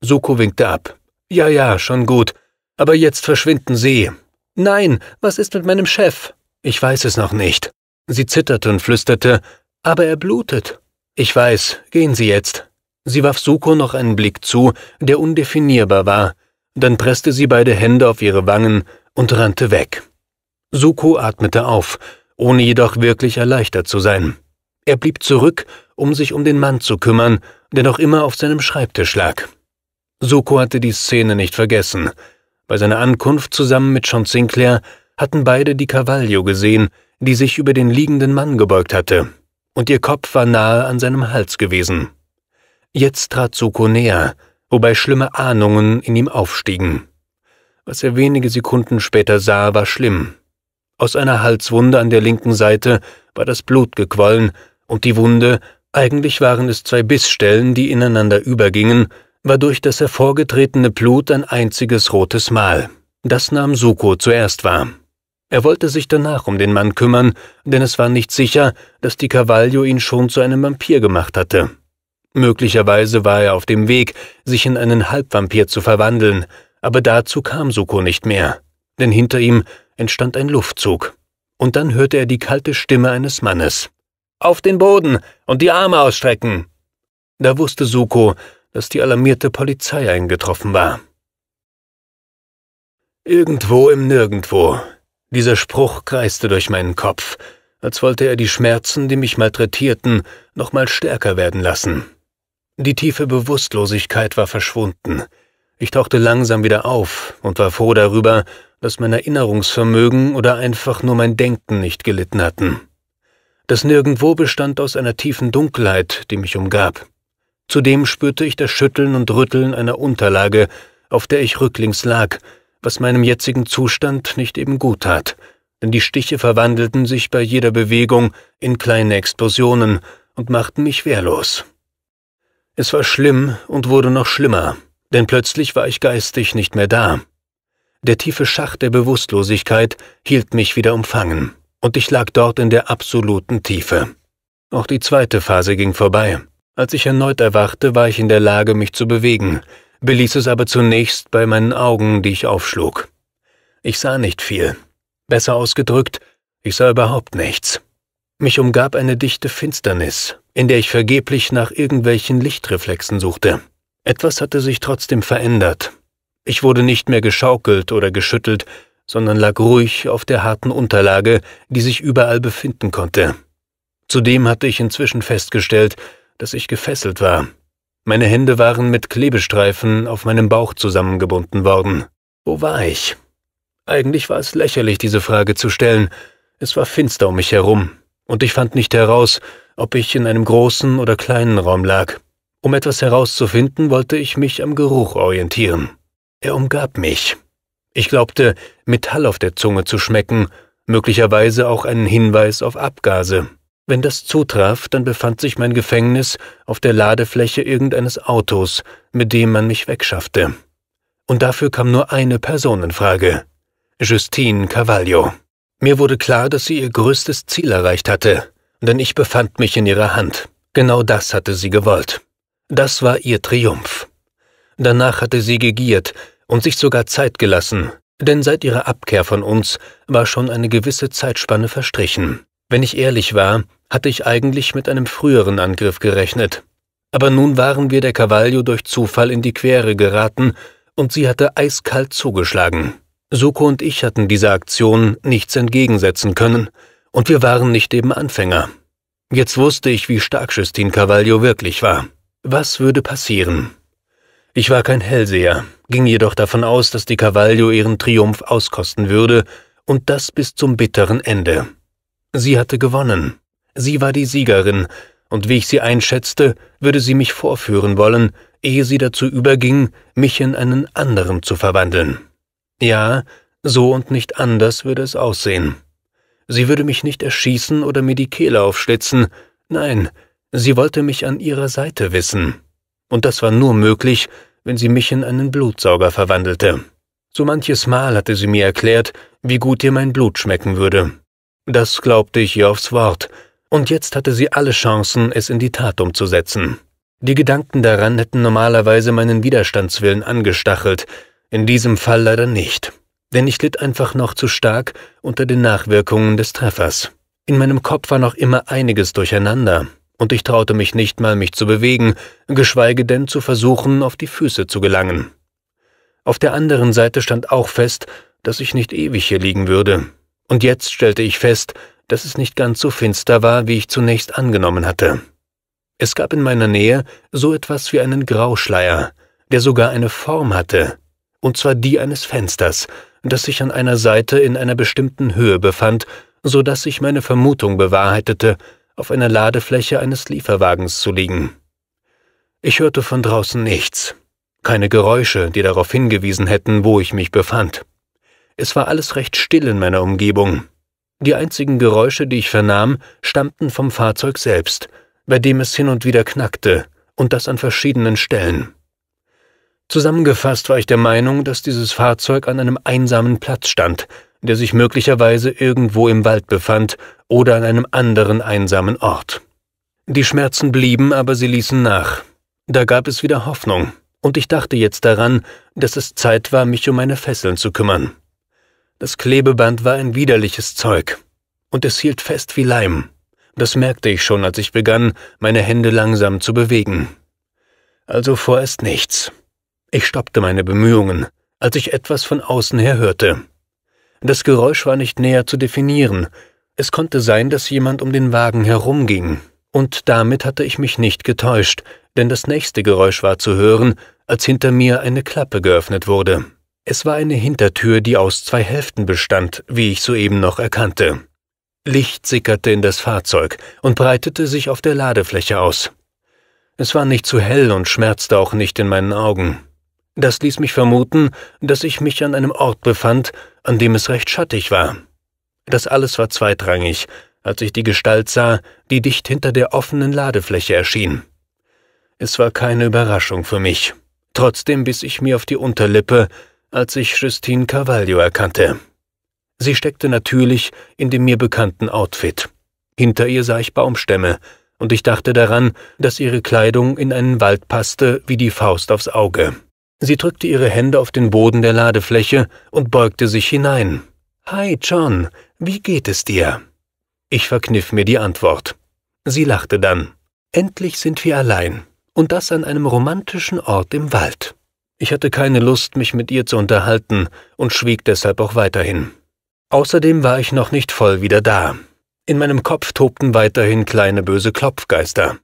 Soko winkte ab. Ja, ja, schon gut. Aber jetzt verschwinden Sie. Nein, was ist mit meinem Chef? Ich weiß es noch nicht. Sie zitterte und flüsterte. Aber er blutet. Ich weiß, gehen Sie jetzt. Sie warf Suko noch einen Blick zu, der undefinierbar war, dann presste sie beide Hände auf ihre Wangen und rannte weg. Suko atmete auf, ohne jedoch wirklich erleichtert zu sein. Er blieb zurück, um sich um den Mann zu kümmern, der noch immer auf seinem Schreibtisch lag. Suko hatte die Szene nicht vergessen. Bei seiner Ankunft zusammen mit John Sinclair hatten beide die Cavallio gesehen, die sich über den liegenden Mann gebeugt hatte, und ihr Kopf war nahe an seinem Hals gewesen. Jetzt trat Suko näher, wobei schlimme Ahnungen in ihm aufstiegen. Was er wenige Sekunden später sah, war schlimm. Aus einer Halswunde an der linken Seite war das Blut gequollen und die Wunde, eigentlich waren es zwei Bissstellen, die ineinander übergingen, war durch das hervorgetretene Blut ein einziges rotes Mal. Das nahm Suko zuerst wahr. Er wollte sich danach um den Mann kümmern, denn es war nicht sicher, dass die Cavaglio ihn schon zu einem Vampir gemacht hatte. Möglicherweise war er auf dem Weg, sich in einen Halbvampir zu verwandeln, aber dazu kam Suko nicht mehr, denn hinter ihm entstand ein Luftzug. Und dann hörte er die kalte Stimme eines Mannes. Auf den Boden und die Arme ausstrecken! Da wusste Suko, dass die alarmierte Polizei eingetroffen war. Irgendwo im Nirgendwo. Dieser Spruch kreiste durch meinen Kopf, als wollte er die Schmerzen, die mich malträtierten, noch mal stärker werden lassen. Die tiefe Bewusstlosigkeit war verschwunden. Ich tauchte langsam wieder auf und war froh darüber, dass mein Erinnerungsvermögen oder einfach nur mein Denken nicht gelitten hatten. Das Nirgendwo bestand aus einer tiefen Dunkelheit, die mich umgab. Zudem spürte ich das Schütteln und Rütteln einer Unterlage, auf der ich rücklings lag, was meinem jetzigen Zustand nicht eben gut tat, denn die Stiche verwandelten sich bei jeder Bewegung in kleine Explosionen und machten mich wehrlos. Es war schlimm und wurde noch schlimmer, denn plötzlich war ich geistig nicht mehr da. Der tiefe Schacht der Bewusstlosigkeit hielt mich wieder umfangen, und ich lag dort in der absoluten Tiefe. Auch die zweite Phase ging vorbei. Als ich erneut erwachte, war ich in der Lage, mich zu bewegen, beließ es aber zunächst bei meinen Augen, die ich aufschlug. Ich sah nicht viel. Besser ausgedrückt, ich sah überhaupt nichts. Mich umgab eine dichte Finsternis, in der ich vergeblich nach irgendwelchen Lichtreflexen suchte. Etwas hatte sich trotzdem verändert. Ich wurde nicht mehr geschaukelt oder geschüttelt, sondern lag ruhig auf der harten Unterlage, die sich überall befinden konnte. Zudem hatte ich inzwischen festgestellt, dass ich gefesselt war. Meine Hände waren mit Klebestreifen auf meinem Bauch zusammengebunden worden. Wo war ich? Eigentlich war es lächerlich, diese Frage zu stellen. Es war finster um mich herum, und ich fand nicht heraus, ob ich in einem großen oder kleinen Raum lag. Um etwas herauszufinden, wollte ich mich am Geruch orientieren. Er umgab mich. Ich glaubte, Metall auf der Zunge zu schmecken, möglicherweise auch einen Hinweis auf Abgase. Wenn das zutraf, dann befand sich mein Gefängnis auf der Ladefläche irgendeines Autos, mit dem man mich wegschaffte. Und dafür kam nur eine Person in Frage. Justine Cavaglio. Mir wurde klar, dass sie ihr größtes Ziel erreicht hatte, denn ich befand mich in ihrer Hand. Genau das hatte sie gewollt. Das war ihr Triumph. Danach hatte sie gegiert und sich sogar Zeit gelassen, denn seit ihrer Abkehr von uns war schon eine gewisse Zeitspanne verstrichen. Wenn ich ehrlich war, hatte ich eigentlich mit einem früheren Angriff gerechnet. Aber nun waren wir der Cavaglio durch Zufall in die Quere geraten und sie hatte eiskalt zugeschlagen. Suko und ich hatten dieser Aktion nichts entgegensetzen können, und wir waren nicht eben Anfänger. Jetzt wusste ich, wie stark Justine Cavaglio wirklich war. Was würde passieren? Ich war kein Hellseher, ging jedoch davon aus, dass die Cavaglio ihren Triumph auskosten würde, und das bis zum bitteren Ende. Sie hatte gewonnen. Sie war die Siegerin, und wie ich sie einschätzte, würde sie mich vorführen wollen, ehe sie dazu überging, mich in einen anderen zu verwandeln. Ja, so und nicht anders würde es aussehen. Sie würde mich nicht erschießen oder mir die Kehle aufschlitzen, nein, sie wollte mich an ihrer Seite wissen. Und das war nur möglich, wenn sie mich in einen Blutsauger verwandelte. So manches Mal hatte sie mir erklärt, wie gut ihr mein Blut schmecken würde. Das glaubte ich ihr aufs Wort, und jetzt hatte sie alle Chancen, es in die Tat umzusetzen. Die Gedanken daran hätten normalerweise meinen Widerstandswillen angestachelt, in diesem Fall leider nicht, denn ich litt einfach noch zu stark unter den Nachwirkungen des Treffers. In meinem Kopf war noch immer einiges durcheinander, und ich traute mich nicht mal, mich zu bewegen, geschweige denn zu versuchen, auf die Füße zu gelangen. Auf der anderen Seite stand auch fest, dass ich nicht ewig hier liegen würde, und jetzt stellte ich fest, dass es nicht ganz so finster war, wie ich zunächst angenommen hatte. Es gab in meiner Nähe so etwas wie einen Grauschleier, der sogar eine Form hatte, und zwar die eines Fensters, das sich an einer Seite in einer bestimmten Höhe befand, so dass sich meine Vermutung bewahrheitete, auf einer Ladefläche eines Lieferwagens zu liegen. Ich hörte von draußen nichts, keine Geräusche, die darauf hingewiesen hätten, wo ich mich befand. Es war alles recht still in meiner Umgebung. Die einzigen Geräusche, die ich vernahm, stammten vom Fahrzeug selbst, bei dem es hin und wieder knackte, und das an verschiedenen Stellen. Zusammengefasst war ich der Meinung, dass dieses Fahrzeug an einem einsamen Platz stand, der sich möglicherweise irgendwo im Wald befand oder an einem anderen einsamen Ort. Die Schmerzen blieben, aber sie ließen nach. Da gab es wieder Hoffnung, und ich dachte jetzt daran, dass es Zeit war, mich um meine Fesseln zu kümmern. Das Klebeband war ein widerliches Zeug, und es hielt fest wie Leim. Das merkte ich schon, als ich begann, meine Hände langsam zu bewegen. Also vorerst nichts. Ich stoppte meine Bemühungen, als ich etwas von außen her hörte. Das Geräusch war nicht näher zu definieren. Es konnte sein, dass jemand um den Wagen herumging. Und damit hatte ich mich nicht getäuscht, denn das nächste Geräusch war zu hören, als hinter mir eine Klappe geöffnet wurde. Es war eine Hintertür, die aus zwei Hälften bestand, wie ich soeben noch erkannte. Licht sickerte in das Fahrzeug und breitete sich auf der Ladefläche aus. Es war nicht zu hell und schmerzte auch nicht in meinen Augen. Das ließ mich vermuten, dass ich mich an einem Ort befand, an dem es recht schattig war. Das alles war zweitrangig, als ich die Gestalt sah, die dicht hinter der offenen Ladefläche erschien. Es war keine Überraschung für mich. Trotzdem biss ich mir auf die Unterlippe, als ich Justine Carvalho erkannte. Sie steckte natürlich in dem mir bekannten Outfit. Hinter ihr sah ich Baumstämme, und ich dachte daran, dass ihre Kleidung in einen Wald passte wie die Faust aufs Auge. Sie drückte ihre Hände auf den Boden der Ladefläche und beugte sich hinein. Hi, John, wie geht es dir? Ich verkniff mir die Antwort. Sie lachte dann. Endlich sind wir allein, und das an einem romantischen Ort im Wald. Ich hatte keine Lust, mich mit ihr zu unterhalten und schwieg deshalb auch weiterhin. Außerdem war ich noch nicht voll wieder da. In meinem Kopf tobten weiterhin kleine böse Klopfgeister.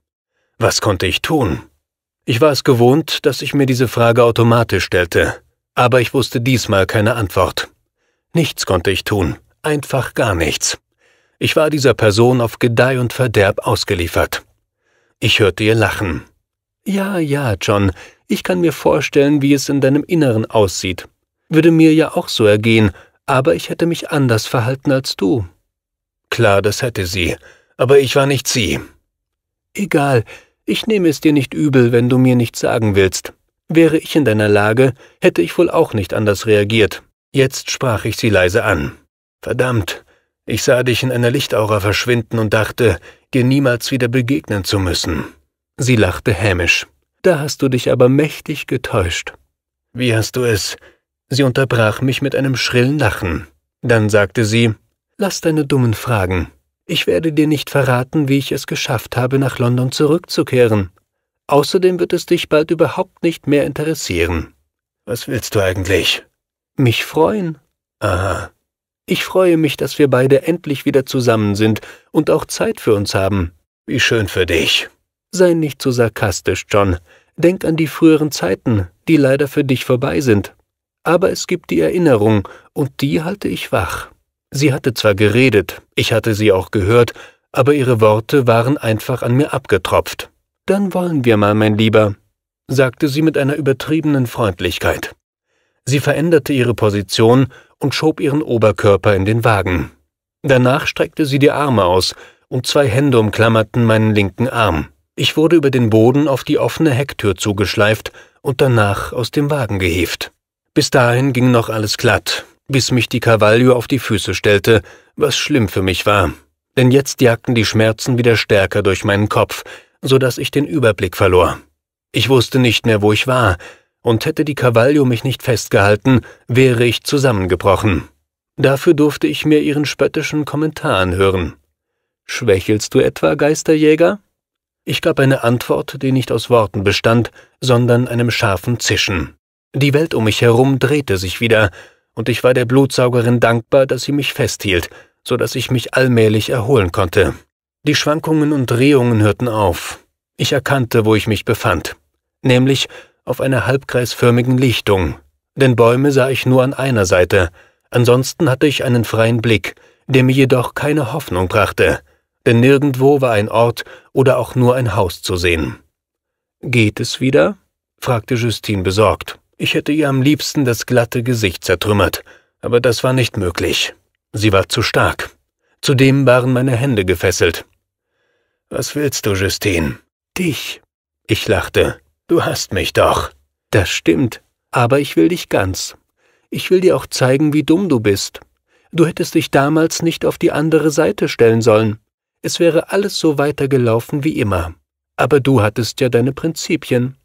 Was konnte ich tun? Ich war es gewohnt, dass ich mir diese Frage automatisch stellte, aber ich wusste diesmal keine Antwort. Nichts konnte ich tun, einfach gar nichts. Ich war dieser Person auf Gedeih und Verderb ausgeliefert. Ich hörte ihr lachen. Ja, ja, John, ich kann mir vorstellen, wie es in deinem Inneren aussieht. Würde mir ja auch so ergehen, aber ich hätte mich anders verhalten als du. Klar, das hätte sie, aber ich war nicht sie. Egal, ich nehme es dir nicht übel, wenn du mir nichts sagen willst. Wäre ich in deiner Lage, hätte ich wohl auch nicht anders reagiert. Jetzt sprach ich sie leise an. Verdammt, ich sah dich in einer Lichtaura verschwinden und dachte, dir niemals wieder begegnen zu müssen. Sie lachte hämisch. Da hast du dich aber mächtig getäuscht. Wie hast du es? Sie unterbrach mich mit einem schrillen Lachen. Dann sagte sie, Lass deine dummen Fragen. Ich werde dir nicht verraten, wie ich es geschafft habe, nach London zurückzukehren. Außerdem wird es dich bald überhaupt nicht mehr interessieren. Was willst du eigentlich? Mich freuen. Aha. Ich freue mich, dass wir beide endlich wieder zusammen sind und auch Zeit für uns haben. Wie schön für dich. Sei nicht zu so sarkastisch, John. Denk an die früheren Zeiten, die leider für dich vorbei sind. Aber es gibt die Erinnerung, und die halte ich wach. Sie hatte zwar geredet, ich hatte sie auch gehört, aber ihre Worte waren einfach an mir abgetropft. Dann wollen wir mal, mein Lieber, sagte sie mit einer übertriebenen Freundlichkeit. Sie veränderte ihre Position und schob ihren Oberkörper in den Wagen. Danach streckte sie die Arme aus und zwei Hände umklammerten meinen linken Arm. Ich wurde über den Boden auf die offene Hecktür zugeschleift und danach aus dem Wagen gehievt. Bis dahin ging noch alles glatt, bis mich die Cavallio auf die Füße stellte, was schlimm für mich war, denn jetzt jagten die Schmerzen wieder stärker durch meinen Kopf, so dass ich den Überblick verlor. Ich wusste nicht mehr, wo ich war, und hätte die Cavallio mich nicht festgehalten, wäre ich zusammengebrochen. Dafür durfte ich mir ihren spöttischen Kommentar anhören. Schwächelst du etwa, Geisterjäger? Ich gab eine Antwort, die nicht aus Worten bestand, sondern einem scharfen Zischen. Die Welt um mich herum drehte sich wieder, und ich war der Blutsaugerin dankbar, dass sie mich festhielt, so dass ich mich allmählich erholen konnte. Die Schwankungen und Drehungen hörten auf. Ich erkannte, wo ich mich befand, nämlich auf einer halbkreisförmigen Lichtung, denn Bäume sah ich nur an einer Seite, ansonsten hatte ich einen freien Blick, der mir jedoch keine Hoffnung brachte, denn nirgendwo war ein Ort oder auch nur ein Haus zu sehen. Geht es wieder? fragte Justine besorgt. Ich hätte ihr am liebsten das glatte Gesicht zertrümmert, aber das war nicht möglich. Sie war zu stark. Zudem waren meine Hände gefesselt. Was willst du, Justine? Dich. Ich lachte. Du hast mich doch. Das stimmt, aber ich will dich ganz. Ich will dir auch zeigen, wie dumm du bist. Du hättest dich damals nicht auf die andere Seite stellen sollen. Es wäre alles so weitergelaufen wie immer. Aber du hattest ja deine Prinzipien.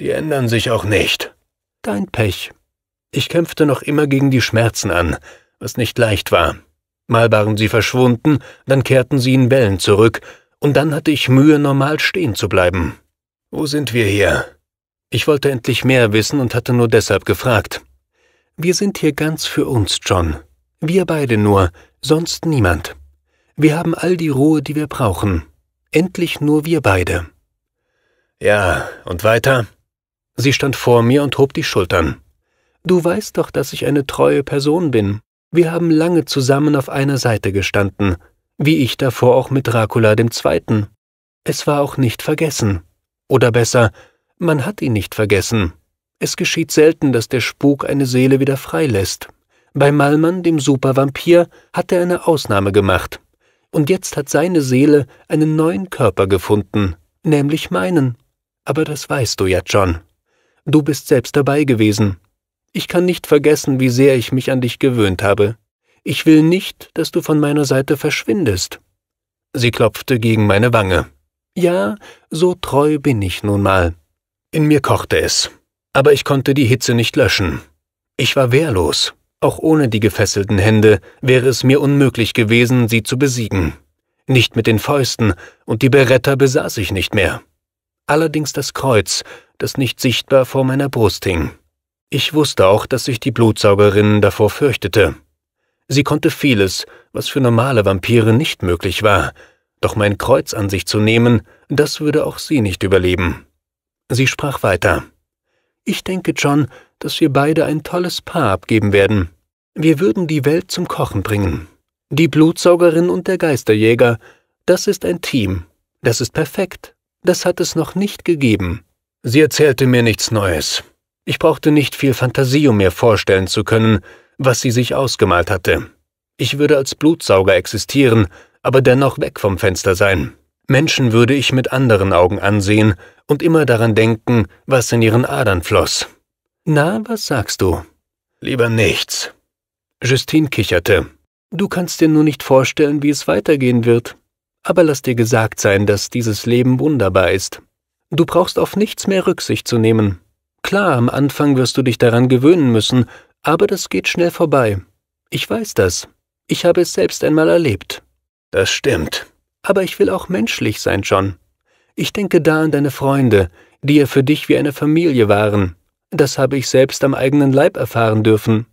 Die ändern sich auch nicht. Dein Pech. Ich kämpfte noch immer gegen die Schmerzen an, was nicht leicht war. Mal waren sie verschwunden, dann kehrten sie in Wellen zurück, und dann hatte ich Mühe, normal stehen zu bleiben. Wo sind wir hier? Ich wollte endlich mehr wissen und hatte nur deshalb gefragt. Wir sind hier ganz für uns, John. Wir beide nur, sonst niemand. Wir haben all die Ruhe, die wir brauchen. Endlich nur wir beide. Ja, und weiter? Sie stand vor mir und hob die Schultern. Du weißt doch, dass ich eine treue Person bin. Wir haben lange zusammen auf einer Seite gestanden, wie ich davor auch mit Dracula dem Zweiten. Es war auch nicht vergessen. Oder besser, man hat ihn nicht vergessen. Es geschieht selten, dass der Spuk eine Seele wieder freilässt. Bei Malmann, dem Supervampir, hat er eine Ausnahme gemacht. Und jetzt hat seine Seele einen neuen Körper gefunden, nämlich meinen. Aber das weißt du ja, John. Du bist selbst dabei gewesen. Ich kann nicht vergessen, wie sehr ich mich an dich gewöhnt habe. Ich will nicht, dass du von meiner Seite verschwindest. Sie klopfte gegen meine Wange. Ja, so treu bin ich nun mal. In mir kochte es, aber ich konnte die Hitze nicht löschen. Ich war wehrlos. Auch ohne die gefesselten Hände wäre es mir unmöglich gewesen, sie zu besiegen. Nicht mit den Fäusten, und die Beretta besaß ich nicht mehr. Allerdings das Kreuz, das nicht sichtbar vor meiner Brust hing. Ich wusste auch, dass sich die Blutsaugerin davor fürchtete. Sie konnte vieles, was für normale Vampire nicht möglich war, doch mein Kreuz an sich zu nehmen, das würde auch sie nicht überleben. Sie sprach weiter. Ich denke, John, dass wir beide ein tolles Paar abgeben werden. Wir würden die Welt zum Kochen bringen. Die Blutsaugerin und der Geisterjäger, das ist ein Team. Das ist perfekt. Das hat es noch nicht gegeben. Sie erzählte mir nichts Neues. Ich brauchte nicht viel Fantasie, um mir vorstellen zu können, was sie sich ausgemalt hatte. Ich würde als Blutsauger existieren, aber dennoch weg vom Fenster sein. Menschen würde ich mit anderen Augen ansehen und immer daran denken, was in ihren Adern floss. Na, was sagst du? Lieber nichts. Justine kicherte. Du kannst dir nur nicht vorstellen, wie es weitergehen wird. Aber lass dir gesagt sein, dass dieses Leben wunderbar ist. Du brauchst auf nichts mehr Rücksicht zu nehmen. Klar, am Anfang wirst du dich daran gewöhnen müssen, aber das geht schnell vorbei. Ich weiß das. Ich habe es selbst einmal erlebt. Das stimmt. Aber ich will auch menschlich sein, John. Ich denke da an deine Freunde, die ja für dich wie eine Familie waren. Das habe ich selbst am eigenen Leib erfahren dürfen.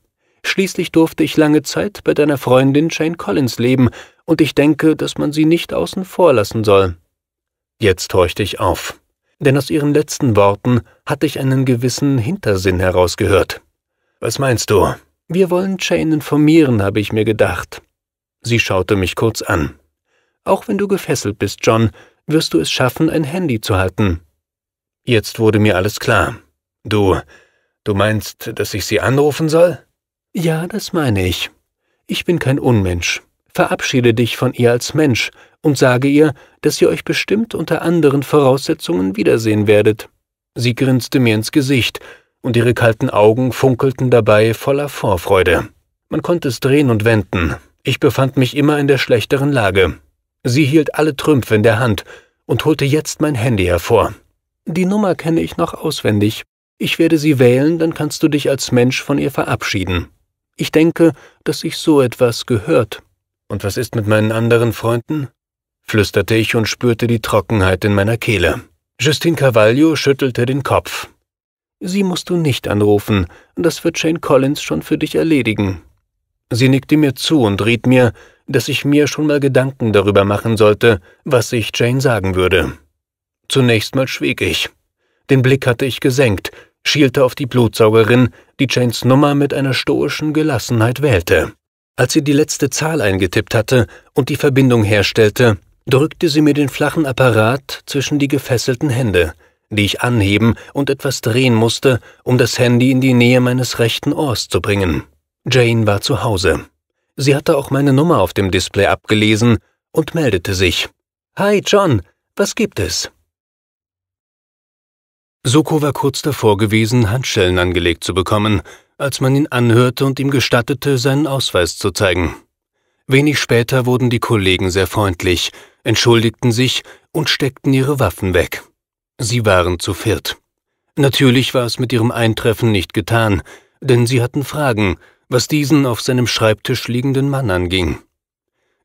Schließlich durfte ich lange Zeit bei deiner Freundin Jane Collins leben, und ich denke, dass man sie nicht außen vor lassen soll. Jetzt horchte ich auf denn aus ihren letzten Worten hatte ich einen gewissen Hintersinn herausgehört. Was meinst du? Wir wollen Jane informieren, habe ich mir gedacht. Sie schaute mich kurz an. Auch wenn du gefesselt bist, John, wirst du es schaffen, ein Handy zu halten. Jetzt wurde mir alles klar. Du, du meinst, dass ich sie anrufen soll? Ja, das meine ich. Ich bin kein Unmensch. Verabschiede dich von ihr als Mensch und sage ihr, dass ihr euch bestimmt unter anderen Voraussetzungen wiedersehen werdet. Sie grinste mir ins Gesicht, und ihre kalten Augen funkelten dabei voller Vorfreude. Man konnte es drehen und wenden. Ich befand mich immer in der schlechteren Lage. Sie hielt alle Trümpfe in der Hand und holte jetzt mein Handy hervor. Die Nummer kenne ich noch auswendig. Ich werde sie wählen, dann kannst du dich als Mensch von ihr verabschieden. Ich denke, dass sich so etwas gehört. Und was ist mit meinen anderen Freunden? flüsterte ich und spürte die Trockenheit in meiner Kehle. Justin Carvalho schüttelte den Kopf. Sie musst du nicht anrufen, das wird Shane Collins schon für dich erledigen. Sie nickte mir zu und riet mir, dass ich mir schon mal Gedanken darüber machen sollte, was ich Jane sagen würde. Zunächst mal schwieg ich. Den Blick hatte ich gesenkt, schielte auf die Blutsaugerin, die Janes Nummer mit einer stoischen Gelassenheit wählte. Als sie die letzte Zahl eingetippt hatte und die Verbindung herstellte, drückte sie mir den flachen Apparat zwischen die gefesselten Hände, die ich anheben und etwas drehen musste, um das Handy in die Nähe meines rechten Ohrs zu bringen. Jane war zu Hause. Sie hatte auch meine Nummer auf dem Display abgelesen und meldete sich. Hi John, was gibt es? Soko war kurz davor gewesen, Handschellen angelegt zu bekommen, als man ihn anhörte und ihm gestattete, seinen Ausweis zu zeigen. Wenig später wurden die Kollegen sehr freundlich, entschuldigten sich und steckten ihre Waffen weg. Sie waren zu viert. Natürlich war es mit ihrem Eintreffen nicht getan, denn sie hatten Fragen, was diesen auf seinem Schreibtisch liegenden Mann anging.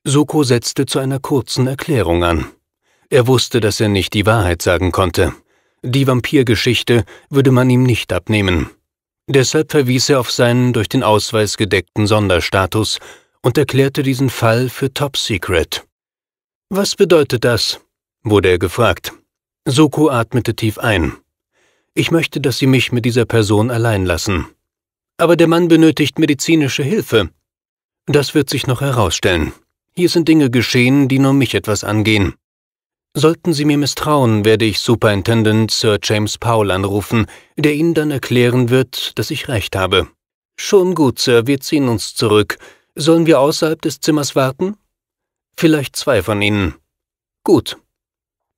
Soko setzte zu einer kurzen Erklärung an. Er wusste, dass er nicht die Wahrheit sagen konnte. Die Vampirgeschichte würde man ihm nicht abnehmen. Deshalb verwies er auf seinen durch den Ausweis gedeckten Sonderstatus und erklärte diesen Fall für Top Secret. Was bedeutet das? wurde er gefragt. Soko atmete tief ein. Ich möchte, dass Sie mich mit dieser Person allein lassen. Aber der Mann benötigt medizinische Hilfe. Das wird sich noch herausstellen. Hier sind Dinge geschehen, die nur mich etwas angehen. Sollten Sie mir misstrauen, werde ich Superintendent Sir James Powell anrufen, der Ihnen dann erklären wird, dass ich recht habe. Schon gut, Sir, wir ziehen uns zurück. Sollen wir außerhalb des Zimmers warten? Vielleicht zwei von Ihnen. Gut.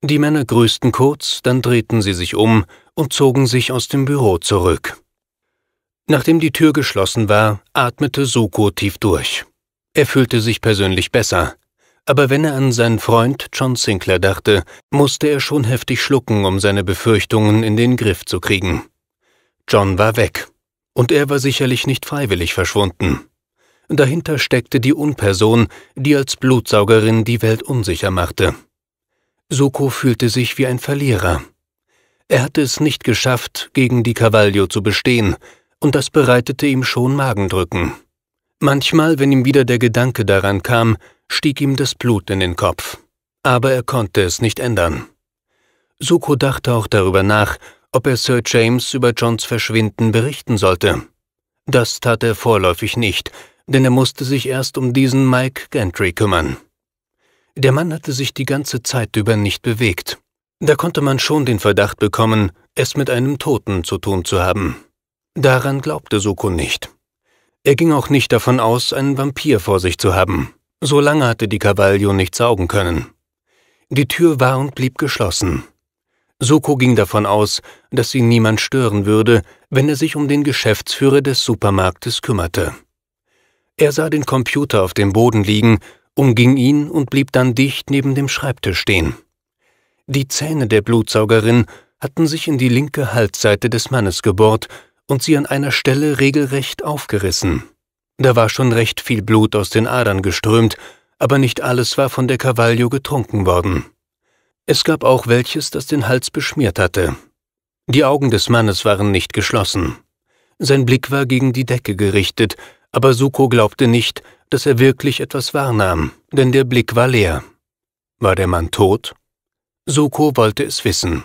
Die Männer grüßten kurz, dann drehten sie sich um und zogen sich aus dem Büro zurück. Nachdem die Tür geschlossen war, atmete Suko tief durch. Er fühlte sich persönlich besser aber wenn er an seinen Freund John Sinclair dachte, musste er schon heftig schlucken, um seine Befürchtungen in den Griff zu kriegen. John war weg, und er war sicherlich nicht freiwillig verschwunden. Dahinter steckte die Unperson, die als Blutsaugerin die Welt unsicher machte. Soko fühlte sich wie ein Verlierer. Er hatte es nicht geschafft, gegen die Cavallio zu bestehen, und das bereitete ihm schon Magendrücken. Manchmal, wenn ihm wieder der Gedanke daran kam, stieg ihm das Blut in den Kopf. Aber er konnte es nicht ändern. Suko dachte auch darüber nach, ob er Sir James über Johns Verschwinden berichten sollte. Das tat er vorläufig nicht, denn er musste sich erst um diesen Mike Gentry kümmern. Der Mann hatte sich die ganze Zeit über nicht bewegt. Da konnte man schon den Verdacht bekommen, es mit einem Toten zu tun zu haben. Daran glaubte Suko nicht. Er ging auch nicht davon aus, einen Vampir vor sich zu haben. So lange hatte die Cavallio nicht saugen können. Die Tür war und blieb geschlossen. Suko ging davon aus, dass sie niemand stören würde, wenn er sich um den Geschäftsführer des Supermarktes kümmerte. Er sah den Computer auf dem Boden liegen, umging ihn und blieb dann dicht neben dem Schreibtisch stehen. Die Zähne der Blutsaugerin hatten sich in die linke Halsseite des Mannes gebohrt und sie an einer Stelle regelrecht aufgerissen. Da war schon recht viel Blut aus den Adern geströmt, aber nicht alles war von der Cavaglio getrunken worden. Es gab auch welches, das den Hals beschmiert hatte. Die Augen des Mannes waren nicht geschlossen. Sein Blick war gegen die Decke gerichtet, aber Suko glaubte nicht, dass er wirklich etwas wahrnahm, denn der Blick war leer. War der Mann tot? Suko wollte es wissen.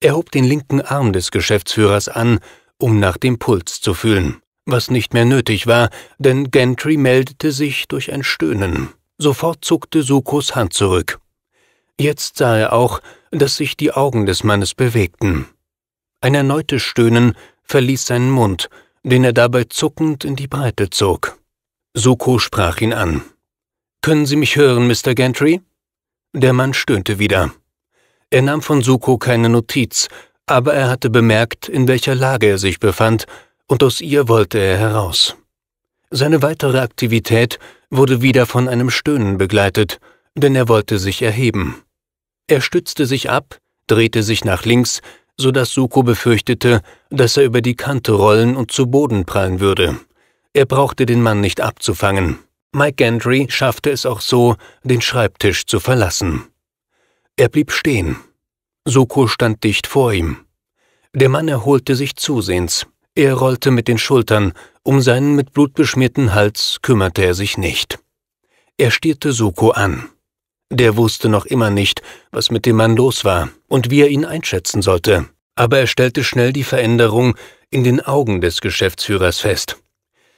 Er hob den linken Arm des Geschäftsführers an, um nach dem Puls zu fühlen was nicht mehr nötig war, denn Gentry meldete sich durch ein Stöhnen. Sofort zuckte Sukos Hand zurück. Jetzt sah er auch, dass sich die Augen des Mannes bewegten. Ein erneutes Stöhnen verließ seinen Mund, den er dabei zuckend in die Breite zog. Suko sprach ihn an. Können Sie mich hören, Mr. Gentry? Der Mann stöhnte wieder. Er nahm von Suko keine Notiz, aber er hatte bemerkt, in welcher Lage er sich befand und aus ihr wollte er heraus. Seine weitere Aktivität wurde wieder von einem Stöhnen begleitet, denn er wollte sich erheben. Er stützte sich ab, drehte sich nach links, so dass Suko befürchtete, dass er über die Kante rollen und zu Boden prallen würde. Er brauchte den Mann nicht abzufangen. Mike Gendry schaffte es auch so, den Schreibtisch zu verlassen. Er blieb stehen. Suko stand dicht vor ihm. Der Mann erholte sich zusehends. Er rollte mit den Schultern, um seinen mit Blut beschmierten Hals kümmerte er sich nicht. Er stierte Suko an. Der wusste noch immer nicht, was mit dem Mann los war und wie er ihn einschätzen sollte, aber er stellte schnell die Veränderung in den Augen des Geschäftsführers fest.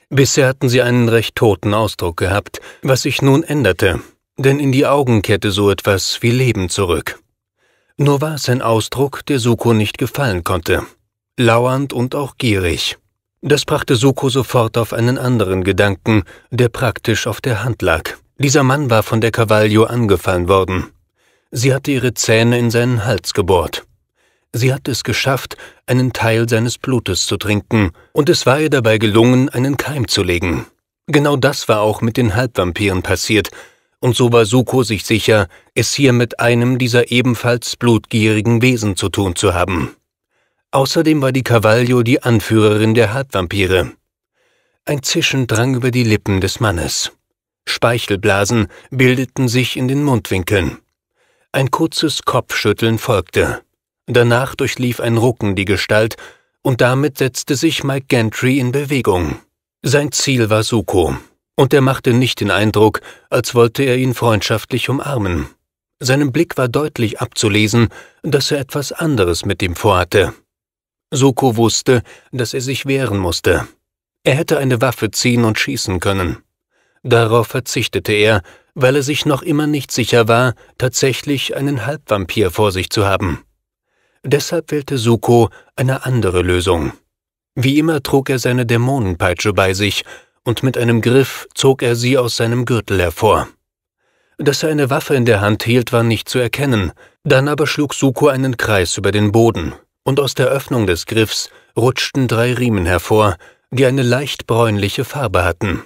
Bisher hatten sie einen recht toten Ausdruck gehabt, was sich nun änderte, denn in die Augen kehrte so etwas wie Leben zurück. Nur war es ein Ausdruck, der Suko nicht gefallen konnte lauernd und auch gierig. Das brachte Suko sofort auf einen anderen Gedanken, der praktisch auf der Hand lag. Dieser Mann war von der Cavaglio angefallen worden. Sie hatte ihre Zähne in seinen Hals gebohrt. Sie hatte es geschafft, einen Teil seines Blutes zu trinken, und es war ihr dabei gelungen, einen Keim zu legen. Genau das war auch mit den Halbvampiren passiert, und so war Suko sich sicher, es hier mit einem dieser ebenfalls blutgierigen Wesen zu tun zu haben. Außerdem war die Cavaglio die Anführerin der Halbvampire. Ein Zischen drang über die Lippen des Mannes. Speichelblasen bildeten sich in den Mundwinkeln. Ein kurzes Kopfschütteln folgte. Danach durchlief ein Rucken die Gestalt, und damit setzte sich Mike Gentry in Bewegung. Sein Ziel war Suko, und er machte nicht den Eindruck, als wollte er ihn freundschaftlich umarmen. Seinem Blick war deutlich abzulesen, dass er etwas anderes mit ihm vorhatte. Soko wusste, dass er sich wehren musste. Er hätte eine Waffe ziehen und schießen können. Darauf verzichtete er, weil er sich noch immer nicht sicher war, tatsächlich einen Halbvampir vor sich zu haben. Deshalb wählte Suko eine andere Lösung. Wie immer trug er seine Dämonenpeitsche bei sich, und mit einem Griff zog er sie aus seinem Gürtel hervor. Dass er eine Waffe in der Hand hielt, war nicht zu erkennen, dann aber schlug Suko einen Kreis über den Boden, und aus der Öffnung des Griffs rutschten drei Riemen hervor, die eine leicht bräunliche Farbe hatten.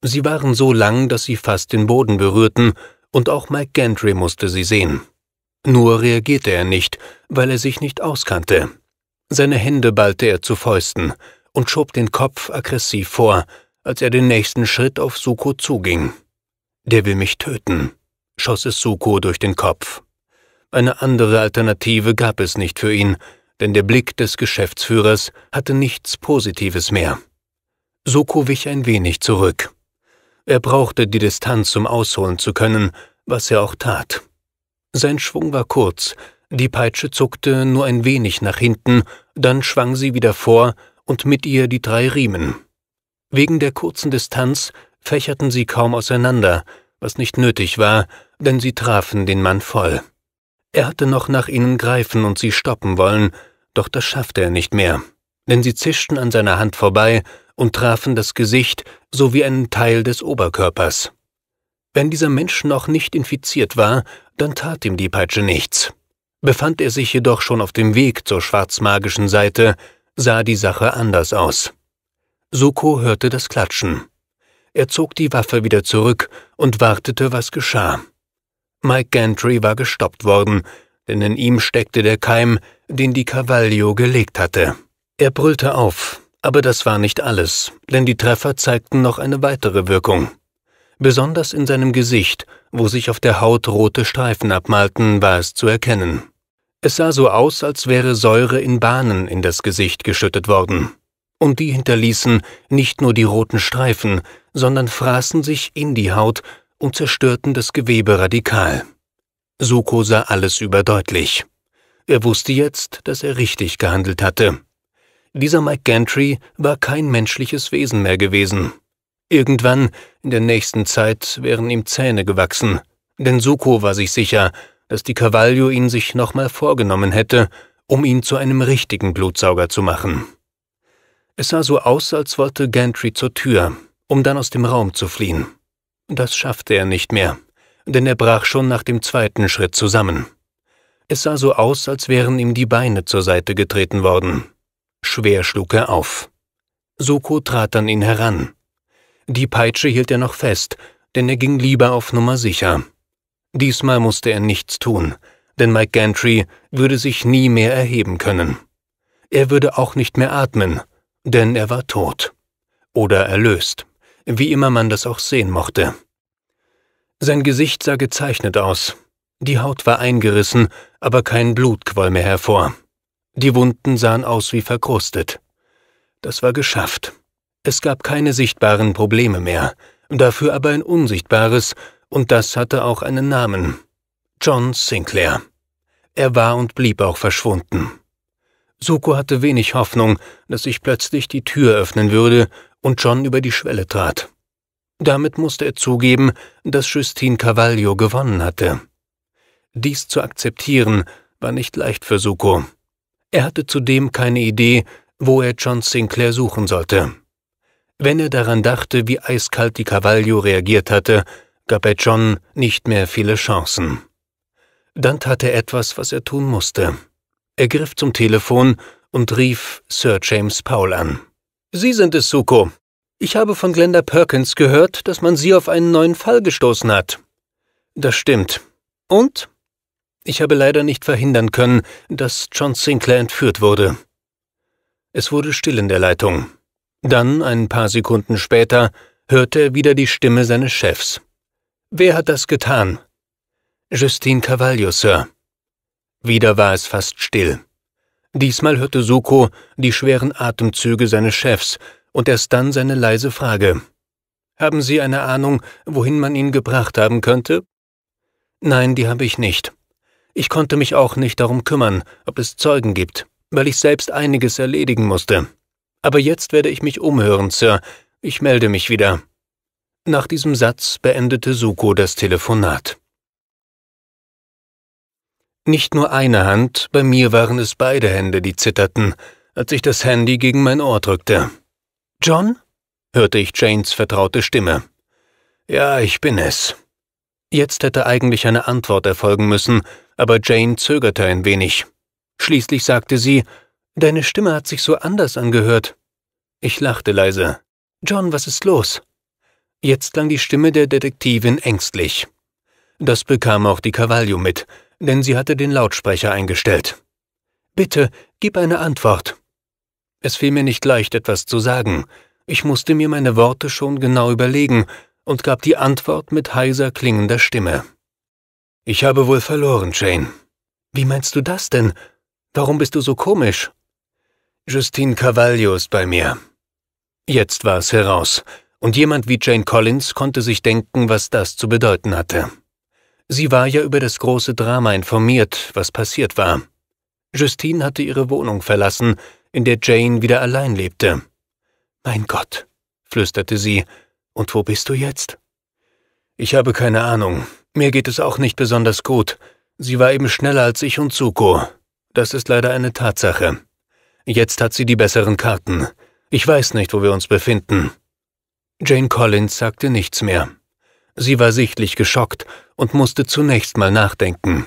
Sie waren so lang, dass sie fast den Boden berührten, und auch Mike Gentry musste sie sehen. Nur reagierte er nicht, weil er sich nicht auskannte. Seine Hände ballte er zu Fäusten und schob den Kopf aggressiv vor, als er den nächsten Schritt auf Suko zuging. Der will mich töten, schoss es Suko durch den Kopf. Eine andere Alternative gab es nicht für ihn, denn der Blick des Geschäftsführers hatte nichts Positives mehr. Soko wich ein wenig zurück. Er brauchte die Distanz, um ausholen zu können, was er auch tat. Sein Schwung war kurz, die Peitsche zuckte nur ein wenig nach hinten, dann schwang sie wieder vor und mit ihr die drei Riemen. Wegen der kurzen Distanz fächerten sie kaum auseinander, was nicht nötig war, denn sie trafen den Mann voll. Er hatte noch nach ihnen greifen und sie stoppen wollen, doch das schaffte er nicht mehr, denn sie zischten an seiner Hand vorbei und trafen das Gesicht sowie einen Teil des Oberkörpers. Wenn dieser Mensch noch nicht infiziert war, dann tat ihm die Peitsche nichts. Befand er sich jedoch schon auf dem Weg zur schwarzmagischen Seite, sah die Sache anders aus. Suko hörte das Klatschen. Er zog die Waffe wieder zurück und wartete, was geschah. Mike Gantry war gestoppt worden, denn in ihm steckte der Keim, den die Cavallio gelegt hatte. Er brüllte auf, aber das war nicht alles, denn die Treffer zeigten noch eine weitere Wirkung. Besonders in seinem Gesicht, wo sich auf der Haut rote Streifen abmalten, war es zu erkennen. Es sah so aus, als wäre Säure in Bahnen in das Gesicht geschüttet worden. Und die hinterließen nicht nur die roten Streifen, sondern fraßen sich in die Haut und zerstörten das Gewebe radikal. Suko sah alles überdeutlich. Er wusste jetzt, dass er richtig gehandelt hatte. Dieser Mike Gantry war kein menschliches Wesen mehr gewesen. Irgendwann, in der nächsten Zeit, wären ihm Zähne gewachsen, denn Suko war sich sicher, dass die Cavaglio ihn sich nochmal vorgenommen hätte, um ihn zu einem richtigen Blutsauger zu machen. Es sah so aus, als wollte Gantry zur Tür, um dann aus dem Raum zu fliehen. Das schaffte er nicht mehr, denn er brach schon nach dem zweiten Schritt zusammen. Es sah so aus, als wären ihm die Beine zur Seite getreten worden. Schwer schlug er auf. Soko trat an ihn heran. Die Peitsche hielt er noch fest, denn er ging lieber auf Nummer sicher. Diesmal musste er nichts tun, denn Mike Gantry würde sich nie mehr erheben können. Er würde auch nicht mehr atmen, denn er war tot. Oder erlöst wie immer man das auch sehen mochte. Sein Gesicht sah gezeichnet aus. Die Haut war eingerissen, aber kein Blut quoll mehr hervor. Die Wunden sahen aus wie verkrustet. Das war geschafft. Es gab keine sichtbaren Probleme mehr, dafür aber ein unsichtbares, und das hatte auch einen Namen. John Sinclair. Er war und blieb auch verschwunden. Suko hatte wenig Hoffnung, dass sich plötzlich die Tür öffnen würde und John über die Schwelle trat. Damit musste er zugeben, dass Justine Cavaglio gewonnen hatte. Dies zu akzeptieren war nicht leicht für Suko. Er hatte zudem keine Idee, wo er John Sinclair suchen sollte. Wenn er daran dachte, wie eiskalt die Cavaglio reagiert hatte, gab er John nicht mehr viele Chancen. Dann tat er etwas, was er tun musste. Er griff zum Telefon und rief Sir James Powell an. Sie sind es, Suko. Ich habe von Glenda Perkins gehört, dass man Sie auf einen neuen Fall gestoßen hat. Das stimmt. Und? Ich habe leider nicht verhindern können, dass John Sinclair entführt wurde. Es wurde still in der Leitung. Dann, ein paar Sekunden später, hörte er wieder die Stimme seines Chefs. Wer hat das getan? Justine Cavaglio, Sir. Wieder war es fast still. Diesmal hörte Suko die schweren Atemzüge seines Chefs und erst dann seine leise Frage. Haben Sie eine Ahnung, wohin man ihn gebracht haben könnte? Nein, die habe ich nicht. Ich konnte mich auch nicht darum kümmern, ob es Zeugen gibt, weil ich selbst einiges erledigen musste. Aber jetzt werde ich mich umhören, Sir. Ich melde mich wieder. Nach diesem Satz beendete Suko das Telefonat. Nicht nur eine Hand, bei mir waren es beide Hände, die zitterten, als ich das Handy gegen mein Ohr drückte. John? hörte ich Janes vertraute Stimme. Ja, ich bin es. Jetzt hätte eigentlich eine Antwort erfolgen müssen, aber Jane zögerte ein wenig. Schließlich sagte sie, Deine Stimme hat sich so anders angehört. Ich lachte leise. John, was ist los? Jetzt klang die Stimme der Detektivin ängstlich. Das bekam auch die Cavaglio mit, denn sie hatte den Lautsprecher eingestellt. Bitte, gib eine Antwort. Es fiel mir nicht leicht, etwas zu sagen. Ich musste mir meine Worte schon genau überlegen und gab die Antwort mit heiser klingender Stimme. Ich habe wohl verloren, Jane. Wie meinst du das denn? Warum bist du so komisch? Justine Cavaglio ist bei mir. Jetzt war es heraus, und jemand wie Jane Collins konnte sich denken, was das zu bedeuten hatte. Sie war ja über das große Drama informiert, was passiert war. Justine hatte ihre Wohnung verlassen, in der Jane wieder allein lebte. Mein Gott, flüsterte sie, und wo bist du jetzt? Ich habe keine Ahnung. Mir geht es auch nicht besonders gut. Sie war eben schneller als ich und Zuko. Das ist leider eine Tatsache. Jetzt hat sie die besseren Karten. Ich weiß nicht, wo wir uns befinden. Jane Collins sagte nichts mehr. Sie war sichtlich geschockt und musste zunächst mal nachdenken.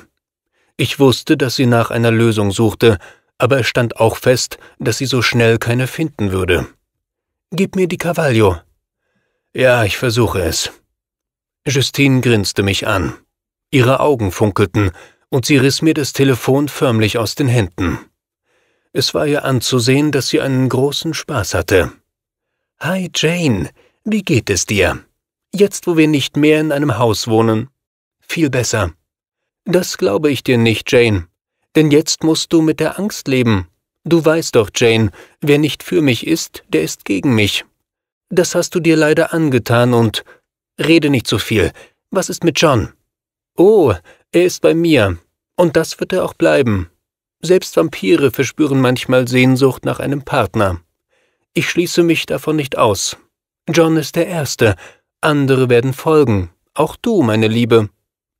Ich wusste, dass sie nach einer Lösung suchte, aber es stand auch fest, dass sie so schnell keine finden würde. Gib mir die Cavaglio. Ja, ich versuche es. Justine grinste mich an. Ihre Augen funkelten, und sie riss mir das Telefon förmlich aus den Händen. Es war ihr anzusehen, dass sie einen großen Spaß hatte. Hi Jane, wie geht es dir? jetzt wo wir nicht mehr in einem Haus wohnen. Viel besser. Das glaube ich dir nicht, Jane. Denn jetzt musst du mit der Angst leben. Du weißt doch, Jane, wer nicht für mich ist, der ist gegen mich. Das hast du dir leider angetan und rede nicht so viel. Was ist mit John? Oh, er ist bei mir. Und das wird er auch bleiben. Selbst Vampire verspüren manchmal Sehnsucht nach einem Partner. Ich schließe mich davon nicht aus. John ist der Erste, andere werden folgen, auch du, meine Liebe.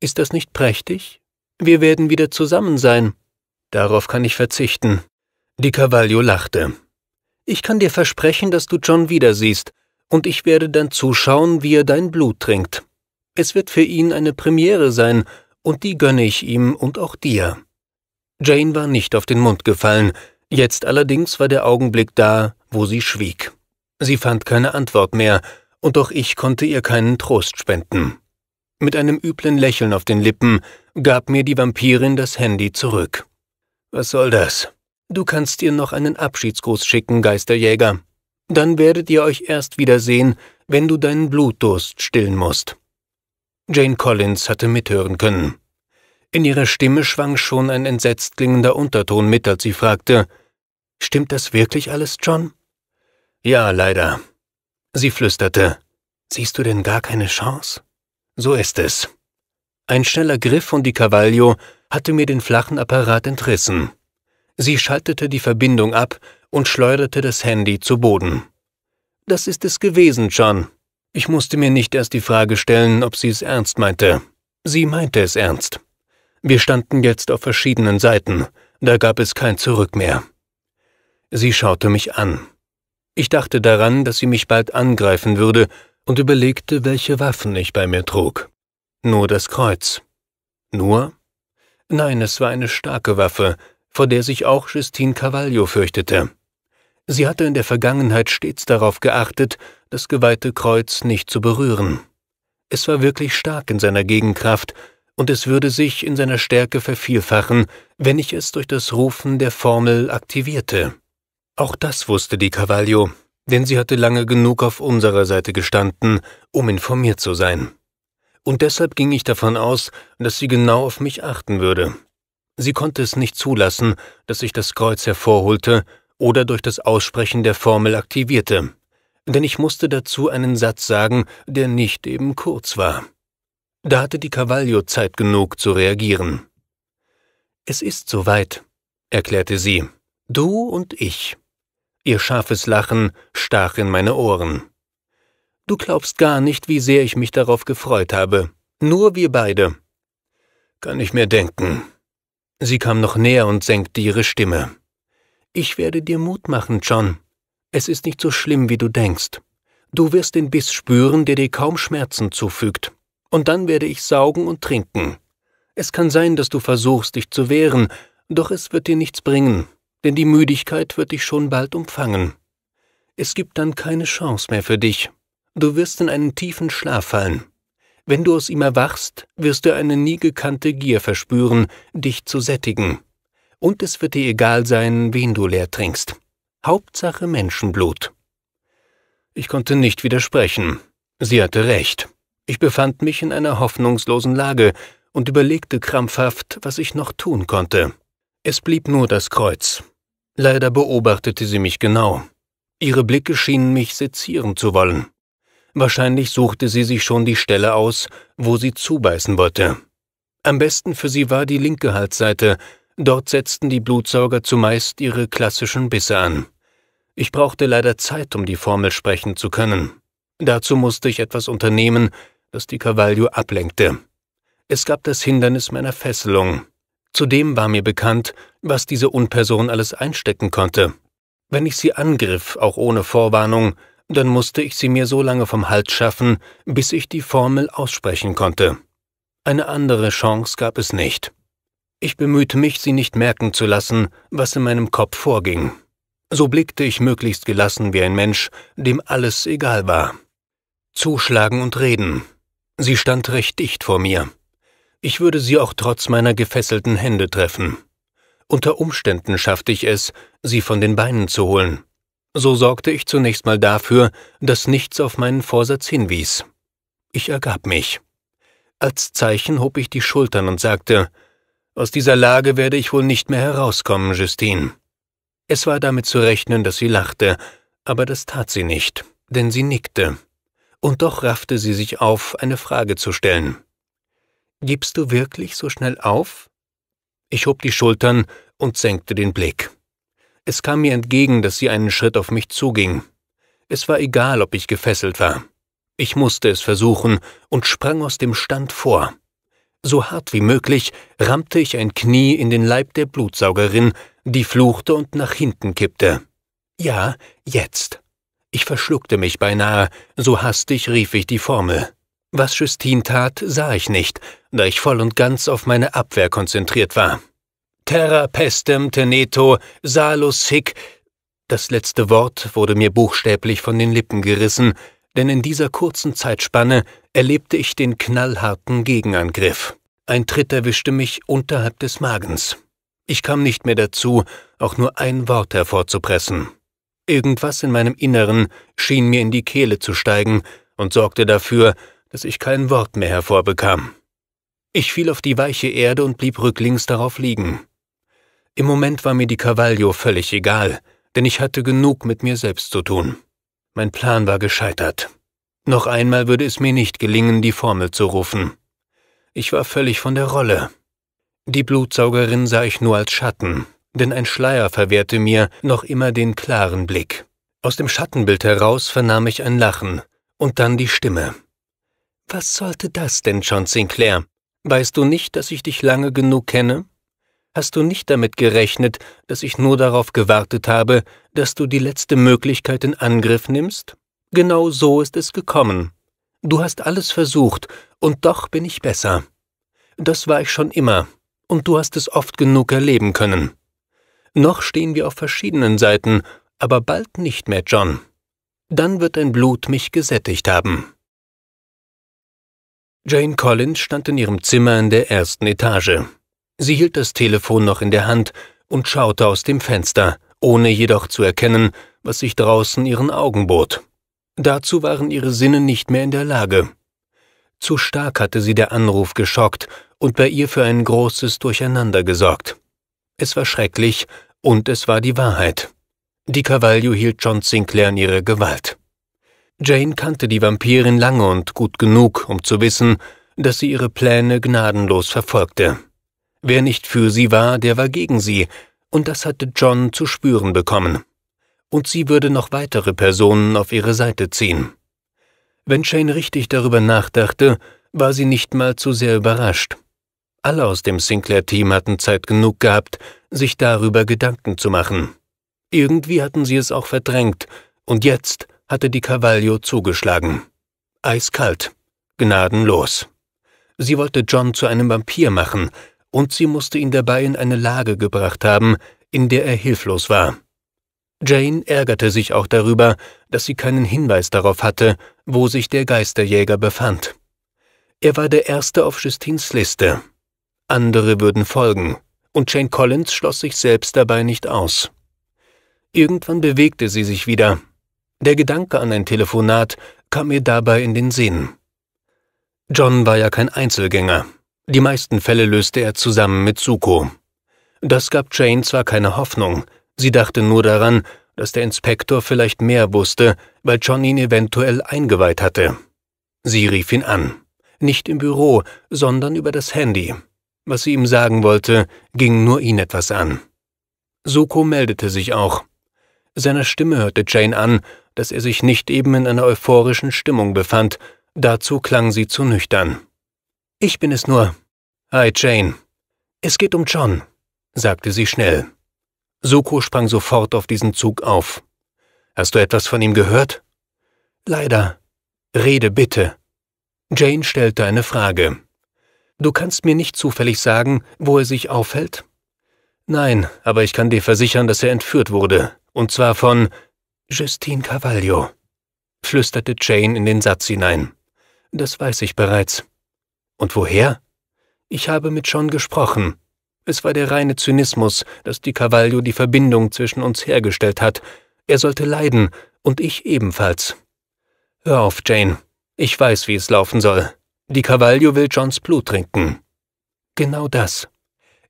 Ist das nicht prächtig? Wir werden wieder zusammen sein. Darauf kann ich verzichten. Die Cavaglio lachte. Ich kann dir versprechen, dass du John wiedersiehst, und ich werde dann zuschauen, wie er dein Blut trinkt. Es wird für ihn eine Premiere sein, und die gönne ich ihm und auch dir. Jane war nicht auf den Mund gefallen, jetzt allerdings war der Augenblick da, wo sie schwieg. Sie fand keine Antwort mehr, und doch ich konnte ihr keinen Trost spenden. Mit einem üblen Lächeln auf den Lippen gab mir die Vampirin das Handy zurück. Was soll das? Du kannst ihr noch einen Abschiedsgruß schicken, Geisterjäger. Dann werdet ihr euch erst wiedersehen, wenn du deinen Blutdurst stillen musst. Jane Collins hatte mithören können. In ihrer Stimme schwang schon ein entsetzt klingender Unterton mit, als sie fragte, Stimmt das wirklich alles, John? Ja, leider. Sie flüsterte, Siehst du denn gar keine Chance? So ist es. Ein schneller Griff und die Cavaglio hatte mir den flachen Apparat entrissen. Sie schaltete die Verbindung ab und schleuderte das Handy zu Boden. Das ist es gewesen, John. Ich musste mir nicht erst die Frage stellen, ob sie es ernst meinte. Sie meinte es ernst. Wir standen jetzt auf verschiedenen Seiten, da gab es kein Zurück mehr. Sie schaute mich an. Ich dachte daran, dass sie mich bald angreifen würde und überlegte, welche Waffen ich bei mir trug. Nur das Kreuz. Nur? Nein, es war eine starke Waffe, vor der sich auch Justine Cavaglio fürchtete. Sie hatte in der Vergangenheit stets darauf geachtet, das geweihte Kreuz nicht zu berühren. Es war wirklich stark in seiner Gegenkraft, und es würde sich in seiner Stärke vervielfachen, wenn ich es durch das Rufen der Formel aktivierte. Auch das wusste die Cavaglio, denn sie hatte lange genug auf unserer Seite gestanden, um informiert zu sein. Und deshalb ging ich davon aus, dass sie genau auf mich achten würde. Sie konnte es nicht zulassen, dass ich das Kreuz hervorholte oder durch das Aussprechen der Formel aktivierte, denn ich musste dazu einen Satz sagen, der nicht eben kurz war. Da hatte die Cavaglio Zeit genug zu reagieren. Es ist soweit, erklärte sie, du und ich. Ihr scharfes Lachen stach in meine Ohren. Du glaubst gar nicht, wie sehr ich mich darauf gefreut habe. Nur wir beide. Kann ich mir denken. Sie kam noch näher und senkte ihre Stimme. Ich werde dir Mut machen, John. Es ist nicht so schlimm, wie du denkst. Du wirst den Biss spüren, der dir kaum Schmerzen zufügt. Und dann werde ich saugen und trinken. Es kann sein, dass du versuchst, dich zu wehren, doch es wird dir nichts bringen denn die Müdigkeit wird dich schon bald umfangen. Es gibt dann keine Chance mehr für dich. Du wirst in einen tiefen Schlaf fallen. Wenn du aus ihm erwachst, wirst du eine nie gekannte Gier verspüren, dich zu sättigen. Und es wird dir egal sein, wen du leer trinkst. Hauptsache Menschenblut. Ich konnte nicht widersprechen. Sie hatte recht. Ich befand mich in einer hoffnungslosen Lage und überlegte krampfhaft, was ich noch tun konnte. Es blieb nur das Kreuz. Leider beobachtete sie mich genau. Ihre Blicke schienen mich sezieren zu wollen. Wahrscheinlich suchte sie sich schon die Stelle aus, wo sie zubeißen wollte. Am besten für sie war die linke Halsseite, dort setzten die Blutsauger zumeist ihre klassischen Bisse an. Ich brauchte leider Zeit, um die Formel sprechen zu können. Dazu musste ich etwas unternehmen, das die Cavallio ablenkte. Es gab das Hindernis meiner Fesselung, Zudem war mir bekannt, was diese Unperson alles einstecken konnte. Wenn ich sie angriff, auch ohne Vorwarnung, dann musste ich sie mir so lange vom Hals schaffen, bis ich die Formel aussprechen konnte. Eine andere Chance gab es nicht. Ich bemühte mich, sie nicht merken zu lassen, was in meinem Kopf vorging. So blickte ich möglichst gelassen wie ein Mensch, dem alles egal war. Zuschlagen und reden. Sie stand recht dicht vor mir. Ich würde sie auch trotz meiner gefesselten Hände treffen. Unter Umständen schaffte ich es, sie von den Beinen zu holen. So sorgte ich zunächst mal dafür, dass nichts auf meinen Vorsatz hinwies. Ich ergab mich. Als Zeichen hob ich die Schultern und sagte, aus dieser Lage werde ich wohl nicht mehr herauskommen, Justine. Es war damit zu rechnen, dass sie lachte, aber das tat sie nicht, denn sie nickte. Und doch raffte sie sich auf, eine Frage zu stellen. Gibst du wirklich so schnell auf? Ich hob die Schultern und senkte den Blick. Es kam mir entgegen, dass sie einen Schritt auf mich zuging. Es war egal, ob ich gefesselt war. Ich musste es versuchen und sprang aus dem Stand vor. So hart wie möglich rammte ich ein Knie in den Leib der Blutsaugerin, die fluchte und nach hinten kippte. Ja, jetzt. Ich verschluckte mich beinahe, so hastig rief ich die Formel. Was Justine tat, sah ich nicht, da ich voll und ganz auf meine Abwehr konzentriert war. Terra pestem teneto, salus hic. Das letzte Wort wurde mir buchstäblich von den Lippen gerissen, denn in dieser kurzen Zeitspanne erlebte ich den knallharten Gegenangriff. Ein Tritt erwischte mich unterhalb des Magens. Ich kam nicht mehr dazu, auch nur ein Wort hervorzupressen. Irgendwas in meinem Inneren schien mir in die Kehle zu steigen und sorgte dafür, dass ich kein Wort mehr hervorbekam. Ich fiel auf die weiche Erde und blieb rücklings darauf liegen. Im Moment war mir die Cavaglio völlig egal, denn ich hatte genug mit mir selbst zu tun. Mein Plan war gescheitert. Noch einmal würde es mir nicht gelingen, die Formel zu rufen. Ich war völlig von der Rolle. Die Blutsaugerin sah ich nur als Schatten, denn ein Schleier verwehrte mir noch immer den klaren Blick. Aus dem Schattenbild heraus vernahm ich ein Lachen und dann die Stimme. Was sollte das denn, John Sinclair? Weißt du nicht, dass ich dich lange genug kenne? Hast du nicht damit gerechnet, dass ich nur darauf gewartet habe, dass du die letzte Möglichkeit in Angriff nimmst? Genau so ist es gekommen. Du hast alles versucht, und doch bin ich besser. Das war ich schon immer, und du hast es oft genug erleben können. Noch stehen wir auf verschiedenen Seiten, aber bald nicht mehr, John. Dann wird dein Blut mich gesättigt haben. Jane Collins stand in ihrem Zimmer in der ersten Etage. Sie hielt das Telefon noch in der Hand und schaute aus dem Fenster, ohne jedoch zu erkennen, was sich draußen ihren Augen bot. Dazu waren ihre Sinne nicht mehr in der Lage. Zu stark hatte sie der Anruf geschockt und bei ihr für ein großes Durcheinander gesorgt. Es war schrecklich und es war die Wahrheit. Die Cavallio hielt John Sinclair in ihrer Gewalt. Jane kannte die Vampirin lange und gut genug, um zu wissen, dass sie ihre Pläne gnadenlos verfolgte. Wer nicht für sie war, der war gegen sie, und das hatte John zu spüren bekommen. Und sie würde noch weitere Personen auf ihre Seite ziehen. Wenn Jane richtig darüber nachdachte, war sie nicht mal zu sehr überrascht. Alle aus dem Sinclair-Team hatten Zeit genug gehabt, sich darüber Gedanken zu machen. Irgendwie hatten sie es auch verdrängt, und jetzt – hatte die Cavaglio zugeschlagen. Eiskalt, gnadenlos. Sie wollte John zu einem Vampir machen, und sie musste ihn dabei in eine Lage gebracht haben, in der er hilflos war. Jane ärgerte sich auch darüber, dass sie keinen Hinweis darauf hatte, wo sich der Geisterjäger befand. Er war der Erste auf Justins Liste. Andere würden folgen, und Jane Collins schloss sich selbst dabei nicht aus. Irgendwann bewegte sie sich wieder, der Gedanke an ein Telefonat kam mir dabei in den Sinn. John war ja kein Einzelgänger. Die meisten Fälle löste er zusammen mit Suko. Das gab Jane zwar keine Hoffnung, sie dachte nur daran, dass der Inspektor vielleicht mehr wusste, weil John ihn eventuell eingeweiht hatte. Sie rief ihn an, nicht im Büro, sondern über das Handy. Was sie ihm sagen wollte, ging nur ihn etwas an. Suko meldete sich auch, seiner Stimme hörte Jane an, dass er sich nicht eben in einer euphorischen Stimmung befand, dazu klang sie zu nüchtern. Ich bin es nur. Hi, Jane. Es geht um John, sagte sie schnell. Soko sprang sofort auf diesen Zug auf. Hast du etwas von ihm gehört? Leider. Rede bitte. Jane stellte eine Frage. Du kannst mir nicht zufällig sagen, wo er sich aufhält? Nein, aber ich kann dir versichern, dass er entführt wurde und zwar von Justine Carvalho, flüsterte Jane in den Satz hinein. Das weiß ich bereits. Und woher? Ich habe mit John gesprochen. Es war der reine Zynismus, dass die Carvalho die Verbindung zwischen uns hergestellt hat. Er sollte leiden, und ich ebenfalls. Hör auf, Jane. Ich weiß, wie es laufen soll. Die Carvalho will Johns Blut trinken. Genau das.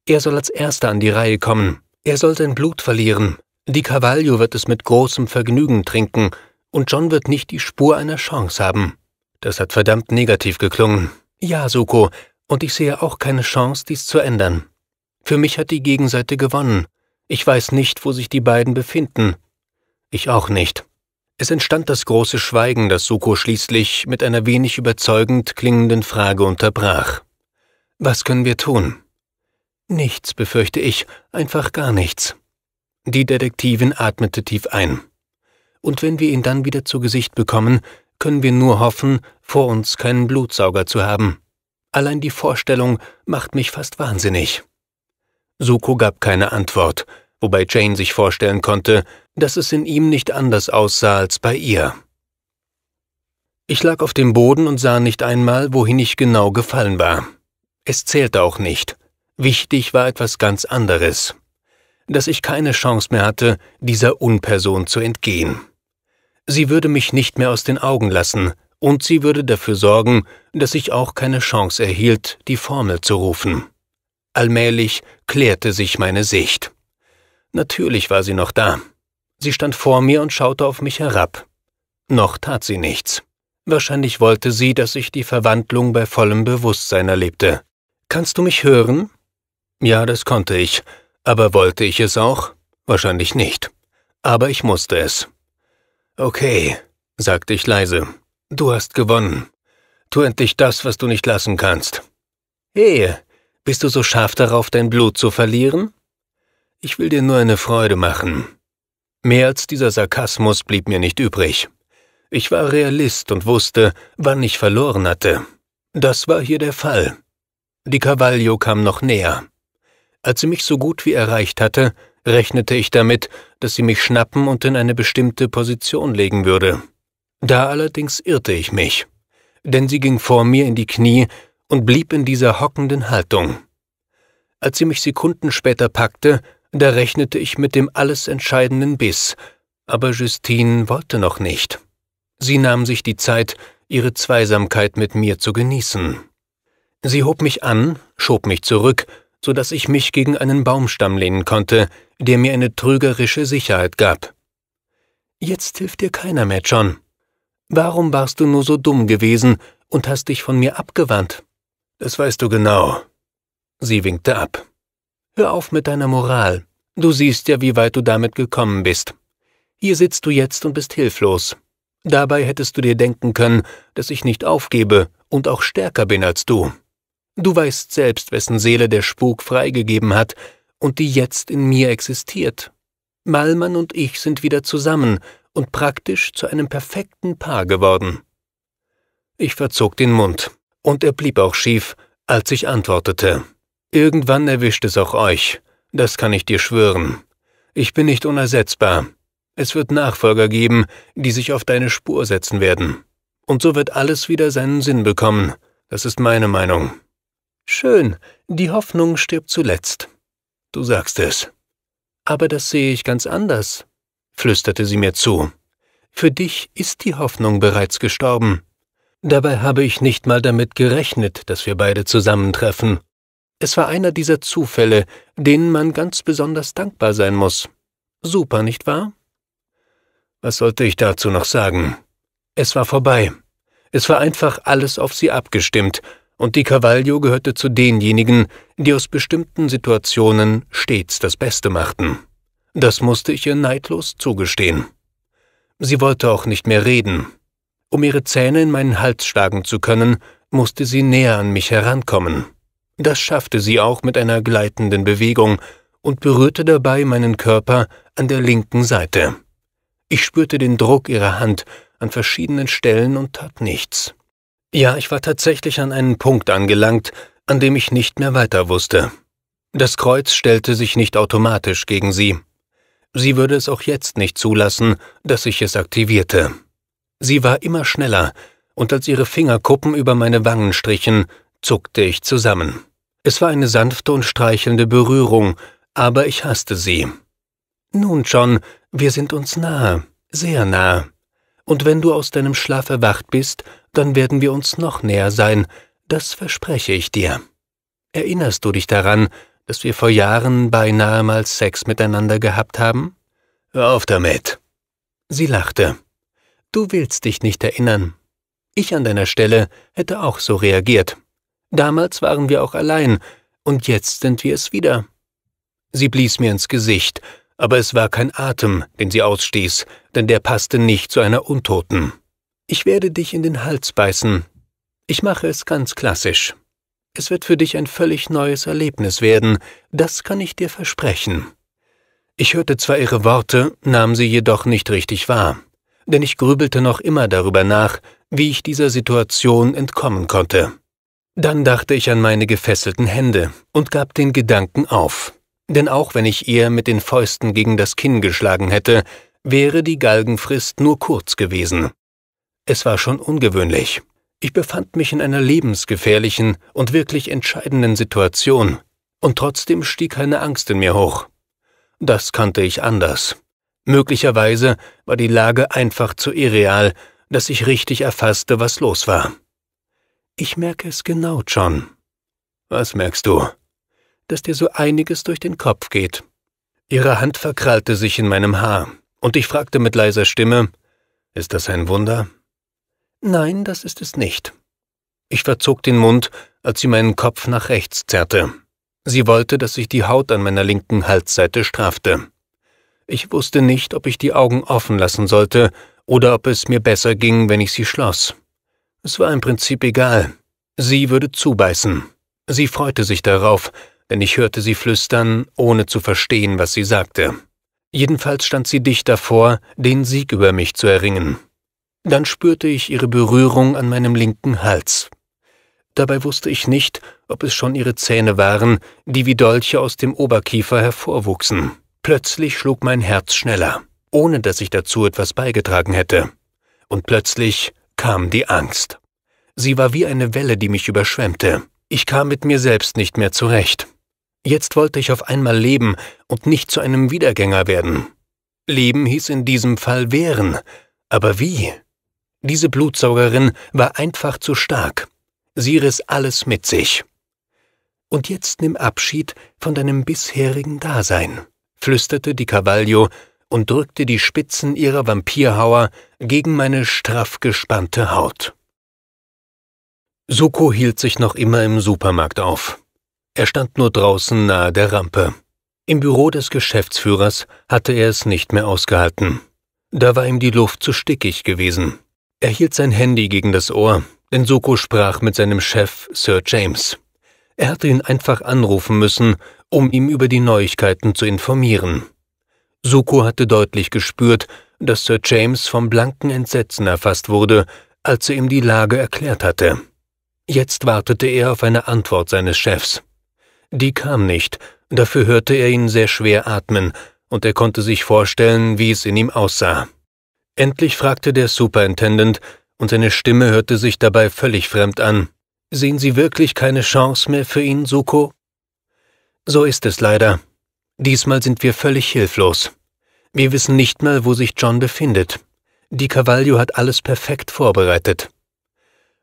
Er soll als Erster an die Reihe kommen. Er soll sein Blut verlieren, die Cavaglio wird es mit großem Vergnügen trinken, und John wird nicht die Spur einer Chance haben. Das hat verdammt negativ geklungen. Ja, Suko, und ich sehe auch keine Chance, dies zu ändern. Für mich hat die Gegenseite gewonnen. Ich weiß nicht, wo sich die beiden befinden. Ich auch nicht. Es entstand das große Schweigen, das Suko schließlich mit einer wenig überzeugend klingenden Frage unterbrach. Was können wir tun? Nichts, befürchte ich, einfach gar nichts. Die Detektivin atmete tief ein. Und wenn wir ihn dann wieder zu Gesicht bekommen, können wir nur hoffen, vor uns keinen Blutsauger zu haben. Allein die Vorstellung macht mich fast wahnsinnig. Suko gab keine Antwort, wobei Jane sich vorstellen konnte, dass es in ihm nicht anders aussah als bei ihr. Ich lag auf dem Boden und sah nicht einmal, wohin ich genau gefallen war. Es zählte auch nicht. Wichtig war etwas ganz anderes dass ich keine Chance mehr hatte, dieser Unperson zu entgehen. Sie würde mich nicht mehr aus den Augen lassen, und sie würde dafür sorgen, dass ich auch keine Chance erhielt, die Formel zu rufen. Allmählich klärte sich meine Sicht. Natürlich war sie noch da. Sie stand vor mir und schaute auf mich herab. Noch tat sie nichts. Wahrscheinlich wollte sie, dass ich die Verwandlung bei vollem Bewusstsein erlebte. Kannst du mich hören? Ja, das konnte ich, aber wollte ich es auch? Wahrscheinlich nicht. Aber ich musste es. Okay, sagte ich leise. Du hast gewonnen. Tu endlich das, was du nicht lassen kannst. Hey, bist du so scharf darauf, dein Blut zu verlieren? Ich will dir nur eine Freude machen. Mehr als dieser Sarkasmus blieb mir nicht übrig. Ich war Realist und wusste, wann ich verloren hatte. Das war hier der Fall. Die Cavaglio kam noch näher. Als sie mich so gut wie erreicht hatte, rechnete ich damit, dass sie mich schnappen und in eine bestimmte Position legen würde. Da allerdings irrte ich mich, denn sie ging vor mir in die Knie und blieb in dieser hockenden Haltung. Als sie mich Sekunden später packte, da rechnete ich mit dem alles entscheidenden Biss, aber Justine wollte noch nicht. Sie nahm sich die Zeit, ihre Zweisamkeit mit mir zu genießen. Sie hob mich an, schob mich zurück so dass ich mich gegen einen Baumstamm lehnen konnte, der mir eine trügerische Sicherheit gab. Jetzt hilft dir keiner mehr, John. Warum warst du nur so dumm gewesen und hast dich von mir abgewandt? Das weißt du genau. Sie winkte ab. Hör auf mit deiner Moral. Du siehst ja, wie weit du damit gekommen bist. Hier sitzt du jetzt und bist hilflos. Dabei hättest du dir denken können, dass ich nicht aufgebe und auch stärker bin als du. Du weißt selbst, wessen Seele der Spuk freigegeben hat und die jetzt in mir existiert. Malmann und ich sind wieder zusammen und praktisch zu einem perfekten Paar geworden. Ich verzog den Mund, und er blieb auch schief, als ich antwortete. Irgendwann erwischt es auch euch, das kann ich dir schwören. Ich bin nicht unersetzbar. Es wird Nachfolger geben, die sich auf deine Spur setzen werden. Und so wird alles wieder seinen Sinn bekommen. Das ist meine Meinung. Schön, die Hoffnung stirbt zuletzt. Du sagst es. Aber das sehe ich ganz anders, flüsterte sie mir zu. Für dich ist die Hoffnung bereits gestorben. Dabei habe ich nicht mal damit gerechnet, dass wir beide zusammentreffen. Es war einer dieser Zufälle, denen man ganz besonders dankbar sein muss. Super, nicht wahr? Was sollte ich dazu noch sagen? Es war vorbei. Es war einfach alles auf sie abgestimmt, und die Carvalho gehörte zu denjenigen, die aus bestimmten Situationen stets das Beste machten. Das musste ich ihr neidlos zugestehen. Sie wollte auch nicht mehr reden. Um ihre Zähne in meinen Hals schlagen zu können, musste sie näher an mich herankommen. Das schaffte sie auch mit einer gleitenden Bewegung und berührte dabei meinen Körper an der linken Seite. Ich spürte den Druck ihrer Hand an verschiedenen Stellen und tat nichts. Ja, ich war tatsächlich an einen Punkt angelangt, an dem ich nicht mehr weiter wusste. Das Kreuz stellte sich nicht automatisch gegen sie. Sie würde es auch jetzt nicht zulassen, dass ich es aktivierte. Sie war immer schneller, und als ihre Fingerkuppen über meine Wangen strichen, zuckte ich zusammen. Es war eine sanfte und streichelnde Berührung, aber ich hasste sie. Nun, John, wir sind uns nahe, sehr nahe. Und wenn du aus deinem Schlaf erwacht bist dann werden wir uns noch näher sein, das verspreche ich dir. Erinnerst du dich daran, dass wir vor Jahren beinahe mal Sex miteinander gehabt haben? Hör auf damit. Sie lachte. Du willst dich nicht erinnern. Ich an deiner Stelle hätte auch so reagiert. Damals waren wir auch allein, und jetzt sind wir es wieder. Sie blies mir ins Gesicht, aber es war kein Atem, den sie ausstieß, denn der passte nicht zu einer Untoten. Ich werde dich in den Hals beißen. Ich mache es ganz klassisch. Es wird für dich ein völlig neues Erlebnis werden, das kann ich dir versprechen. Ich hörte zwar ihre Worte, nahm sie jedoch nicht richtig wahr, denn ich grübelte noch immer darüber nach, wie ich dieser Situation entkommen konnte. Dann dachte ich an meine gefesselten Hände und gab den Gedanken auf, denn auch wenn ich ihr mit den Fäusten gegen das Kinn geschlagen hätte, wäre die Galgenfrist nur kurz gewesen. Es war schon ungewöhnlich. Ich befand mich in einer lebensgefährlichen und wirklich entscheidenden Situation, und trotzdem stieg keine Angst in mir hoch. Das kannte ich anders. Möglicherweise war die Lage einfach zu irreal, dass ich richtig erfasste, was los war. Ich merke es genau, John. Was merkst du? Dass dir so einiges durch den Kopf geht. Ihre Hand verkrallte sich in meinem Haar, und ich fragte mit leiser Stimme, ist das ein Wunder? Nein, das ist es nicht. Ich verzog den Mund, als sie meinen Kopf nach rechts zerrte. Sie wollte, dass ich die Haut an meiner linken Halsseite strafte. Ich wusste nicht, ob ich die Augen offen lassen sollte oder ob es mir besser ging, wenn ich sie schloss. Es war im Prinzip egal. Sie würde zubeißen. Sie freute sich darauf, denn ich hörte sie flüstern, ohne zu verstehen, was sie sagte. Jedenfalls stand sie dicht davor, den Sieg über mich zu erringen. Dann spürte ich ihre Berührung an meinem linken Hals. Dabei wusste ich nicht, ob es schon ihre Zähne waren, die wie Dolche aus dem Oberkiefer hervorwuchsen. Plötzlich schlug mein Herz schneller, ohne dass ich dazu etwas beigetragen hätte. Und plötzlich kam die Angst. Sie war wie eine Welle, die mich überschwemmte. Ich kam mit mir selbst nicht mehr zurecht. Jetzt wollte ich auf einmal leben und nicht zu einem Wiedergänger werden. Leben hieß in diesem Fall wehren. Aber wie? Diese Blutsaugerin war einfach zu stark. Sie riss alles mit sich. Und jetzt nimm Abschied von deinem bisherigen Dasein, flüsterte die Cavaglio und drückte die Spitzen ihrer Vampirhauer gegen meine straff gespannte Haut. Suko hielt sich noch immer im Supermarkt auf. Er stand nur draußen nahe der Rampe. Im Büro des Geschäftsführers hatte er es nicht mehr ausgehalten. Da war ihm die Luft zu stickig gewesen. Er hielt sein Handy gegen das Ohr, denn Soko sprach mit seinem Chef Sir James. Er hatte ihn einfach anrufen müssen, um ihm über die Neuigkeiten zu informieren. Soko hatte deutlich gespürt, dass Sir James vom blanken Entsetzen erfasst wurde, als er ihm die Lage erklärt hatte. Jetzt wartete er auf eine Antwort seines Chefs. Die kam nicht, dafür hörte er ihn sehr schwer atmen, und er konnte sich vorstellen, wie es in ihm aussah. Endlich fragte der Superintendent, und seine Stimme hörte sich dabei völlig fremd an. Sehen Sie wirklich keine Chance mehr für ihn, Suko? So ist es leider. Diesmal sind wir völlig hilflos. Wir wissen nicht mal, wo sich John befindet. Die Cavaglio hat alles perfekt vorbereitet.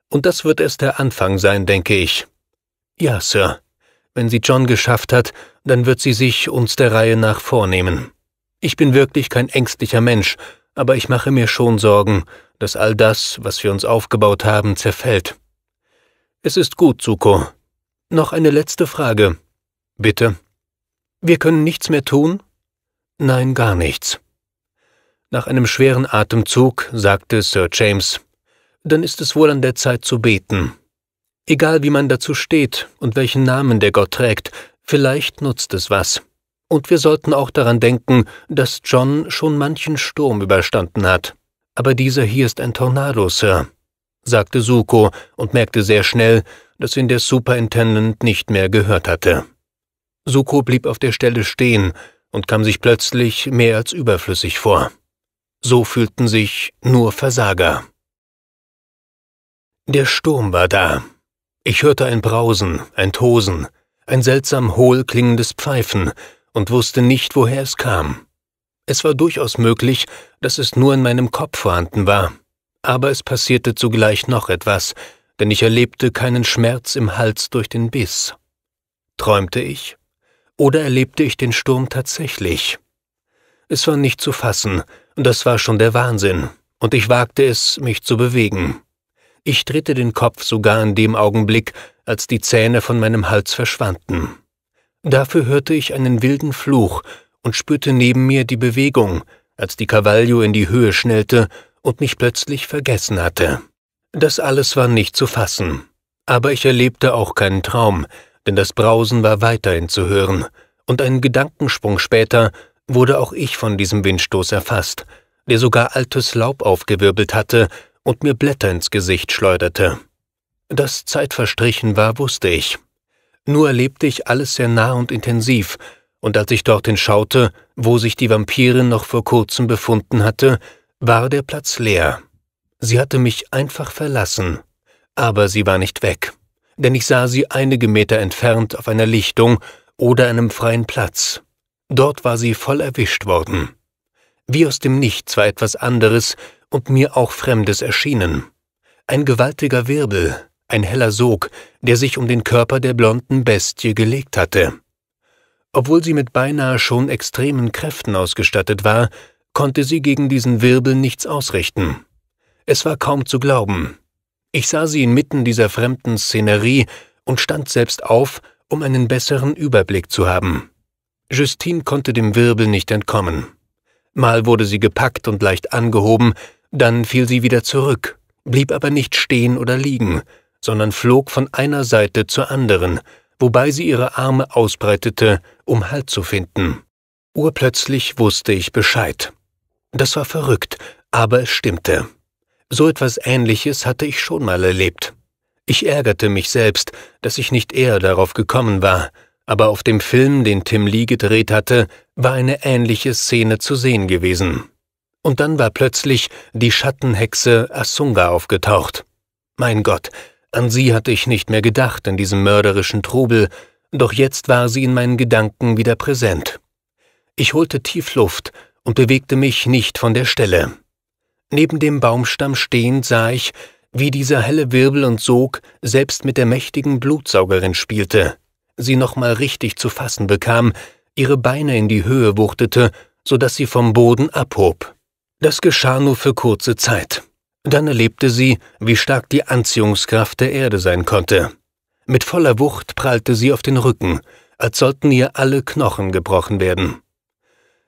Und das wird erst der Anfang sein, denke ich. Ja, Sir. Wenn sie John geschafft hat, dann wird sie sich uns der Reihe nach vornehmen. Ich bin wirklich kein ängstlicher Mensch, aber ich mache mir schon Sorgen, dass all das, was wir uns aufgebaut haben, zerfällt. Es ist gut, Suko. Noch eine letzte Frage. Bitte. Wir können nichts mehr tun? Nein, gar nichts. Nach einem schweren Atemzug sagte Sir James, dann ist es wohl an der Zeit zu beten. Egal wie man dazu steht und welchen Namen der Gott trägt, vielleicht nutzt es was. Und wir sollten auch daran denken, dass John schon manchen Sturm überstanden hat. Aber dieser hier ist ein Tornado, Sir, sagte Suko und merkte sehr schnell, dass ihn der Superintendent nicht mehr gehört hatte. Suko blieb auf der Stelle stehen und kam sich plötzlich mehr als überflüssig vor. So fühlten sich nur Versager. Der Sturm war da. Ich hörte ein Brausen, ein Tosen, ein seltsam hohl klingendes Pfeifen und wusste nicht, woher es kam. Es war durchaus möglich, dass es nur in meinem Kopf vorhanden war. Aber es passierte zugleich noch etwas, denn ich erlebte keinen Schmerz im Hals durch den Biss. Träumte ich? Oder erlebte ich den Sturm tatsächlich? Es war nicht zu fassen, und das war schon der Wahnsinn, und ich wagte es, mich zu bewegen. Ich drehte den Kopf sogar in dem Augenblick, als die Zähne von meinem Hals verschwanden. Dafür hörte ich einen wilden Fluch und spürte neben mir die Bewegung, als die Cavaglio in die Höhe schnellte und mich plötzlich vergessen hatte. Das alles war nicht zu fassen. Aber ich erlebte auch keinen Traum, denn das Brausen war weiterhin zu hören, und einen Gedankensprung später wurde auch ich von diesem Windstoß erfasst, der sogar altes Laub aufgewirbelt hatte und mir Blätter ins Gesicht schleuderte. Dass Zeit verstrichen war, wusste ich, nur erlebte ich alles sehr nah und intensiv, und als ich dorthin schaute, wo sich die Vampirin noch vor kurzem befunden hatte, war der Platz leer. Sie hatte mich einfach verlassen. Aber sie war nicht weg, denn ich sah sie einige Meter entfernt auf einer Lichtung oder einem freien Platz. Dort war sie voll erwischt worden. Wie aus dem Nichts war etwas anderes und mir auch Fremdes erschienen. Ein gewaltiger Wirbel, ein heller Sog, der sich um den Körper der blonden Bestie gelegt hatte. Obwohl sie mit beinahe schon extremen Kräften ausgestattet war, konnte sie gegen diesen Wirbel nichts ausrichten. Es war kaum zu glauben. Ich sah sie inmitten dieser fremden Szenerie und stand selbst auf, um einen besseren Überblick zu haben. Justine konnte dem Wirbel nicht entkommen. Mal wurde sie gepackt und leicht angehoben, dann fiel sie wieder zurück, blieb aber nicht stehen oder liegen, sondern flog von einer Seite zur anderen, wobei sie ihre Arme ausbreitete, um Halt zu finden. Urplötzlich wusste ich Bescheid. Das war verrückt, aber es stimmte. So etwas Ähnliches hatte ich schon mal erlebt. Ich ärgerte mich selbst, dass ich nicht eher darauf gekommen war, aber auf dem Film, den Tim Lee gedreht hatte, war eine ähnliche Szene zu sehen gewesen. Und dann war plötzlich die Schattenhexe Asunga aufgetaucht. Mein Gott, an sie hatte ich nicht mehr gedacht in diesem mörderischen Trubel, doch jetzt war sie in meinen Gedanken wieder präsent. Ich holte tief Luft und bewegte mich nicht von der Stelle. Neben dem Baumstamm stehend sah ich, wie dieser helle Wirbel und Sog selbst mit der mächtigen Blutsaugerin spielte, sie nochmal richtig zu fassen bekam, ihre Beine in die Höhe wuchtete, so dass sie vom Boden abhob. Das geschah nur für kurze Zeit. Dann erlebte sie, wie stark die Anziehungskraft der Erde sein konnte. Mit voller Wucht prallte sie auf den Rücken, als sollten ihr alle Knochen gebrochen werden.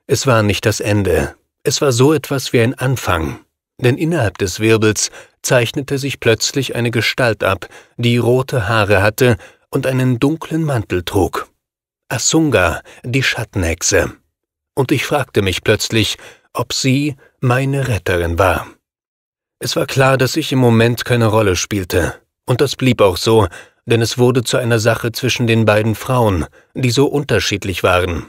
Es war nicht das Ende, es war so etwas wie ein Anfang, denn innerhalb des Wirbels zeichnete sich plötzlich eine Gestalt ab, die rote Haare hatte und einen dunklen Mantel trug. Asunga, die Schattenhexe. Und ich fragte mich plötzlich, ob sie meine Retterin war. Es war klar, dass ich im Moment keine Rolle spielte. Und das blieb auch so, denn es wurde zu einer Sache zwischen den beiden Frauen, die so unterschiedlich waren.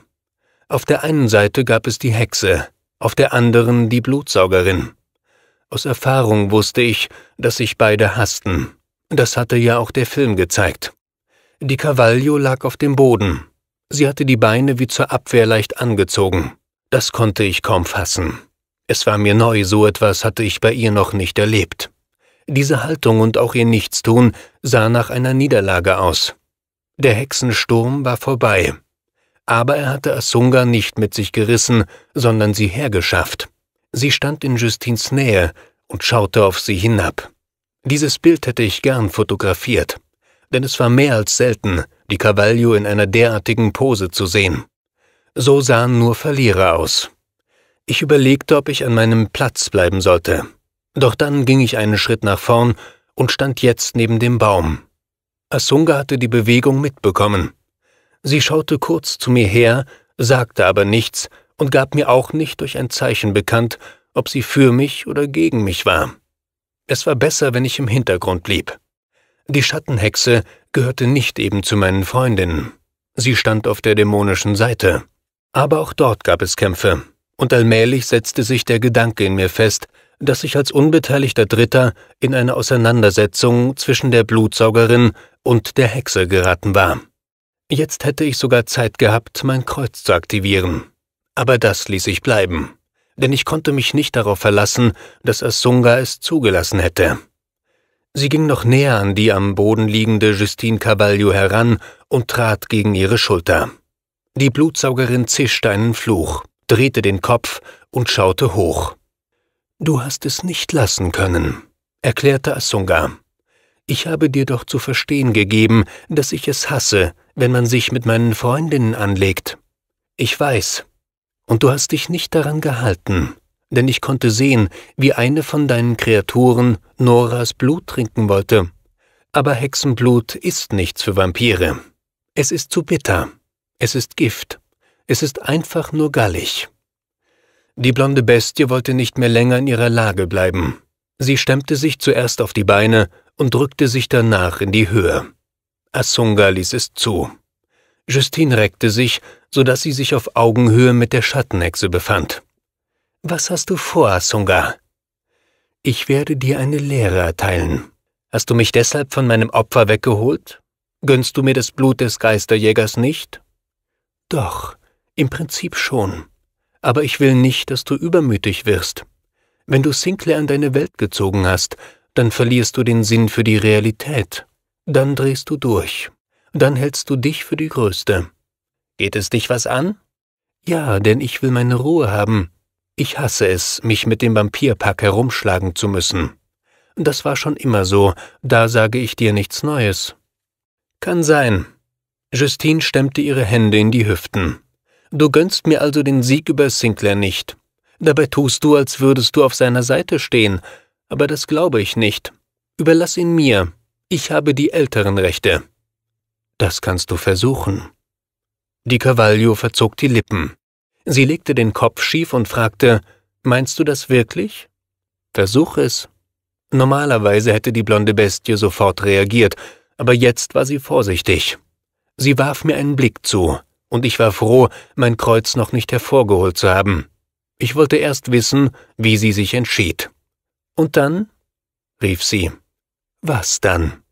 Auf der einen Seite gab es die Hexe, auf der anderen die Blutsaugerin. Aus Erfahrung wusste ich, dass sich beide hassten. Das hatte ja auch der Film gezeigt. Die Cavaglio lag auf dem Boden. Sie hatte die Beine wie zur Abwehr leicht angezogen. Das konnte ich kaum fassen. Es war mir neu, so etwas hatte ich bei ihr noch nicht erlebt. Diese Haltung und auch ihr Nichtstun sah nach einer Niederlage aus. Der Hexensturm war vorbei. Aber er hatte Asunga nicht mit sich gerissen, sondern sie hergeschafft. Sie stand in Justins Nähe und schaute auf sie hinab. Dieses Bild hätte ich gern fotografiert, denn es war mehr als selten, die Cavaglio in einer derartigen Pose zu sehen. So sahen nur Verlierer aus. Ich überlegte, ob ich an meinem Platz bleiben sollte. Doch dann ging ich einen Schritt nach vorn und stand jetzt neben dem Baum. Asunga hatte die Bewegung mitbekommen. Sie schaute kurz zu mir her, sagte aber nichts und gab mir auch nicht durch ein Zeichen bekannt, ob sie für mich oder gegen mich war. Es war besser, wenn ich im Hintergrund blieb. Die Schattenhexe gehörte nicht eben zu meinen Freundinnen. Sie stand auf der dämonischen Seite. Aber auch dort gab es Kämpfe und allmählich setzte sich der Gedanke in mir fest, dass ich als unbeteiligter Dritter in eine Auseinandersetzung zwischen der Blutsaugerin und der Hexe geraten war. Jetzt hätte ich sogar Zeit gehabt, mein Kreuz zu aktivieren. Aber das ließ ich bleiben, denn ich konnte mich nicht darauf verlassen, dass Asunga es zugelassen hätte. Sie ging noch näher an die am Boden liegende Justine Cavaglio heran und trat gegen ihre Schulter. Die Blutsaugerin zischte einen Fluch drehte den Kopf und schaute hoch. Du hast es nicht lassen können, erklärte Asunga. Ich habe dir doch zu verstehen gegeben, dass ich es hasse, wenn man sich mit meinen Freundinnen anlegt. Ich weiß. Und du hast dich nicht daran gehalten, denn ich konnte sehen, wie eine von deinen Kreaturen Noras Blut trinken wollte. Aber Hexenblut ist nichts für Vampire. Es ist zu bitter. Es ist Gift. Es ist einfach nur gallig. Die blonde Bestie wollte nicht mehr länger in ihrer Lage bleiben. Sie stemmte sich zuerst auf die Beine und drückte sich danach in die Höhe. Asunga ließ es zu. Justine reckte sich, so dass sie sich auf Augenhöhe mit der Schattenhexe befand. Was hast du vor, Asunga? Ich werde dir eine Lehre erteilen. Hast du mich deshalb von meinem Opfer weggeholt? Gönnst du mir das Blut des Geisterjägers nicht? Doch, im Prinzip schon. Aber ich will nicht, dass du übermütig wirst. Wenn du Sinclair an deine Welt gezogen hast, dann verlierst du den Sinn für die Realität. Dann drehst du durch. Dann hältst du dich für die Größte. Geht es dich was an? Ja, denn ich will meine Ruhe haben. Ich hasse es, mich mit dem Vampirpack herumschlagen zu müssen. Das war schon immer so, da sage ich dir nichts Neues. Kann sein. Justine stemmte ihre Hände in die Hüften. Du gönnst mir also den Sieg über Sinclair nicht. Dabei tust du, als würdest du auf seiner Seite stehen, aber das glaube ich nicht. Überlass ihn mir. Ich habe die älteren Rechte. Das kannst du versuchen. Die Cavallio verzog die Lippen. Sie legte den Kopf schief und fragte, Meinst du das wirklich? Versuch es. Normalerweise hätte die blonde Bestie sofort reagiert, aber jetzt war sie vorsichtig. Sie warf mir einen Blick zu, und ich war froh, mein Kreuz noch nicht hervorgeholt zu haben. Ich wollte erst wissen, wie sie sich entschied. Und dann? rief sie. Was dann?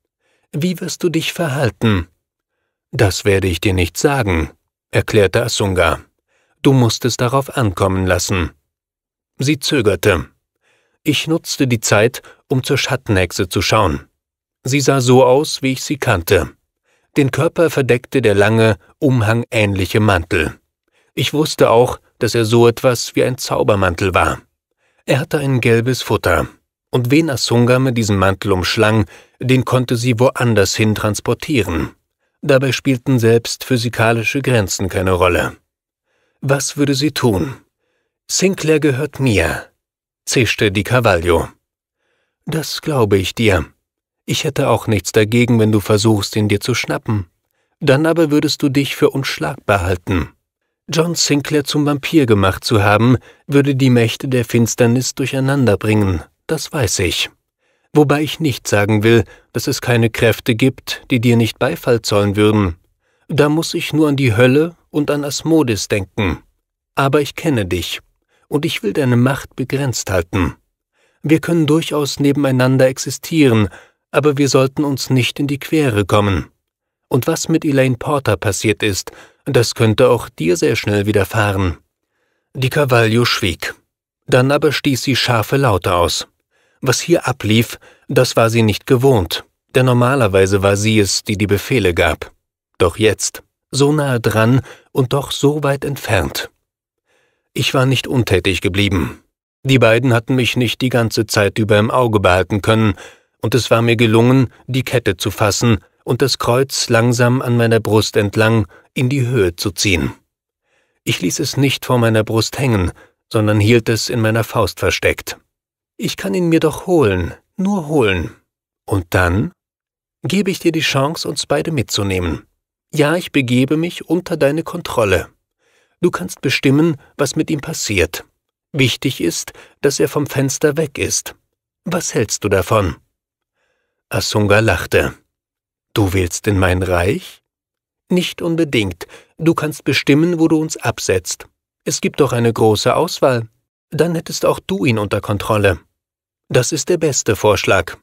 Wie wirst du dich verhalten? Das werde ich dir nicht sagen, erklärte Asunga. Du musst es darauf ankommen lassen. Sie zögerte. Ich nutzte die Zeit, um zur Schattenhexe zu schauen. Sie sah so aus, wie ich sie kannte. Den Körper verdeckte der lange, umhangähnliche Mantel. Ich wusste auch, dass er so etwas wie ein Zaubermantel war. Er hatte ein gelbes Futter. Und wen Asunga mit diesem Mantel umschlang, den konnte sie woanders hin transportieren. Dabei spielten selbst physikalische Grenzen keine Rolle. Was würde sie tun? Sinclair gehört mir, zischte die Cavaglio. Das glaube ich dir, ich hätte auch nichts dagegen, wenn du versuchst, ihn dir zu schnappen. Dann aber würdest du dich für unschlagbar halten. John Sinclair zum Vampir gemacht zu haben, würde die Mächte der Finsternis durcheinanderbringen, das weiß ich. Wobei ich nicht sagen will, dass es keine Kräfte gibt, die dir nicht Beifall zollen würden. Da muss ich nur an die Hölle und an Asmodis denken. Aber ich kenne dich, und ich will deine Macht begrenzt halten. Wir können durchaus nebeneinander existieren, aber wir sollten uns nicht in die Quere kommen. Und was mit Elaine Porter passiert ist, das könnte auch dir sehr schnell widerfahren. Die Cavaglio schwieg. Dann aber stieß sie scharfe Laute aus. Was hier ablief, das war sie nicht gewohnt, denn normalerweise war sie es, die die Befehle gab. Doch jetzt, so nahe dran und doch so weit entfernt. Ich war nicht untätig geblieben. Die beiden hatten mich nicht die ganze Zeit über im Auge behalten können, und es war mir gelungen, die Kette zu fassen und das Kreuz langsam an meiner Brust entlang in die Höhe zu ziehen. Ich ließ es nicht vor meiner Brust hängen, sondern hielt es in meiner Faust versteckt. Ich kann ihn mir doch holen, nur holen. Und dann gebe ich dir die Chance, uns beide mitzunehmen. Ja, ich begebe mich unter deine Kontrolle. Du kannst bestimmen, was mit ihm passiert. Wichtig ist, dass er vom Fenster weg ist. Was hältst du davon? Asunga lachte. Du willst in mein Reich? Nicht unbedingt. Du kannst bestimmen, wo du uns absetzt. Es gibt doch eine große Auswahl. Dann hättest auch du ihn unter Kontrolle. Das ist der beste Vorschlag.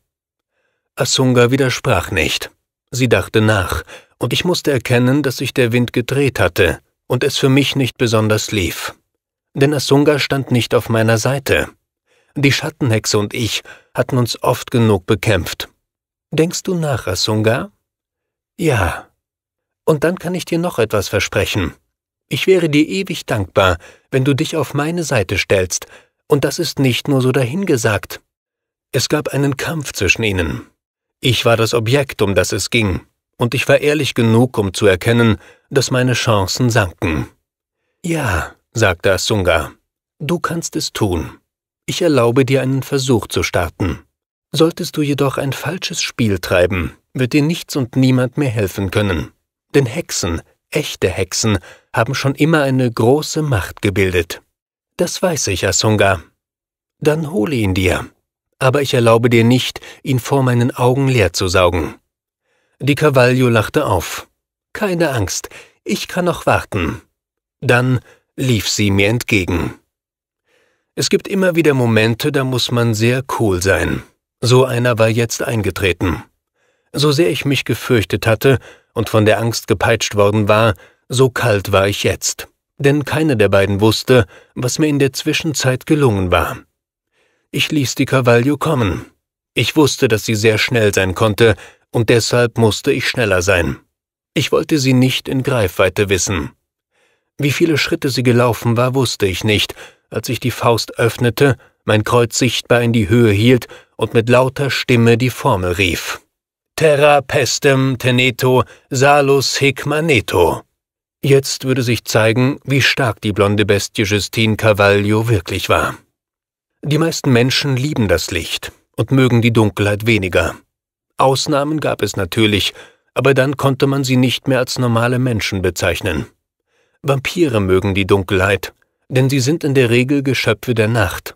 Asunga widersprach nicht. Sie dachte nach, und ich musste erkennen, dass sich der Wind gedreht hatte und es für mich nicht besonders lief. Denn Asunga stand nicht auf meiner Seite. Die Schattenhexe und ich hatten uns oft genug bekämpft. Denkst du nach, Asunga? Ja. Und dann kann ich dir noch etwas versprechen. Ich wäre dir ewig dankbar, wenn du dich auf meine Seite stellst, und das ist nicht nur so dahingesagt. Es gab einen Kampf zwischen ihnen. Ich war das Objekt, um das es ging, und ich war ehrlich genug, um zu erkennen, dass meine Chancen sanken. Ja, sagte Asunga, du kannst es tun. Ich erlaube dir einen Versuch zu starten. Solltest du jedoch ein falsches Spiel treiben, wird dir nichts und niemand mehr helfen können. Denn Hexen, echte Hexen, haben schon immer eine große Macht gebildet. Das weiß ich, Asunga. Dann hole ihn dir. Aber ich erlaube dir nicht, ihn vor meinen Augen leer zu saugen. Die Cavaglio lachte auf. Keine Angst, ich kann noch warten. Dann lief sie mir entgegen. Es gibt immer wieder Momente, da muss man sehr cool sein. So einer war jetzt eingetreten. So sehr ich mich gefürchtet hatte und von der Angst gepeitscht worden war, so kalt war ich jetzt, denn keiner der beiden wusste, was mir in der Zwischenzeit gelungen war. Ich ließ die Cavaglio kommen. Ich wusste, dass sie sehr schnell sein konnte, und deshalb musste ich schneller sein. Ich wollte sie nicht in Greifweite wissen. Wie viele Schritte sie gelaufen war, wusste ich nicht, als ich die Faust öffnete, mein Kreuz sichtbar in die Höhe hielt und mit lauter Stimme die Formel rief. Terra pestem teneto salus hic maneto. Jetzt würde sich zeigen, wie stark die blonde Bestie Justine Cavaglio wirklich war. Die meisten Menschen lieben das Licht und mögen die Dunkelheit weniger. Ausnahmen gab es natürlich, aber dann konnte man sie nicht mehr als normale Menschen bezeichnen. Vampire mögen die Dunkelheit, denn sie sind in der Regel Geschöpfe der Nacht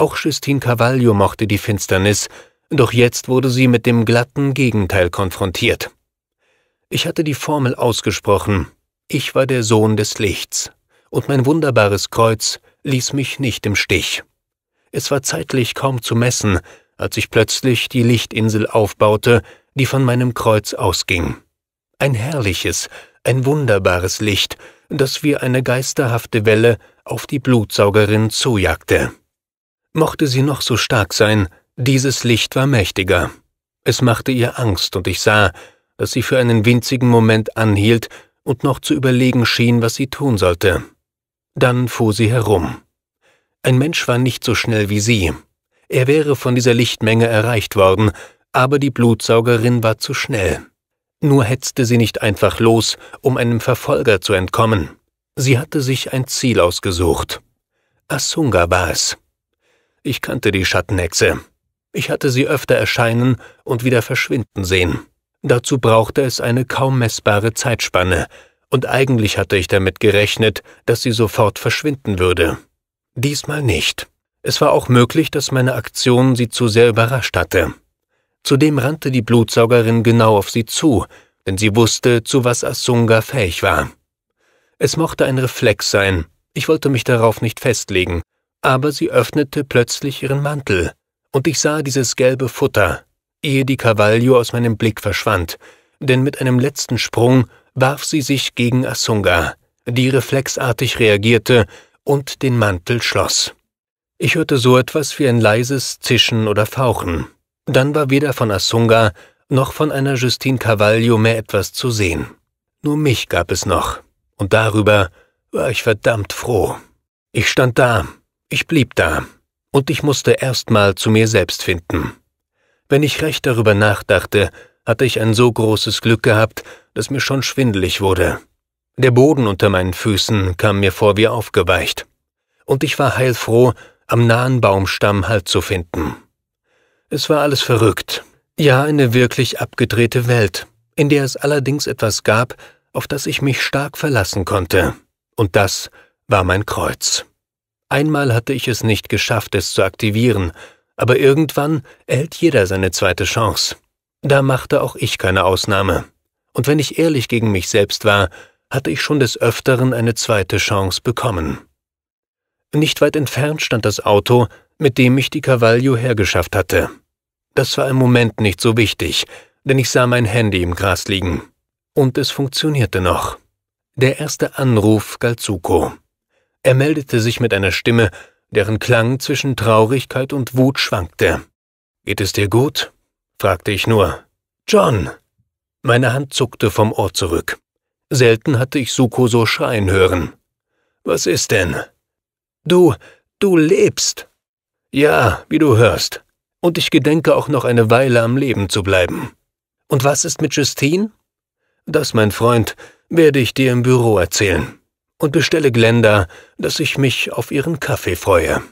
auch Justine Cavaglio mochte die Finsternis, doch jetzt wurde sie mit dem glatten Gegenteil konfrontiert. Ich hatte die Formel ausgesprochen, ich war der Sohn des Lichts, und mein wunderbares Kreuz ließ mich nicht im Stich. Es war zeitlich kaum zu messen, als ich plötzlich die Lichtinsel aufbaute, die von meinem Kreuz ausging. Ein herrliches, ein wunderbares Licht, das wie eine geisterhafte Welle auf die Blutsaugerin zujagte. Mochte sie noch so stark sein, dieses Licht war mächtiger. Es machte ihr Angst, und ich sah, dass sie für einen winzigen Moment anhielt und noch zu überlegen schien, was sie tun sollte. Dann fuhr sie herum. Ein Mensch war nicht so schnell wie sie. Er wäre von dieser Lichtmenge erreicht worden, aber die Blutsaugerin war zu schnell. Nur hetzte sie nicht einfach los, um einem Verfolger zu entkommen. Sie hatte sich ein Ziel ausgesucht. Asunga war es. Ich kannte die Schattenhexe. Ich hatte sie öfter erscheinen und wieder verschwinden sehen. Dazu brauchte es eine kaum messbare Zeitspanne, und eigentlich hatte ich damit gerechnet, dass sie sofort verschwinden würde. Diesmal nicht. Es war auch möglich, dass meine Aktion sie zu sehr überrascht hatte. Zudem rannte die Blutsaugerin genau auf sie zu, denn sie wusste, zu was Asunga fähig war. Es mochte ein Reflex sein, ich wollte mich darauf nicht festlegen, aber sie öffnete plötzlich ihren Mantel, und ich sah dieses gelbe Futter, ehe die Cavaglio aus meinem Blick verschwand, denn mit einem letzten Sprung warf sie sich gegen Asunga, die reflexartig reagierte und den Mantel schloss. Ich hörte so etwas wie ein leises Zischen oder Fauchen. Dann war weder von Asunga noch von einer Justine Cavaglio mehr etwas zu sehen. Nur mich gab es noch, und darüber war ich verdammt froh. Ich stand da, ich blieb da, und ich musste erstmal zu mir selbst finden. Wenn ich recht darüber nachdachte, hatte ich ein so großes Glück gehabt, dass mir schon schwindelig wurde. Der Boden unter meinen Füßen kam mir vor wie aufgeweicht, und ich war heilfroh, am nahen Baumstamm Halt zu finden. Es war alles verrückt, ja eine wirklich abgedrehte Welt, in der es allerdings etwas gab, auf das ich mich stark verlassen konnte, und das war mein Kreuz. Einmal hatte ich es nicht geschafft, es zu aktivieren, aber irgendwann erhält jeder seine zweite Chance. Da machte auch ich keine Ausnahme. Und wenn ich ehrlich gegen mich selbst war, hatte ich schon des Öfteren eine zweite Chance bekommen. Nicht weit entfernt stand das Auto, mit dem ich die Cavaglio hergeschafft hatte. Das war im Moment nicht so wichtig, denn ich sah mein Handy im Gras liegen. Und es funktionierte noch. Der erste Anruf galt Zuko. Er meldete sich mit einer Stimme, deren Klang zwischen Traurigkeit und Wut schwankte. Geht es dir gut? fragte ich nur. John! Meine Hand zuckte vom Ohr zurück. Selten hatte ich Suko so schreien hören. Was ist denn? Du, du lebst. Ja, wie du hörst. Und ich gedenke auch noch eine Weile am Leben zu bleiben. Und was ist mit Justine? Das, mein Freund, werde ich dir im Büro erzählen und bestelle Glenda, dass ich mich auf ihren Kaffee freue.